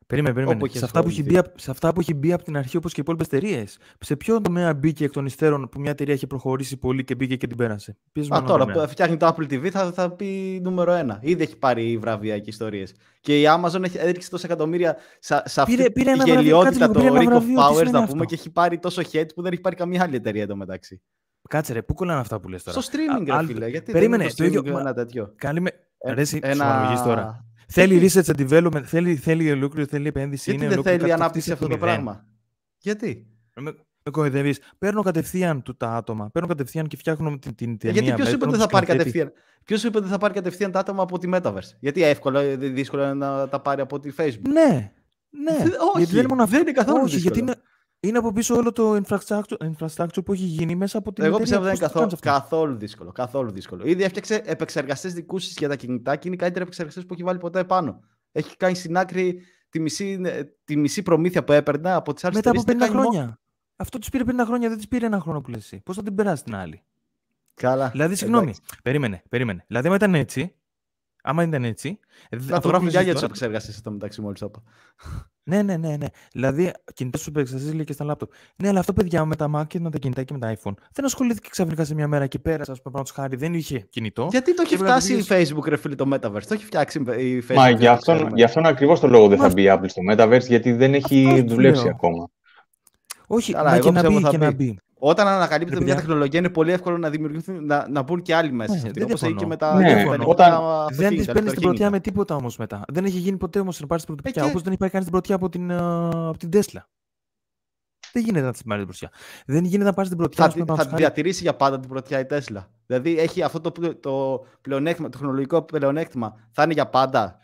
Περίμενε, περίμενε. Σε αυτά, που έχει μπει, σε αυτά που έχει μπει από την αρχή, όπως και οι υπόλοιπες εταιρείες. Σε ποιο τομέα μπήκε εκ των υστέρων που μια εταιρεία έχει προχωρήσει πολύ και μπήκε και την πέρασε. Α, τώρα που φτιάχνει το Apple TV θα, θα πει νούμερο ένα. Ήδη έχει πάρει βραβεία και ιστορίες. Και η Amazon έχει έδειξε τόσα εκατομμύρια σε, σε πήρε, αυτή πήρε τη γελιότητα, το Rick of Powers, να πούμε, και έχει πάρει τόσο hate που δεν έχει πάρει καμία άλλη εταιρεία εδώ μεταξύ. Κάτσε ρε, πού κολλάνε αυτά που λες τώρα. Στο streaming, Α, ρε φίλε. Γιατί περίμενε, το ίδιο. Ένα τέτοιο. Κάνουμε... Ε, ένα... τώρα. θέλει research and development, θέλει, θέλει ολόκληρο, θέλει επένδυση. Γιατί είναι δεν θέλει ανάπτυξη αυτό το πράγμα. Γιατί. Ε, με κοροϊδεύεις. Παίρνω κατευθείαν του τα άτομα. Παίρνω κατευθείαν και φτιάχνω την, την ε, ταινία. Γιατί ποιος δηλαδή είπε ότι θα πάρει κατευθείαν. Ποιος είπε ότι θα πάρει κατευθείαν τα άτομα από τη Metaverse. Γιατί εύκολο, δύσκολο να τα πάρει από τη Facebook. Ναι. Ναι. Όχι, γιατί δεν, είναι μόνο... καθόλου. Όχι, γιατί είναι είναι από πίσω όλο το infrastructure, infrastructure που έχει γίνει μέσα από την. Εγώ πιστεύω ότι δεν είναι καθόλου, δύσκολο. Καθόλου δύσκολο. Ήδη έφτιαξε επεξεργαστές δικούς της για τα κινητά και είναι οι καλύτεροι επεξεργαστέ που έχει βάλει ποτέ πάνω. Έχει κάνει στην άκρη τη μισή, τη μισή προμήθεια που έπαιρνα από τις άλλες Μετά από 50 χρόνια. Αυτό τη πήρε 50 χρόνια, δεν τη πήρε ένα χρόνο που Πώς θα την περάσει την άλλη. Καλά. Δηλαδή, συγγνώμη. Περίμενε, περίμενε. Δηλαδή, ήταν έτσι, Άμα ήταν έτσι. Ε, θα το γράφουν για τι επεξεργασίε στο μεταξύ, μόλι το Ναι, ναι, ναι, ναι. Δηλαδή, κινητές σου επεξεργασίε λέει και στα λάπτοπ. Ναι, αλλά αυτό παιδιά με τα Mac και με τα κινητά και με τα iPhone. Δεν ασχολήθηκε ξαφνικά σε μια μέρα και πέρα, ας πούμε, πάνω χάρη, δεν είχε κινητό. Γιατί το έχει φτάσει η Facebook, ρε φίλε, το Metaverse. Το έχει φτιάξει η Facebook. Μα γι' αυτόν, γι ακριβώς το λόγο δεν θα μπει η Apple στο Metaverse, γιατί δεν έχει δουλέψει ακόμα. Όχι, αλλά και να μπει. Όταν ανακαλύπτεται μια τεχνολογία, είναι πολύ εύκολο να δημιουργηθούν να, να μπουν και άλλοι μέσα. Ναι, δεν Όπως ναι, και με Ναι. Όταν δεν τι παίρνεις την πρωτιά με τίποτα όμως μετά. Δεν έχει γίνει ποτέ όμως να πάρεις την πρωτιά. Ε, και... Όπως δεν υπάρχει κανεί την πρωτιά από την, ε, από την Tesla. Δεν γίνεται να τη πάρεις την πρωτιά. Δεν γίνεται να πάρεις την πρωτιά. Θα, θα, διατηρήσει για πάντα την πρωτιά η Τέσλα. Δηλαδή έχει αυτό το, το, πλεονέκτημα, το τεχνολογικό πλεονέκτημα. Θα είναι για πάντα.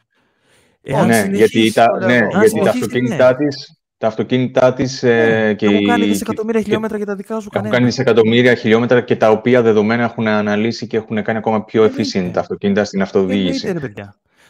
Ε, γιατί τα, ναι, γιατί τα αυτοκίνητά της τα αυτοκίνητά της. Ε, ναι, και έχουν κάνει δισεκατομμύρια χιλιόμετρα και, τα δικά σου κανένα. Έχουν κάνει δισεκατομμύρια χιλιόμετρα και τα οποία δεδομένα έχουν αναλύσει και έχουν κάνει ακόμα πιο efficient τα αυτοκίνητα στην αυτοδιοίκηση.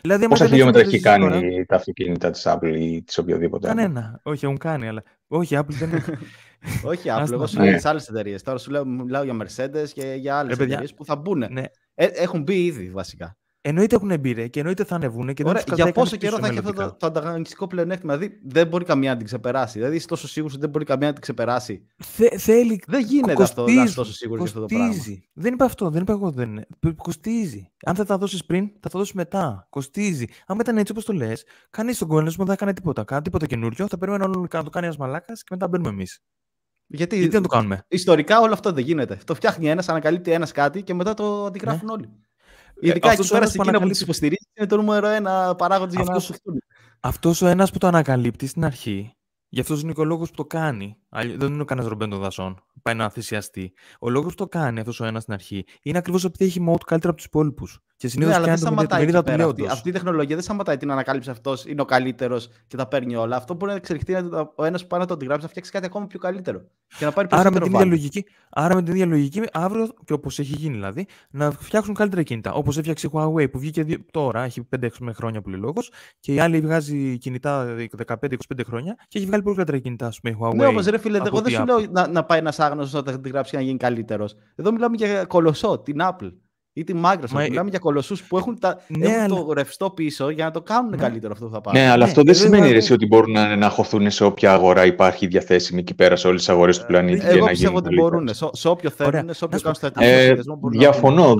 Δηλαδή, Πόσα χιλιόμετρα έχεις κάνει τα αυτοκίνητα της Apple ή της οποιοδήποτε. Κανένα. Όχι, έχουν κάνει, αλλά. Όχι, Apple δεν έχει. Όχι, Apple. Εγώ σου λέω τι ναι. άλλες εταιρείες. Τώρα σου λέω μιλάω για Mercedes και για άλλες εταιρείες που θα μπουν. Ναι. Ε, έχουν μπει ήδη βασικά. Εννοείται έχουν εμπειρία και εννοείται θα ανεβούν και Ωραία, Για πόσο καιρό θα έχει αυτό το, το ανταγωνιστικό πλεονέκτημα. Δηλαδή δεν μπορεί καμία να την ξεπεράσει. Δηλαδή είσαι τόσο σίγουρος ότι δεν μπορεί καμία να την ξεπεράσει. Θε, θέλει... Δεν γίνεται αυτό να είσαι τόσο σίγουρος για αυτό το πράγμα. Δεν είπα αυτό, δεν είπα εγώ. Δεν είναι. Κοστίζει. Αν θα τα δώσεις πριν, θα τα δώσεις μετά. Κοστίζει. Αν ήταν έτσι όπως το λες, κανείς στον κόλλο δεν θα κάνει τίποτα. Κάνει τίποτα καινούριο. Θα περιμένουν όλοι να το κάνει ένας μαλάκας και μετά μπαίνουμε εμείς. Γιατί, Γιατί δεν το κάνουμε. Ιστορικά όλο αυτό δεν γίνεται. Το φτιάχνει ένας, ανακαλύπτει ένας κάτι και μετά το αντιγράφουν ναι. όλοι. Ε, Ειδικά αυτός εκεί πέρα στην Κίνα που τι υποστηρίζει είναι το νούμερο ένα παράγοντας για να σου Αυτός ο ένας που το ανακαλύπτει στην αρχή, γι' αυτός είναι ο λόγος που το κάνει. Δεν είναι ο κανένα ρομπέν των δασών. Πάει να θυσιαστεί. Ο λόγος που το κάνει αυτός ο ένας στην αρχή είναι ακριβώς επειδή έχει mode καλύτερα από ναι, τους υπόλοιπους. Και συνήθω ναι, κάνει την μερίδα του Αυτή η τεχνολογία δεν σταματάει την ανακάλυψη αυτός είναι ο καλύτερος και τα παίρνει όλα. Αυτό μπορεί να εξελιχθεί ο ένας που πάει να το αντιγράψει να φτιάξει κάτι ακόμα πιο καλύτερο. Και να πάρει άρα, με την λογική, άρα με την ίδια λογική, αύριο και όπως έχει γίνει δηλαδή, να φτιάξουν καλύτερα κινητά. Όπως έφτιαξε η Huawei που βγήκε τώρα, έχει 5-6 χρόνια λέει λόγος, και η άλλη βγάζει κινητά 15-25 χρόνια και έχει βγάλει πολύ καλύτερα κινητά, ας πούμε, η ναι, Huawei. Ναι, φίλε, εγώ δεν σου λέω να, να πάει ένας άγνωστος να την γράψει και να γίνει καλύτερος. Εδώ μιλάμε για κολοσσό, την Apple ή την Microsoft. Ε, μιλάμε για κολοσσούς που έχουν, ναι, το ρευστό πίσω για να το κάνουν ναι. καλύτερο αυτό που θα πάρουν. Ναι, αλλά ναι. αυτό δεν δηλαδή, σημαίνει δηλαδή- ότι μπορούν να, να σε όποια αγορά υπάρχει διαθέσιμη εκεί πέρα, σε όλες τις αγορές του ε, πλανήτη. Ε, εγώ πιστεύω ότι μπορούν. Σε, σε όποιο θέλουν, σε όποιο κάνουν στρατηγικό. Ε, διαφωνώ.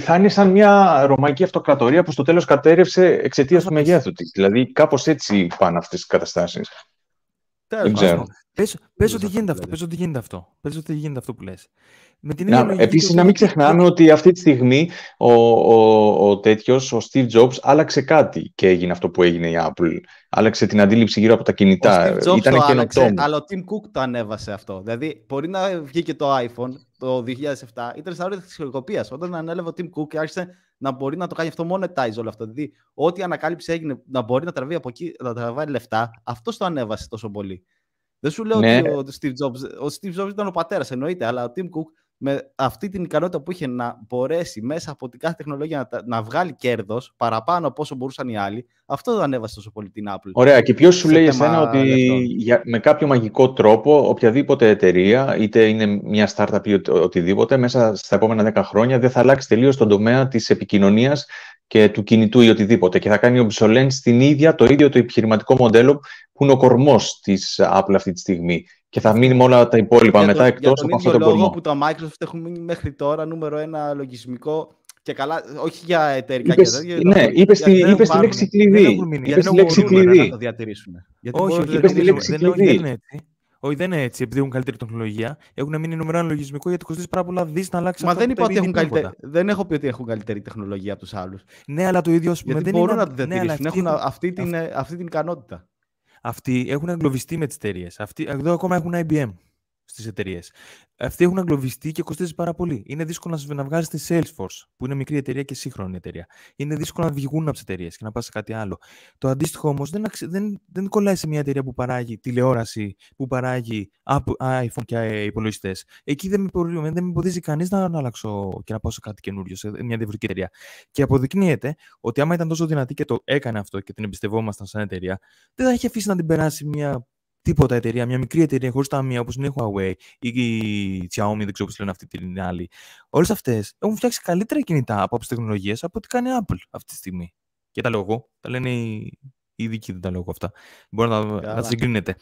θα είναι σαν μια ρωμαϊκή αυτοκρατορία που στο τέλος κατέρευσε εξαιτίας του μεγέθου της. Δηλαδή, κάπως έτσι πάνε αυτές τι καταστάσει. Δεν ξέρω. Πες ότι γίνεται αυτό. Πες ότι γίνεται αυτό. Πες ότι γίνεται αυτό που λες. Με να, επίσης, να μην ξεχνάμε ότι αυτή τη στιγμή ο, ο, ο ο Steve Jobs, άλλαξε κάτι και έγινε αυτό που έγινε η Apple. Άλλαξε την αντίληψη γύρω από τα κινητά. Ο Steve Jobs Ήταν το άλλαξε, αλλά ο Tim Cook το ανέβασε αυτό. Δηλαδή, μπορεί να βγήκε το iPhone το 2007. Ήταν στα όρια της Όταν ανέλαβε ο Tim Cook και άρχισε να μπορεί να το κάνει αυτό monetize όλο αυτό. Δηλαδή, ό,τι ανακάλυψη έγινε, να μπορεί να τραβεί από εκεί, να τραβάει λεφτά, αυτό το ανέβασε τόσο πολύ. Δεν σου λέω ναι. ότι ο Steve Jobs. Ο Steve Jobs ήταν ο πατέρας, εννοείται, αλλά ο Tim Cook με αυτή την ικανότητα που είχε να μπορέσει μέσα από την κάθε τεχνολογία να, να βγάλει κέρδος παραπάνω από όσο μπορούσαν οι άλλοι, αυτό δεν ανέβασε τόσο πολύ την Apple. Ωραία. Και ποιος σου λέει εσένα ότι με κάποιο μαγικό τρόπο οποιαδήποτε εταιρεία, είτε είναι μια startup ή οτιδήποτε, μέσα στα επόμενα 10 χρόνια δεν θα αλλάξει τελείως τον τομέα της επικοινωνίας και του κινητού ή οτιδήποτε και θα κάνει obsolete στην ίδια το ίδιο το επιχειρηματικό μοντέλο που είναι ο κορμός της Apple αυτή τη στιγμή και θα μείνει μόνο τα υπόλοιπα για μετά το, εκτός από αυτό το λόγο που τα Microsoft έχουν μείνει μέχρι τώρα νούμερο ένα λογισμικό και καλά, όχι για εταιρικά είπες, και τέτοια. Ναι, είπε τη λέξη κλειδί. Είπες τη λέξη κλειδί. Να το διατηρήσουν. όχι, Δεν είναι έτσι. Όχι, δεν είναι έτσι, επειδή έχουν καλύτερη τεχνολογία. Έχουν μείνει νούμερο ένα λογισμικό γιατί κοστίζει πάρα πολλά δις να αλλάξει Μα δεν είπα ότι έχουν καλύτερη. Δεν έχω πει ότι έχουν καλύτερη τεχνολογία από τους άλλους. Ναι, αλλά το ίδιο ας πούμε. Δεν μπορούν να το ναι, διατηρήσουν. Έχουν αυτή την ικανότητα. Αυτοί έχουν εγκλωβιστεί με τις εταιρείες. Εδώ ακόμα έχουν IBM στις εταιρείες. Αυτοί έχουν αγκλωβιστεί και κοστίζει πάρα πολύ. Είναι δύσκολο να βγάζεις τη Salesforce, που είναι μικρή εταιρεία και σύγχρονη εταιρεία. Είναι δύσκολο να βγουν από τις εταιρείες και να πας σε κάτι άλλο. Το αντίστοιχο όμως δεν, δεν, δεν κολλάει σε μια εταιρεία που παράγει τηλεόραση, που παράγει iPhone και ε, υπολογιστές. Εκεί δεν με, δεν εμποδίζει κανείς να, να αλλάξω και να πάω σε κάτι καινούριο, σε μια διαφορετική εταιρεία. Και αποδεικνύεται ότι άμα ήταν τόσο δυνατή και το έκανε αυτό και την εμπιστευόμασταν σαν εταιρεία, δεν θα είχε αφήσει να την περάσει μια τίποτα εταιρεία, μια μικρή εταιρεία χωρίς ταμεία όπως είναι η Huawei ή η Xiaomi, δεν ξέρω πώς λένε αυτή την άλλη. Όλες αυτές έχουν φτιάξει καλύτερα κινητά από τι τεχνολογίε από ό,τι κάνει Apple αυτή τη στιγμή. Και τα λέω εγώ. Τα λένε οι, οι ειδικοί, δεν τα λέω εγώ αυτά. Μπορεί να, να τα συγκρίνετε.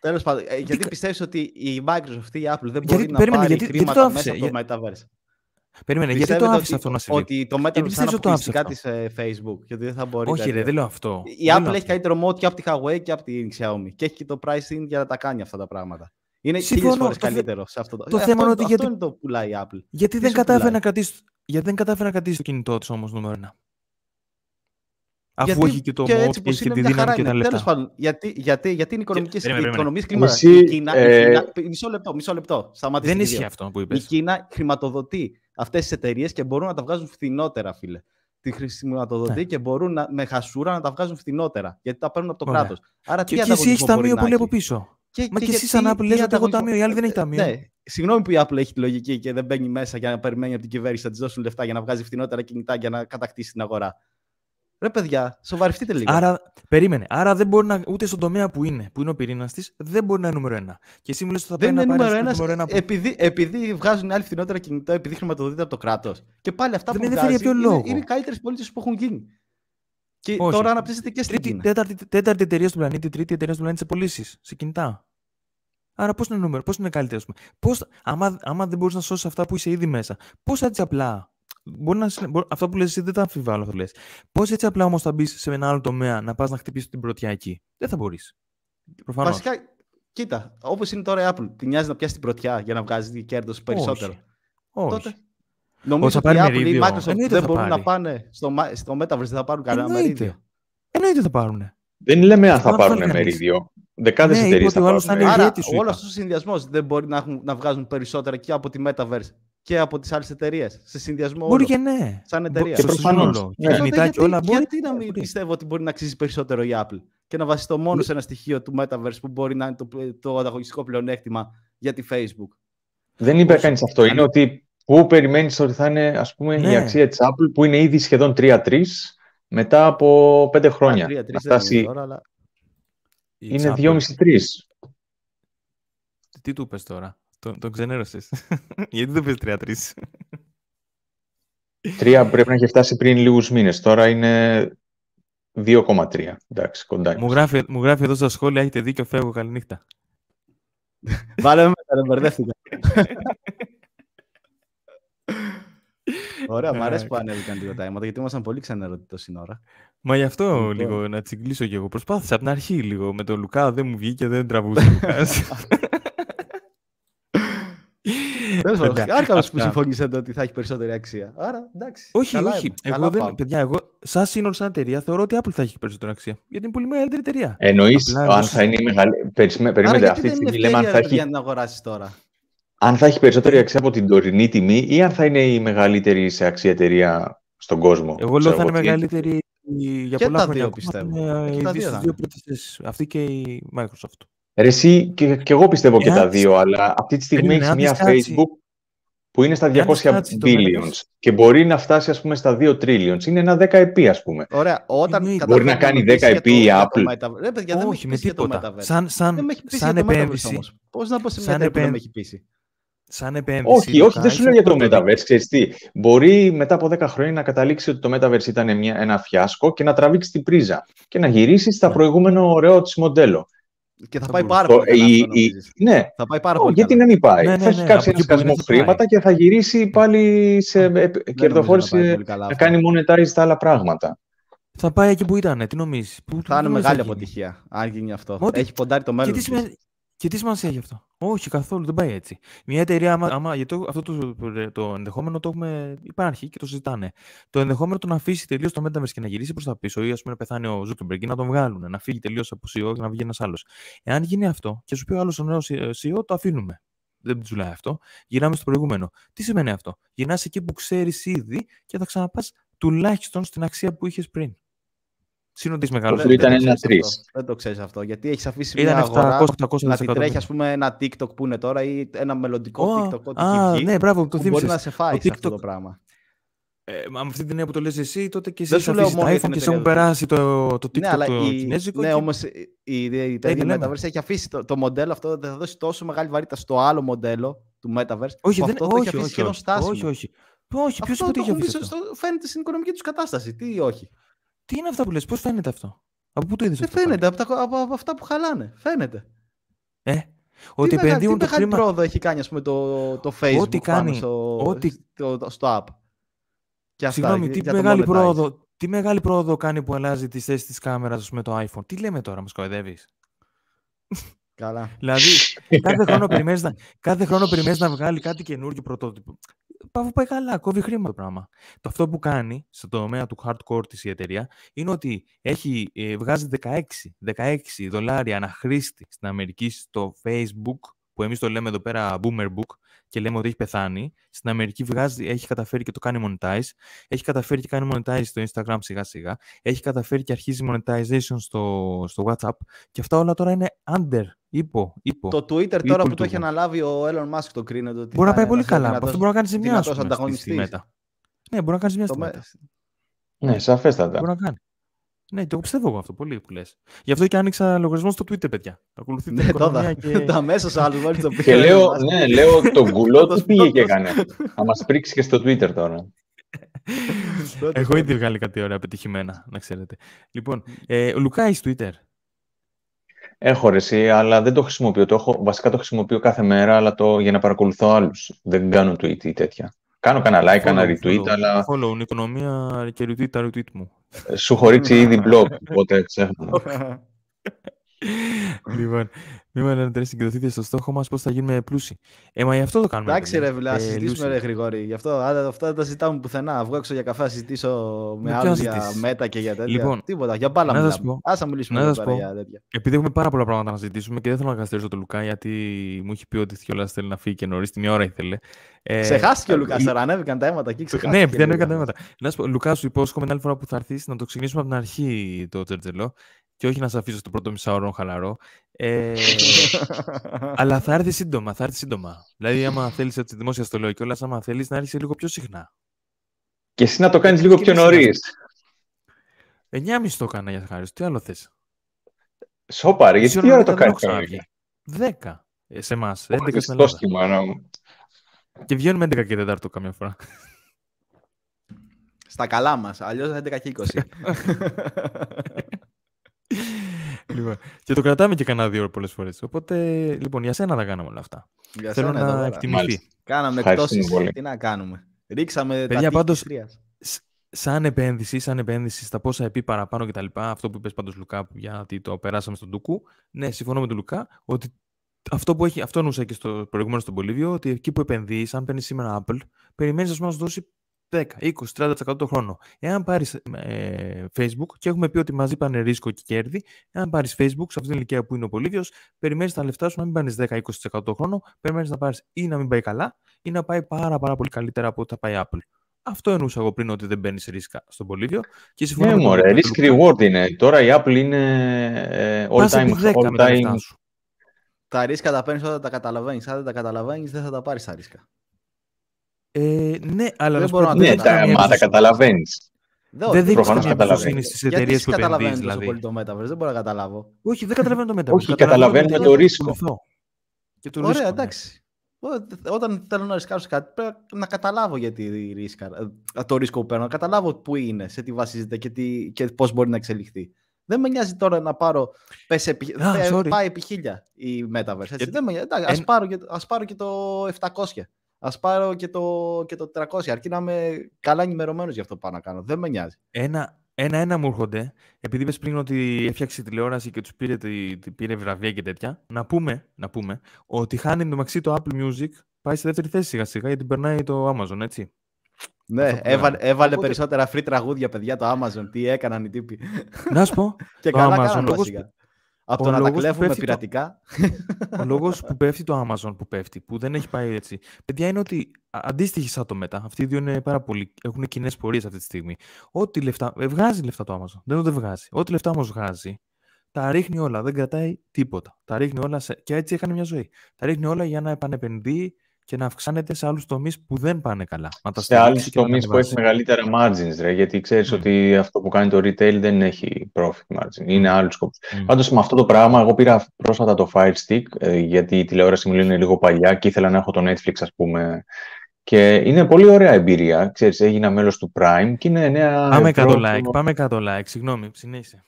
Τέλος πάντων, ε, γιατί πιστεύεις ότι η Microsoft ή η Apple δεν μπορεί γιατί, να πάρει γιατί, χρήματα γιατί το μέσα από το Metaverse. Περίμενε, γιατί το άφησε αυτό να συμβεί. Ότι το Meta γιατί είναι το τη Facebook και δεν θα Όχι, ρε, δεν λέω αυτό. Η Apple έχει καλύτερο mode και από τη Huawei και από την Xiaomi. Και έχει και το pricing για να τα κάνει αυτά τα πράγματα. Είναι χίλιες φορέ καλύτερο σε αυτό το. Ε, θέμα είναι Αυτό είναι το πουλάει η Apple. Γιατί δεν κατάφερε να κρατήσει το κινητό της όμως νούμερο Αφού γιατί, έχει και το μόνο και έχει τη δύναμη και τα λεφτά. Τέλος πάντων, γιατί, γιατί, γιατί είναι οικονομική οικονομική κλίμακα. Η ε, Κίνα, ε... μισό λεπτό, μισό λεπτό. Δεν ισχύει αυτό που είπε. Η Κίνα χρηματοδοτεί αυτές τις εταιρείες και μπορούν να τα βγάζουν φθηνότερα, φίλε. Τη χρηματοδοτεί ναι. και μπορούν να, με χασούρα να τα βγάζουν φθηνότερα. Γιατί τα παίρνουν από το κράτος. Άρα και τι εσύ έχεις ταμείο πολύ από πίσω. Και, Μα και, και εσύ σαν Apple λες ότι έχω ταμείο, η άλλη δεν έχει ε, ταμείο. Ναι. Συγγνώμη που η Apple έχει τη λογική και δεν μπαίνει μέσα για να περιμένει από την κυβέρνηση να της δώσουν λεφτά για να βγάζει φθηνότερα κινητά για να κατακτήσει την αγορά. Ρε παιδιά, σοβαρευτείτε λίγο. Άρα, περίμενε. Άρα δεν μπορεί να, ούτε στον τομέα που είναι, που είναι ο πυρήνας της, δεν μπορεί να είναι νούμερο ένα. Και εσύ μου λες ότι θα δεν πρέπει είναι να πάρεις νούμερο ένα. Επειδή, επειδή βγάζουν άλλοι φθηνότερα κινητά, επειδή χρηματοδοτείται από το κράτος. Και πάλι αυτά δεν που βγάζει, είναι, λόγο. είναι οι καλύτερες πωλήσεις που έχουν γίνει. Και Όχι. τώρα αναπτύσσεται και στην Κίνα. Τέταρτη, τέταρτη εταιρεία του πλανήτη, τρίτη εταιρεία του πλανήτη σε πωλήσεις, σε κινητά. Άρα πώς είναι νούμερο, πώς είναι καλύτερο. Πώς, άμα, άμα δεν μπορείς να σώσεις αυτά που είσαι ήδη μέσα, πώς έτσι απλά Μπορεί να, αυτό που λες εσύ δεν τα αμφιβάλλω, θα λες. Πώς έτσι απλά όμως θα μπεις σε ένα άλλο τομέα να πας να χτυπήσεις την πρωτιά εκεί. Δεν θα μπορείς. Προφανώς. Βασικά, κοίτα, όπως είναι τώρα η Apple, τη νοιάζει να πιάσει την πρωτιά για να βγάζει κέρδος περισσότερο. Όχι. Τότε, νομίζω ότι η Apple ή η Microsoft Εννοείται δεν μπορούν πάρει. να πάνε στο, στο Metaverse, δεν θα πάρουν κανένα μερίδιο. Εννοείται θα πάρουν. Δεν λέμε αν θα πάρουν μερίδιο. Δεκάδε εταιρείε θα πάρουν. Ναι, Άρα, όλο αυτός ο συνδυασμός δεν μπορεί να, να βγάζουν περισσότερα και από τη Metaverse και από τις άλλες εταιρείες. Σε συνδυασμό. Μπορεί και ναι. Σαν εταιρεία. Και προφανώ. Ναι. Γιατί, όλα μπορεί, να μην πιστεύω ότι μπορεί να αξίζει περισσότερο η Apple και να βασιστώ μόνο σε ένα στοιχείο του Metaverse που μπορεί να είναι το, το ανταγωνιστικό πλεονέκτημα για τη Facebook. Δεν είπε κανείς αυτό. Είναι ότι πού περιμένεις ότι θα είναι ας πούμε, η ναι. αξία της Apple που είναι ήδη σχεδόν 3-3 μετά από 5 χρονια να φτάσει... είναι, τώρα, αλλά... είναι 2,5-3. Τι του πες τώρα. Τον, τον ξενέρωσες. Γιατί δεν πει 3-3. Τρία πρέπει να έχει φτάσει πριν λίγους μήνες. Τώρα είναι 2,3. Εντάξει, κοντά. Μου γράφει, μου γράφει εδώ στα σχόλια, έχετε δίκιο, φεύγω, καληνύχτα. Βάλε με τα Ωραία, μου αρέσει που ανέβηκαν λίγο τα αίματα, γιατί ήμασταν πολύ στην σύνορα. Μα γι' αυτό λοιπόν. λίγο να τσιγκλίσω κι εγώ. Προσπάθησα από την αρχή λίγο. Με τον Λουκά δεν μου βγήκε, δεν τραβούσε. καλώς που συμφωνήσατε ότι θα έχει περισσότερη αξία. Άρα εντάξει. Όχι, όχι. εγώ δεν, παιδιά, εγώ σαν σύνολο σαν εταιρεία θεωρώ ότι Apple θα έχει περισσότερη αξία. Γιατί είναι πολύ μεγαλύτερη εταιρεία. Εννοείς αν θα είναι η μεγάλη. Περιμένετε αυτή τη στιγμή. Λέμε αν θα έχει. να αγοράσεις τώρα. Αν θα έχει περισσότερη αξία από την τωρινή τιμή ή αν θα είναι η μεγαλύτερη σε αξία εταιρεία στον κόσμο. Εγώ λέω θα είναι μεγαλύτερη για πολλά χρόνια. Και τα δύο πιστεύω. Αυτή και η Microsoft. Ρε, εσύ και, και, εγώ πιστεύω και τα δύο, αλλά αυτή τη στιγμή έχεις μια Facebook που είναι στα 200 billions και μπορεί να φτάσει ας πούμε στα 2 trillions. Είναι ένα 10 επί ας πούμε. Ωραία, όταν μπορεί να κάνει 10 επί η Apple. Ρε, παιδιά, δεν Όχι, με τίποτα. Σαν, σαν, σαν επένδυση. Πώς να πω σε μια που έχει πείσει. Σαν επένδυση. Όχι, όχι, δεν σου λέω για το Metaverse. Ξέρεις τι. Μπορεί μετά από 10 χρόνια να καταλήξει ότι το Metaverse ήταν ένα φιάσκο και να τραβήξει την πρίζα και να γυρίσεις στα ναι. προηγούμενο ωραίο της μοντέλο. Και θα, πάει πάρα πολύ. ναι. Θα πάει πάρα πολύ. Γιατί δεν να μην πάει. Ναι, ναι, θα έχει κάποιο ένα χρήματα και θα γυρίσει ναι, πάλι σε κερδοφόρηση να, κάνει monetize τα άλλα πράγματα. Θα πάει εκεί που ήταν, τι νομίζεις. Θα είναι μεγάλη αποτυχία, αν γίνει αυτό. Έχει ποντάρει το μέλλον. Και τι σημασία έχει αυτό. Όχι, καθόλου δεν πάει έτσι. Μια εταιρεία, άμα, γιατί αυτό το, το, ενδεχόμενο το έχουμε, υπάρχει και το συζητάνε. Το ενδεχόμενο το να αφήσει τελείως το Metaverse και να γυρίσει προς τα πίσω, ή ας πούμε να πεθάνει ο Zuckerberg, να τον βγάλουν, να φύγει τελείως από CEO και να βγει ένας άλλος. Εάν γίνει αυτό και σου πει ο άλλος ο νέος CEO, το αφήνουμε. Δεν τζουλάει αυτό. Γυρνάμε στο προηγούμενο. Τι σημαίνει αυτό. Γυρνάς εκεί που ξέρεις ήδη και θα ξαναπάς τουλάχιστον στην αξία που είχες πριν ήταν ένα τρει. Δεν το ξέρεις αυτό. Γιατί έχεις αφήσει μια αγορά να τη τρέχει, ας πούμε, ένα TikTok που είναι τώρα ή ένα μελλοντικό TikTok. ναι, μπράβο, το Μπορεί να σε φάει TikTok... αυτό το πράγμα. Ε, με αυτή την νέα που το λες εσύ, τότε και εσύ σου λέω μόνο iPhone και σε έχουν περάσει το, ναι, TikTok ναι, αλλά το η, κινέζικο. Ναι, όμως η, ε, έχει αφήσει το, μοντέλο αυτό, δεν θα δώσει τόσο μεγάλη βαρύτητα στο άλλο μοντέλο του Metaverse. Όχι, αυτό έχει αφήσει στάσιμο. Όχι, όχι. Φαίνεται στην οικονομική τους κατάσταση. Τι όχι. Τι είναι αυτά που λες, πώς φαίνεται αυτό. Από πού το είδες αυτό. Φαίνεται, από, τα, από, από, αυτά που χαλάνε. Φαίνεται. Ε, ότι επενδύουν το χρήμα... πρόοδο έχει κάνει, ας πούμε, το, το Facebook ό,τι κάνει, στο, ό,τι... στο, στο app. Και αυτά, Συγγνώμη, τι, μεγάλη πρόοδο, τι μεγάλη πρόοδο κάνει που αλλάζει τις θέσεις της κάμερας με το iPhone. Τι λέμε τώρα, μας κοροϊδεύεις. Καλά. δηλαδή, κάθε χρόνο περιμένεις να, να βγάλει κάτι καινούργιο πρωτότυπο. Παύλο πάει καλά, κόβει χρήμα το πράγμα. Το αυτό που κάνει στο τομέα του hardcore της η εταιρεία είναι ότι έχει, ε, βγάζει 16, 16 δολάρια αναχρήστη στην Αμερική στο Facebook, που εμείς το λέμε εδώ πέρα Boomer Book, και λέμε ότι έχει πεθάνει. Στην Αμερική βγάζει, έχει καταφέρει και το κάνει monetize. Έχει καταφέρει και κάνει monetize στο Instagram σιγά σιγά. Έχει καταφέρει και αρχίζει monetization στο, στο WhatsApp. Και αυτά όλα τώρα είναι under. Υπό, υπό. Το Twitter τώρα που το έχει αναλάβει ο Elon Musk το κρίνεται. Ότι μπορεί να πάει πολύ καλά. αυτό μπορεί να κάνει ζημιά Ναι, μπορεί να κάνει μια στιγμή. Ναι, σαφέστατα. Μπορεί να κάνει. Ναι, το πιστεύω εγώ αυτό πολύ που λες. Γι' αυτό και άνοιξα λογαριασμό στο Twitter, παιδιά. Ακολουθείτε ναι, τώρα. Και... Τα μέσα άλλου βάλει το Και λέω, ναι, λέω τον κουλό του πήγε και έκανε. Θα μας πρίξει και στο Twitter τώρα. εγώ ήδη βγάλει κάτι ωραία πετυχημένα, να ξέρετε. Λοιπόν, ε, έχεις Twitter. Έχω ρε, εσύ, αλλά δεν το χρησιμοποιώ. Το έχω, βασικά το χρησιμοποιώ κάθε μέρα, αλλά το, για να παρακολουθώ άλλους. Δεν κάνω tweet ή τέτοια. Κάνω κανένα like, κανένα retweet, αλλά. Follow, οικονομία και retweet τα retweet μου. Σου χωρίξει ήδη ναι. blog, οπότε ξέχνω. λοιπόν, μην με ανατρέψετε συγκεντρωθείτε στο στόχο μας πώς θα γίνουμε πλούσιοι. Ε, μα γι' αυτό το κάνουμε. Εντάξει, ρε βλά, ε, συζητήσουμε, ρε Γρηγόρη. Γι' αυτό αυτά δεν τα συζητάμε πουθενά. Βγω έξω για καφέ, συζητήσω με, με άλλους για μέτα και για τέτοια. Λοιπόν, Τίποτα, για μπάλα να Α μιλήσουμε να πω, για τέτοια. Επειδή έχουμε πάρα πολλά πράγματα να συζητήσουμε και δεν θέλω να καθυστερήσω τον Λουκά, γιατί μου έχει πει ότι κιόλα θέλει να φύγει και νωρίς, την ώρα ήθελε. Ε, ξεχάστηκε ο Λουκά, ε, τώρα ανέβηκαν τα αίματα εκεί. Ναι, επειδή ανέβηκαν τα αίματα. Λουκά, σου υπόσχομαι την άλλη φορά που θα έρθεις να το ξεκινήσουμε από την αρχή το τζερτζελό και όχι να σε αφήσω στο πρώτο μισάωρο χαλαρό. Ε, αλλά θα έρθει σύντομα, θα έρθει σύντομα. Δηλαδή, άμα θέλεις έτσι δημόσια στο λέω κιόλα, άμα θέλεις να έρθει λίγο πιο συχνά. Και εσύ να το κάνεις λίγο πιο νωρί. 9.30 το έκανα για χάρη Τι άλλο θες. Σόπαρ, γιατί τι ώρα το κάνει τώρα. 10 σε εμάς. Έντεκα στην Ελλάδα. και βγαίνουμε 11 και 4 καμιά φορά. Στα καλά μας. Αλλιώς 11 και λοιπόν, και το κρατάμε και κανένα δύο πολλές φορές. Οπότε, λοιπόν, για σένα τα κάναμε όλα αυτά. Για Θέλω σένα να εκτιμηθεί. Κάναμε εκτό τι να κάνουμε. Ρίξαμε Παιδιά, τα τύχη σαν επένδυση, σαν επένδυση στα πόσα επί παραπάνω κτλ. Αυτό που είπες πάντως Λουκά, γιατί το περάσαμε στον Τουκού. Ναι, συμφωνώ με τον Λουκά ότι αυτό που έχει, αυτό εννοούσα και στο προηγούμενο στον Πολύβιο, ότι εκεί που επενδύεις, αν παίρνεις σήμερα Apple, περιμένεις να σου δώσει 10, 20, 30% το χρόνο. Εάν πάρεις ε, ε, Facebook, και έχουμε πει ότι μαζί πάνε ρίσκο και κέρδη, εάν πάρεις Facebook σε αυτήν την ηλικία που είναι ο Πολίδιο, περιμένεις τα λεφτά σου να μην πάρει 10-20% το χρόνο, περιμένεις να πάρεις ή να μην πάει καλά ή να πάει πάρα, πάρα πολύ καλύτερα από ό,τι θα πάει Apple. Αυτό εννοούσα εγώ πριν ότι δεν παίρνει ρίσκα στον Πολύβιο. Και Ναι, μωρέ, risk reward είναι. Τώρα η Apple είναι ε, all time. high. time. Τα ρίσκα τα παίρνεις όταν τα καταλαβαίνεις. Αν δεν τα καταλαβαίνεις, δεν θα τα πάρεις τα ρίσκα. Ε, ναι, αλλά δεν μπορώ να ναι, τα ναι, τα καταλαβαίνεις. Δεν δείχνει να εμπιστοσύνη στι εταιρείε που τόσο Δηλαδή. πολύ το Metaverse, δεν μπορώ να καταλάβω. Όχι, δεν καταλαβαίνω το Metaverse. Όχι, καταλαβαίνουμε το ρίσκο. Και το Ωραία, εντάξει. Όταν θέλω να ρισκάρω κάτι, πρέπει να καταλάβω γιατί ε, το ρίσκο που παίρνω, να καταλάβω πού είναι, σε τι βασίζεται και, και πώς μπορεί να εξελιχθεί. Δεν με νοιάζει τώρα να πάρω. Πες επί, ah, πάει επί χίλια η Metaverse. Δεν με, ας, πάρω και, πάρω και το 700. Ας πάρω και το, και το 300, αρκεί να είμαι καλά ενημερωμένος για αυτό που πάω να κάνω. Δεν με νοιάζει. Ένα, ένα-ένα μου έρχονται. Επειδή είπες πριν ότι έφτιαξε τηλεόραση και τους πήρε, τη, πήρε βραβεία και τέτοια. Να πούμε, να πούμε ότι χάνει το μαξί το Apple Music, πάει στη δεύτερη θέση σιγά-σιγά γιατί περνάει το Amazon, έτσι. Ναι, έβαλε, έβαλε Οπότε... περισσότερα free τραγούδια, παιδιά, το Amazon. Τι έκαναν οι τύποι. Να σου πω. και το καλά Amazon, από το να τα κλέβουμε πειρατικά. Το... ο λόγος που πέφτει το Amazon που πέφτει, που δεν έχει πάει έτσι. Παιδιά είναι ότι αντίστοιχη σαν το μετά. Αυτοί οι δύο είναι πάρα πολύ. Έχουν κοινές πορείες αυτή τη στιγμή. Ό,τι λεφτά. Ε, βγάζει λεφτά το Amazon. Δεν το βγάζει. Ό,τι λεφτά όμως βγάζει, τα ρίχνει όλα. Δεν κρατάει τίποτα. Τα ρίχνει όλα. Και έτσι έκανε μια ζωή. Τα ρίχνει όλα για να επανεπενδύει και να αυξάνεται σε άλλους τομείς που δεν πάνε καλά. σε άλλου τομείς που έχει μεγαλύτερα margins, ρε, γιατί ξέρεις ναι. ότι αυτό που κάνει το retail δεν έχει profit margin. Είναι ναι. άλλους σκοπούς. Mm. Ναι. Πάντως με αυτό το πράγμα, εγώ πήρα πρόσφατα το Fire Stick, ε, γιατί η τηλεόραση μου είναι λίγο παλιά και ήθελα να έχω το Netflix, ας πούμε. Και είναι πολύ ωραία εμπειρία. Ξέρεις, έγινα μέλος του Prime και είναι νέα. Πάμε 100 like, πάμε 100 like. Συγγνώμη, συνέχισε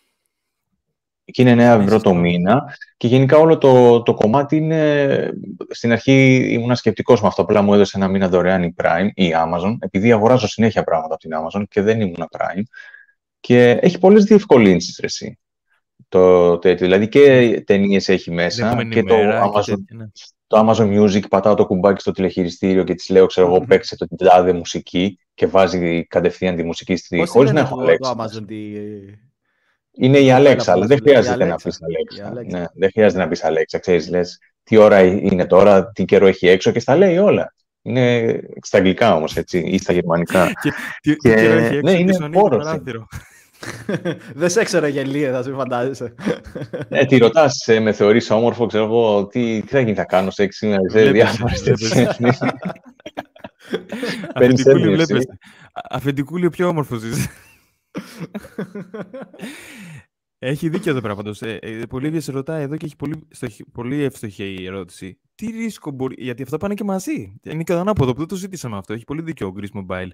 και είναι 9 ευρώ το μήνα. Και γενικά όλο το, το κομμάτι είναι. Στην αρχή ήμουν σκεπτικός με αυτό. Απλά μου έδωσε ένα μήνα δωρεάν η Prime ή η Amazon, επειδή αγοράζω συνέχεια πράγματα από την Amazon και δεν ήμουν Prime. Και έχει πολλές διευκολύνσεις εσύ. Το Δηλαδή και ταινίες έχει μέσα και το, Amazon, ναι. το Amazon Music. Πατάω το κουμπάκι στο τηλεχειριστήριο και της λέω, ξέρω εγώ, παίξε το τάδε μουσική και βάζει κατευθείαν τη μουσική στη χωρίς να έχω λέξει. Το Amazon, είναι η Αλέξα, αλλά δεν χρειάζεται να πεις Αλέξα. Ναι, δεν χρειάζεται να πεις Αλέξα. Ξέρει, τι ώρα είναι τώρα, τι καιρό έχει έξω και στα λέει όλα. Είναι στα αγγλικά όμως, έτσι, ή στα γερμανικά. τι, καιρό έχει ναι, έξω, ναι, είναι δεν σε έξερα γελία, θα σου φαντάζεσαι. Ναι, τη ρωτάς, ε, με θεωρείς όμορφο, ξέρω εγώ, τι, θα γίνει, θα κάνω σε έξι μήνε, διάφορε τέτοιε. Αφεντικούλιο, πιο όμορφος είσαι. Έχει δίκιο εδώ πέρα πάντως. Ε, ε, πολύ ρωτάει εδώ και έχει πολύ, στοχ, πολύ εύστοχη η ερώτηση. Τι ρίσκο μπορεί... Γιατί αυτά πάνε και μαζί. Είναι και που δεν το ζήτησαμε αυτό. Έχει πολύ δίκιο ο Greece Mobile.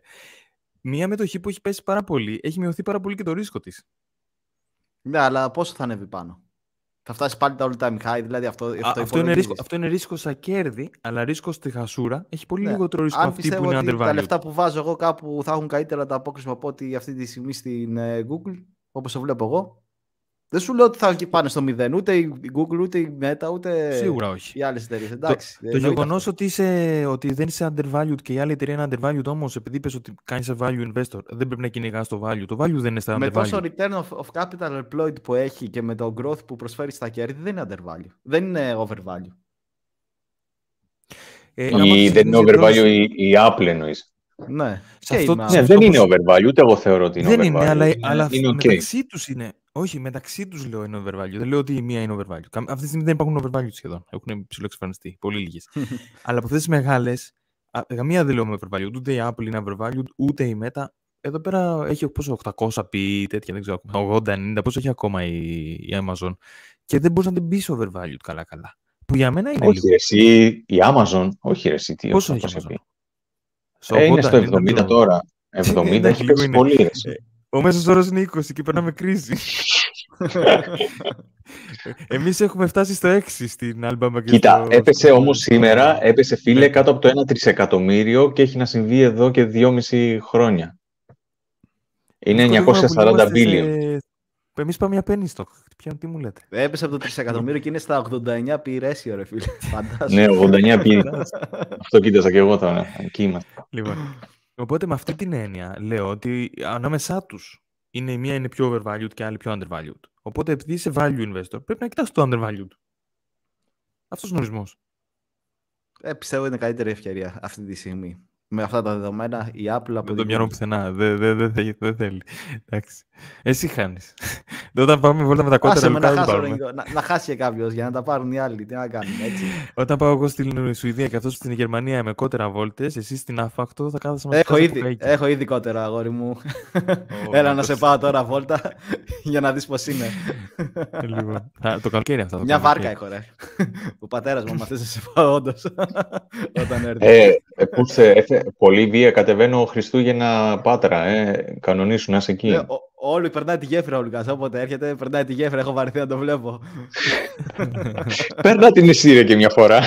Μία μετοχή που έχει πέσει πάρα πολύ, έχει μειωθεί πάρα πολύ και το ρίσκο της. Ναι, αλλά πόσο θα ανέβει πάνω θα φτάσει πάλι τα all time high. Δηλαδή αυτό, αυτό, αυτό, είναι ρίσκο, αυτό είναι ρίσκο στα κέρδη, αλλά ρίσκο στη χασούρα έχει πολύ ναι. λιγότερο ρίσκο Αν αυτή που είναι ότι Τα λεφτά που βάζω εγώ κάπου θα έχουν καλύτερα τα απόκρισμα από ό,τι αυτή τη στιγμή στην ε, Google, όπως το βλέπω εγώ. Δεν σου λέω ότι θα πάνε στο μηδέν. Ούτε η Google, ούτε η Meta, ούτε Σίγουρα όχι. οι άλλες εταιρείες. Το, το γεγονό ότι, είσαι, ότι δεν είσαι undervalued και η άλλη εταιρεία είναι undervalued όμως, επειδή είπε ότι κάνεις value investor, δεν πρέπει να κυνηγάς το value. Το value δεν είναι στα undervalued. Με τόσο return of, capital employed που έχει και με το growth που προσφέρει στα κέρδη, δεν είναι undervalued. Δεν είναι overvalued. Ε, η, δεν είναι overvalued η, η Apple εννοείς. Ναι. ναι. αυτό, ναι, δεν είναι overvalued, ούτε εγώ θεωρώ ότι είναι δεν Είναι, αλλά, αλλά είναι okay. μεταξύ τους είναι. Όχι, μεταξύ τους λέω είναι overvalued. Δεν λέω ότι η μία είναι overvalued. Αυτή τη στιγμή δεν υπάρχουν overvalued σχεδόν. Έχουν ψηλοεξαφανιστεί. Πολύ λίγες. Αλλά από αυτές τις μεγάλες, καμία δεν λέω με overvalued. Ούτε η Apple είναι overvalued, ούτε η Meta. Εδώ πέρα έχει πόσο 800 πει, τέτοια, δεν ξέρω, 80-90, πόσο έχει ακόμα η, η Amazon. Και δεν μπορείς να την πεις overvalued καλά-καλά. Που για μένα είναι. Όχι, λίγο. εσύ, η Amazon. Όχι, εσύ, τι πόσο έχει πει. Στο ε, είναι στο 70 τώρα. 70 ναι, έχει πέσει πολύ. Εσύ. Ε, ο μέσος όρος είναι 20 και περνάμε κρίση. Εμείς έχουμε φτάσει στο 6 στην Μακεδονία. Κοίτα, έπεσε όμως σήμερα, έπεσε φίλε κάτω από το 1 τρισεκατομμύριο και έχει να συμβεί εδώ και 2,5 χρόνια. Είναι 940 Σε... Εμείς πάμε για πέννη στο. τι μου λέτε. Έπεσε από το 3 εκατομμύριο και είναι στα 89 πυρέσιο, ρε φίλε. Ναι, Φαντάζομαι. ναι, 89 πυρέσιο. Αυτό κοίταζα και εγώ τώρα. Εκεί είμαστε. Λοιπόν. Οπότε με αυτή την έννοια λέω ότι ανάμεσά τους είναι η μία είναι πιο overvalued και η άλλη πιο undervalued. Οπότε επειδή είσαι value investor, πρέπει να κοιτάς το undervalued. Αυτός είναι ο ορισμός. Ε, πιστεύω είναι καλύτερη ευκαιρία αυτή τη στιγμή. Με αυτά τα δεδομένα η Apple... Δεν το μυαλό πουθενά. Δεν δε, θέλει. Εντάξει. Εσύ χάνεις. Όταν πάμε βόλτα με τα κότερα λουκά, να, χάσω, να, να χάσει κάποιος για να τα πάρουν οι άλλοι. Τι να κάνουμε, έτσι. Όταν πάω εγώ στην Σουηδία και αυτός στην Γερμανία με κότερα βόλτες, εσύ στην Αφακτό θα κάθεσαι μαζί έχω, ήδη, έχω ήδη κότερα, αγόρι μου. Έλα να σε πάω τώρα βόλτα για να δεις πώς είναι. Ε, λοιπόν. το καλοκαίρι αυτό. Το Μια βάρκα έχω, ρε. Ο πατέρας μου μαθαίνει να σε πάω, όντως. Όταν έρθει. Ε, ε, πολύ βία κατεβαίνω Χριστούγεννα πάτρα. Ε. να είσαι εκεί. Όλοι περνάει τη γέφυρα ο Λουκάς, όποτε έρχεται περνάει τη γέφυρα, έχω βαρεθεί να το βλέπω. Παίρνα την Ισύρια και μια φορά.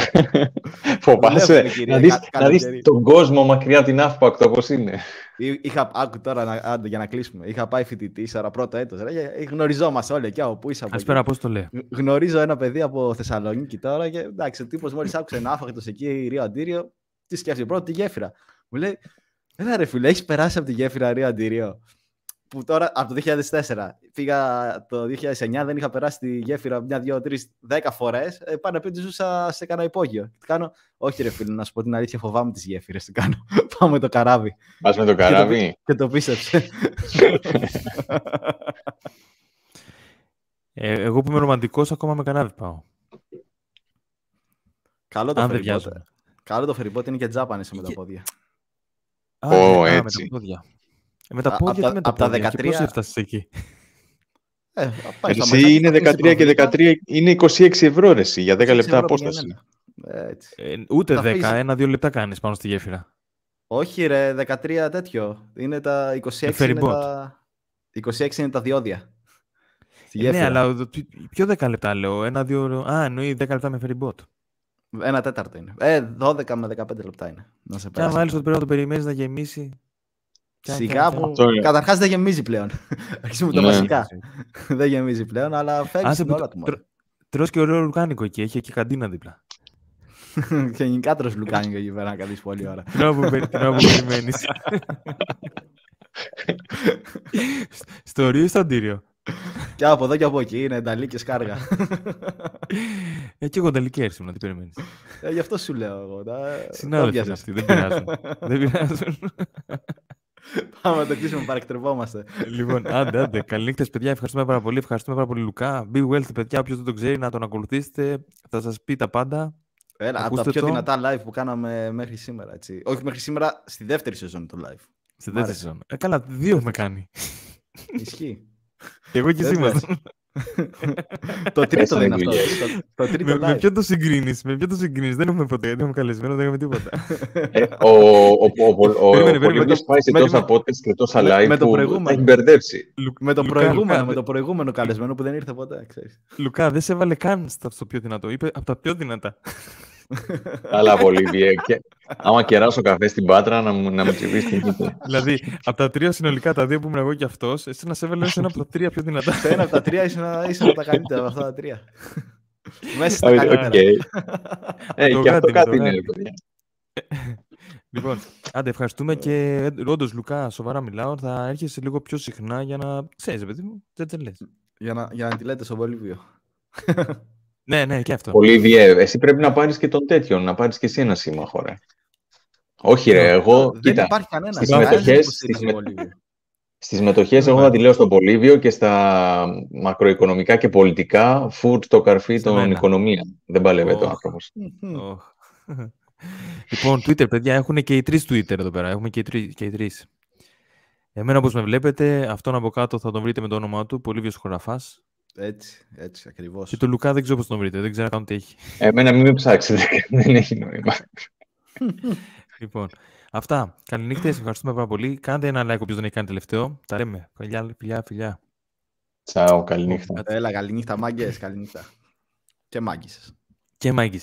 Φοβάσαι να δεις, να δεις τον κόσμο μακριά την άφπακτο όπως είναι. Είχα, άκου τώρα να, για να κλείσουμε, είχα πάει φοιτητή, άρα πρώτο έτος, γνωριζόμαστε όλοι εκεί, όπου πού είσαι. Ας πέρα πώς το λέει. Γνωρίζω ένα παιδί από Θεσσαλονίκη τώρα και εντάξει, ο τύπος μόλις άκουσε ένα άφακτος εκεί, Ρίο Αντήριο, τι σκέφτε, πρώτο, τη γέφυρα. Μου λέει, έλα ρε φίλε, έχεις περάσει από τη γέφυρα Ρίο Αντήριο που τώρα από το 2004 πήγα το 2009, δεν είχα περάσει τη γέφυρα μια, δύο, τρεις, δέκα φορές. Ε, πάνω απ' ζούσα σε κανένα υπόγειο. Τι κάνω, Όχι, ρε φίλε, να σου πω την αλήθεια, φοβάμαι τις γέφυρες. Τι κάνω, με το καράβι. Πας με το καράβι. Και το, πίστεψε. ε, εγώ που είμαι ρομαντικός, ακόμα με καράβι πάω. Καλό το φεριμπότε. Καλό το φεριμπότε είναι και τζάπανες με τα πόδια. Ναι, Ω, oh, έτσι. Με τα ε, με τα πόδια με τα, 13... πώς έφτασες εκεί. Ε, ε εσύ είναι 13 και 13, είναι 26 ευρώ ρε, για 10 λεπτά απόσταση. Ε, ε, ούτε 10, ένα-δύο λεπτά κάνεις πάνω στη γέφυρα. Όχι ρε, 13 τέτοιο. Είναι τα 26 είναι τα... 26 είναι τα διόδια. Ναι, αλλά ποιο 10 λεπτά λέω. Ένα, δύο... Α, εννοεί 10 λεπτά με φεριμπότ. Ένα τέταρτο είναι. Ε, 12 με 15 λεπτά είναι. Να σε και αν βάλεις πρέπει να το περιμένεις να γεμίσει. Σιγά που. Καταρχάς δεν γεμίζει πλέον. Αρχίσουμε το ναι. βασικά. δεν γεμίζει πλέον, αλλά φέρνει όλα ώρα του. Τρώ και ωραίο λουκάνικο εκεί. Έχει και καντίνα δίπλα. Γενικά τρως λουκάνικο εκεί πέρα να καθίσει πολύ ώρα. Τρόπο που περιμένεις. Στο ρίο ή στο αντίριο. Και από εδώ και από εκεί είναι ενταλή και σκάργα. Ε, και εγώ ενταλική να τι περιμένεις. Ε, γι' αυτό σου λέω εγώ. Συνάδελφοι αυτοί, δεν δεν πειράζουν. Πάμε να το κλείσουμε, παρεκτρεπόμαστε. λοιπόν, άντε, άντε. Καληνύχτε, παιδιά. Ευχαριστούμε πάρα πολύ. Ευχαριστούμε πάρα πολύ, Λουκά. Be wealthy, παιδιά. Όποιος δεν τον ξέρει, να τον ακολουθήσετε. Θα σας πει τα πάντα. Ένα από τα πιο δυνατά live που κάναμε μέχρι σήμερα. Όχι μέχρι σήμερα, στη δεύτερη σεζόν το live. Στη δεύτερη σεζόν. Ε, καλά, δύο έχουμε κάνει. Ισχύει. Εγώ και εσύ το τρίτο δεν Το, με, με ποιον το συγκρίνεις, με ποιον το Δεν έχουμε ποτέ, δεν έχουμε καλεσμένο, δεν έχουμε τίποτα. Ε, ο ο, ο, ο, πάει σε τόσα πότες και τόσα live με, Με το, προηγούμενο, με το προηγούμενο καλεσμένο που δεν ήρθε ποτέ, ξέρεις. Λουκά, δεν σε έβαλε καν στο πιο δυνατό. Είπε από τα πιο δυνατά. Καλά πολύ, ε, και... Άμα κεράσω καφέ στην Πάτρα, να μου, να μου την δηλαδή, από τα τρία συνολικά, τα δύο που είμαι εγώ και αυτός, εσύ να σε έβαλε ένα από τα τρία πιο δυνατά. Σε ένα από τα τρία είσαι από τα καλύτερα από αυτά τα τρία. Μέσα στα καλύτερα. Okay. Ε, ε, και αυτό κάτι είναι. Ναι. Λοιπόν, άντε ευχαριστούμε και ε, όντως Λουκά, σοβαρά μιλάω. Θα έρχεσαι λίγο πιο συχνά για να ξέρεις, παιδί μου, δεν Για να, για να τη λέτε στο Βολίβιο. Ναι, ναι, και αυτό. εσύ πρέπει να πάρεις και τον τέτοιο, να πάρεις και εσύ ένα σύμμαχο, ρε. Όχι, ρε, ναι, εγώ. Δεν κοίτα, υπάρχει κανένας. Στις συμμετοχέ. στις μετοχές, εγώ ναι. θα τη λέω στον Πολύβιο και στα μακροοικονομικά και πολιτικά, φουρτ το καρφί των οικονομία. Δεν παλεύεται ο άνθρωπο. Λοιπόν, Twitter, παιδιά, έχουν και οι τρεις Twitter εδώ πέρα. Έχουμε και οι Και οι τρεις. Εμένα, όπως με βλέπετε, αυτόν από κάτω θα τον βρείτε με το όνομά του, Πολύβιος Χωραφάς. Έτσι, έτσι ακριβώς. Και το Λουκά δεν ξέρω πώς τον βρείτε, δεν ξέρω καν τι έχει. Εμένα μην με ψάξετε, δεν έχει νόημα. λοιπόν, αυτά. Καληνύχτες, ευχαριστούμε πάρα πολύ. Κάντε ένα like όποιος δεν έχει κάνει τελευταίο. Τα λέμε. Φιλιά, φιλιά, φιλιά. Τσαο, καληνύχτα. Έλα, καληνύχτα, μάγκες, καληνύχτα. Και μάγκησες. Και μάγκησες.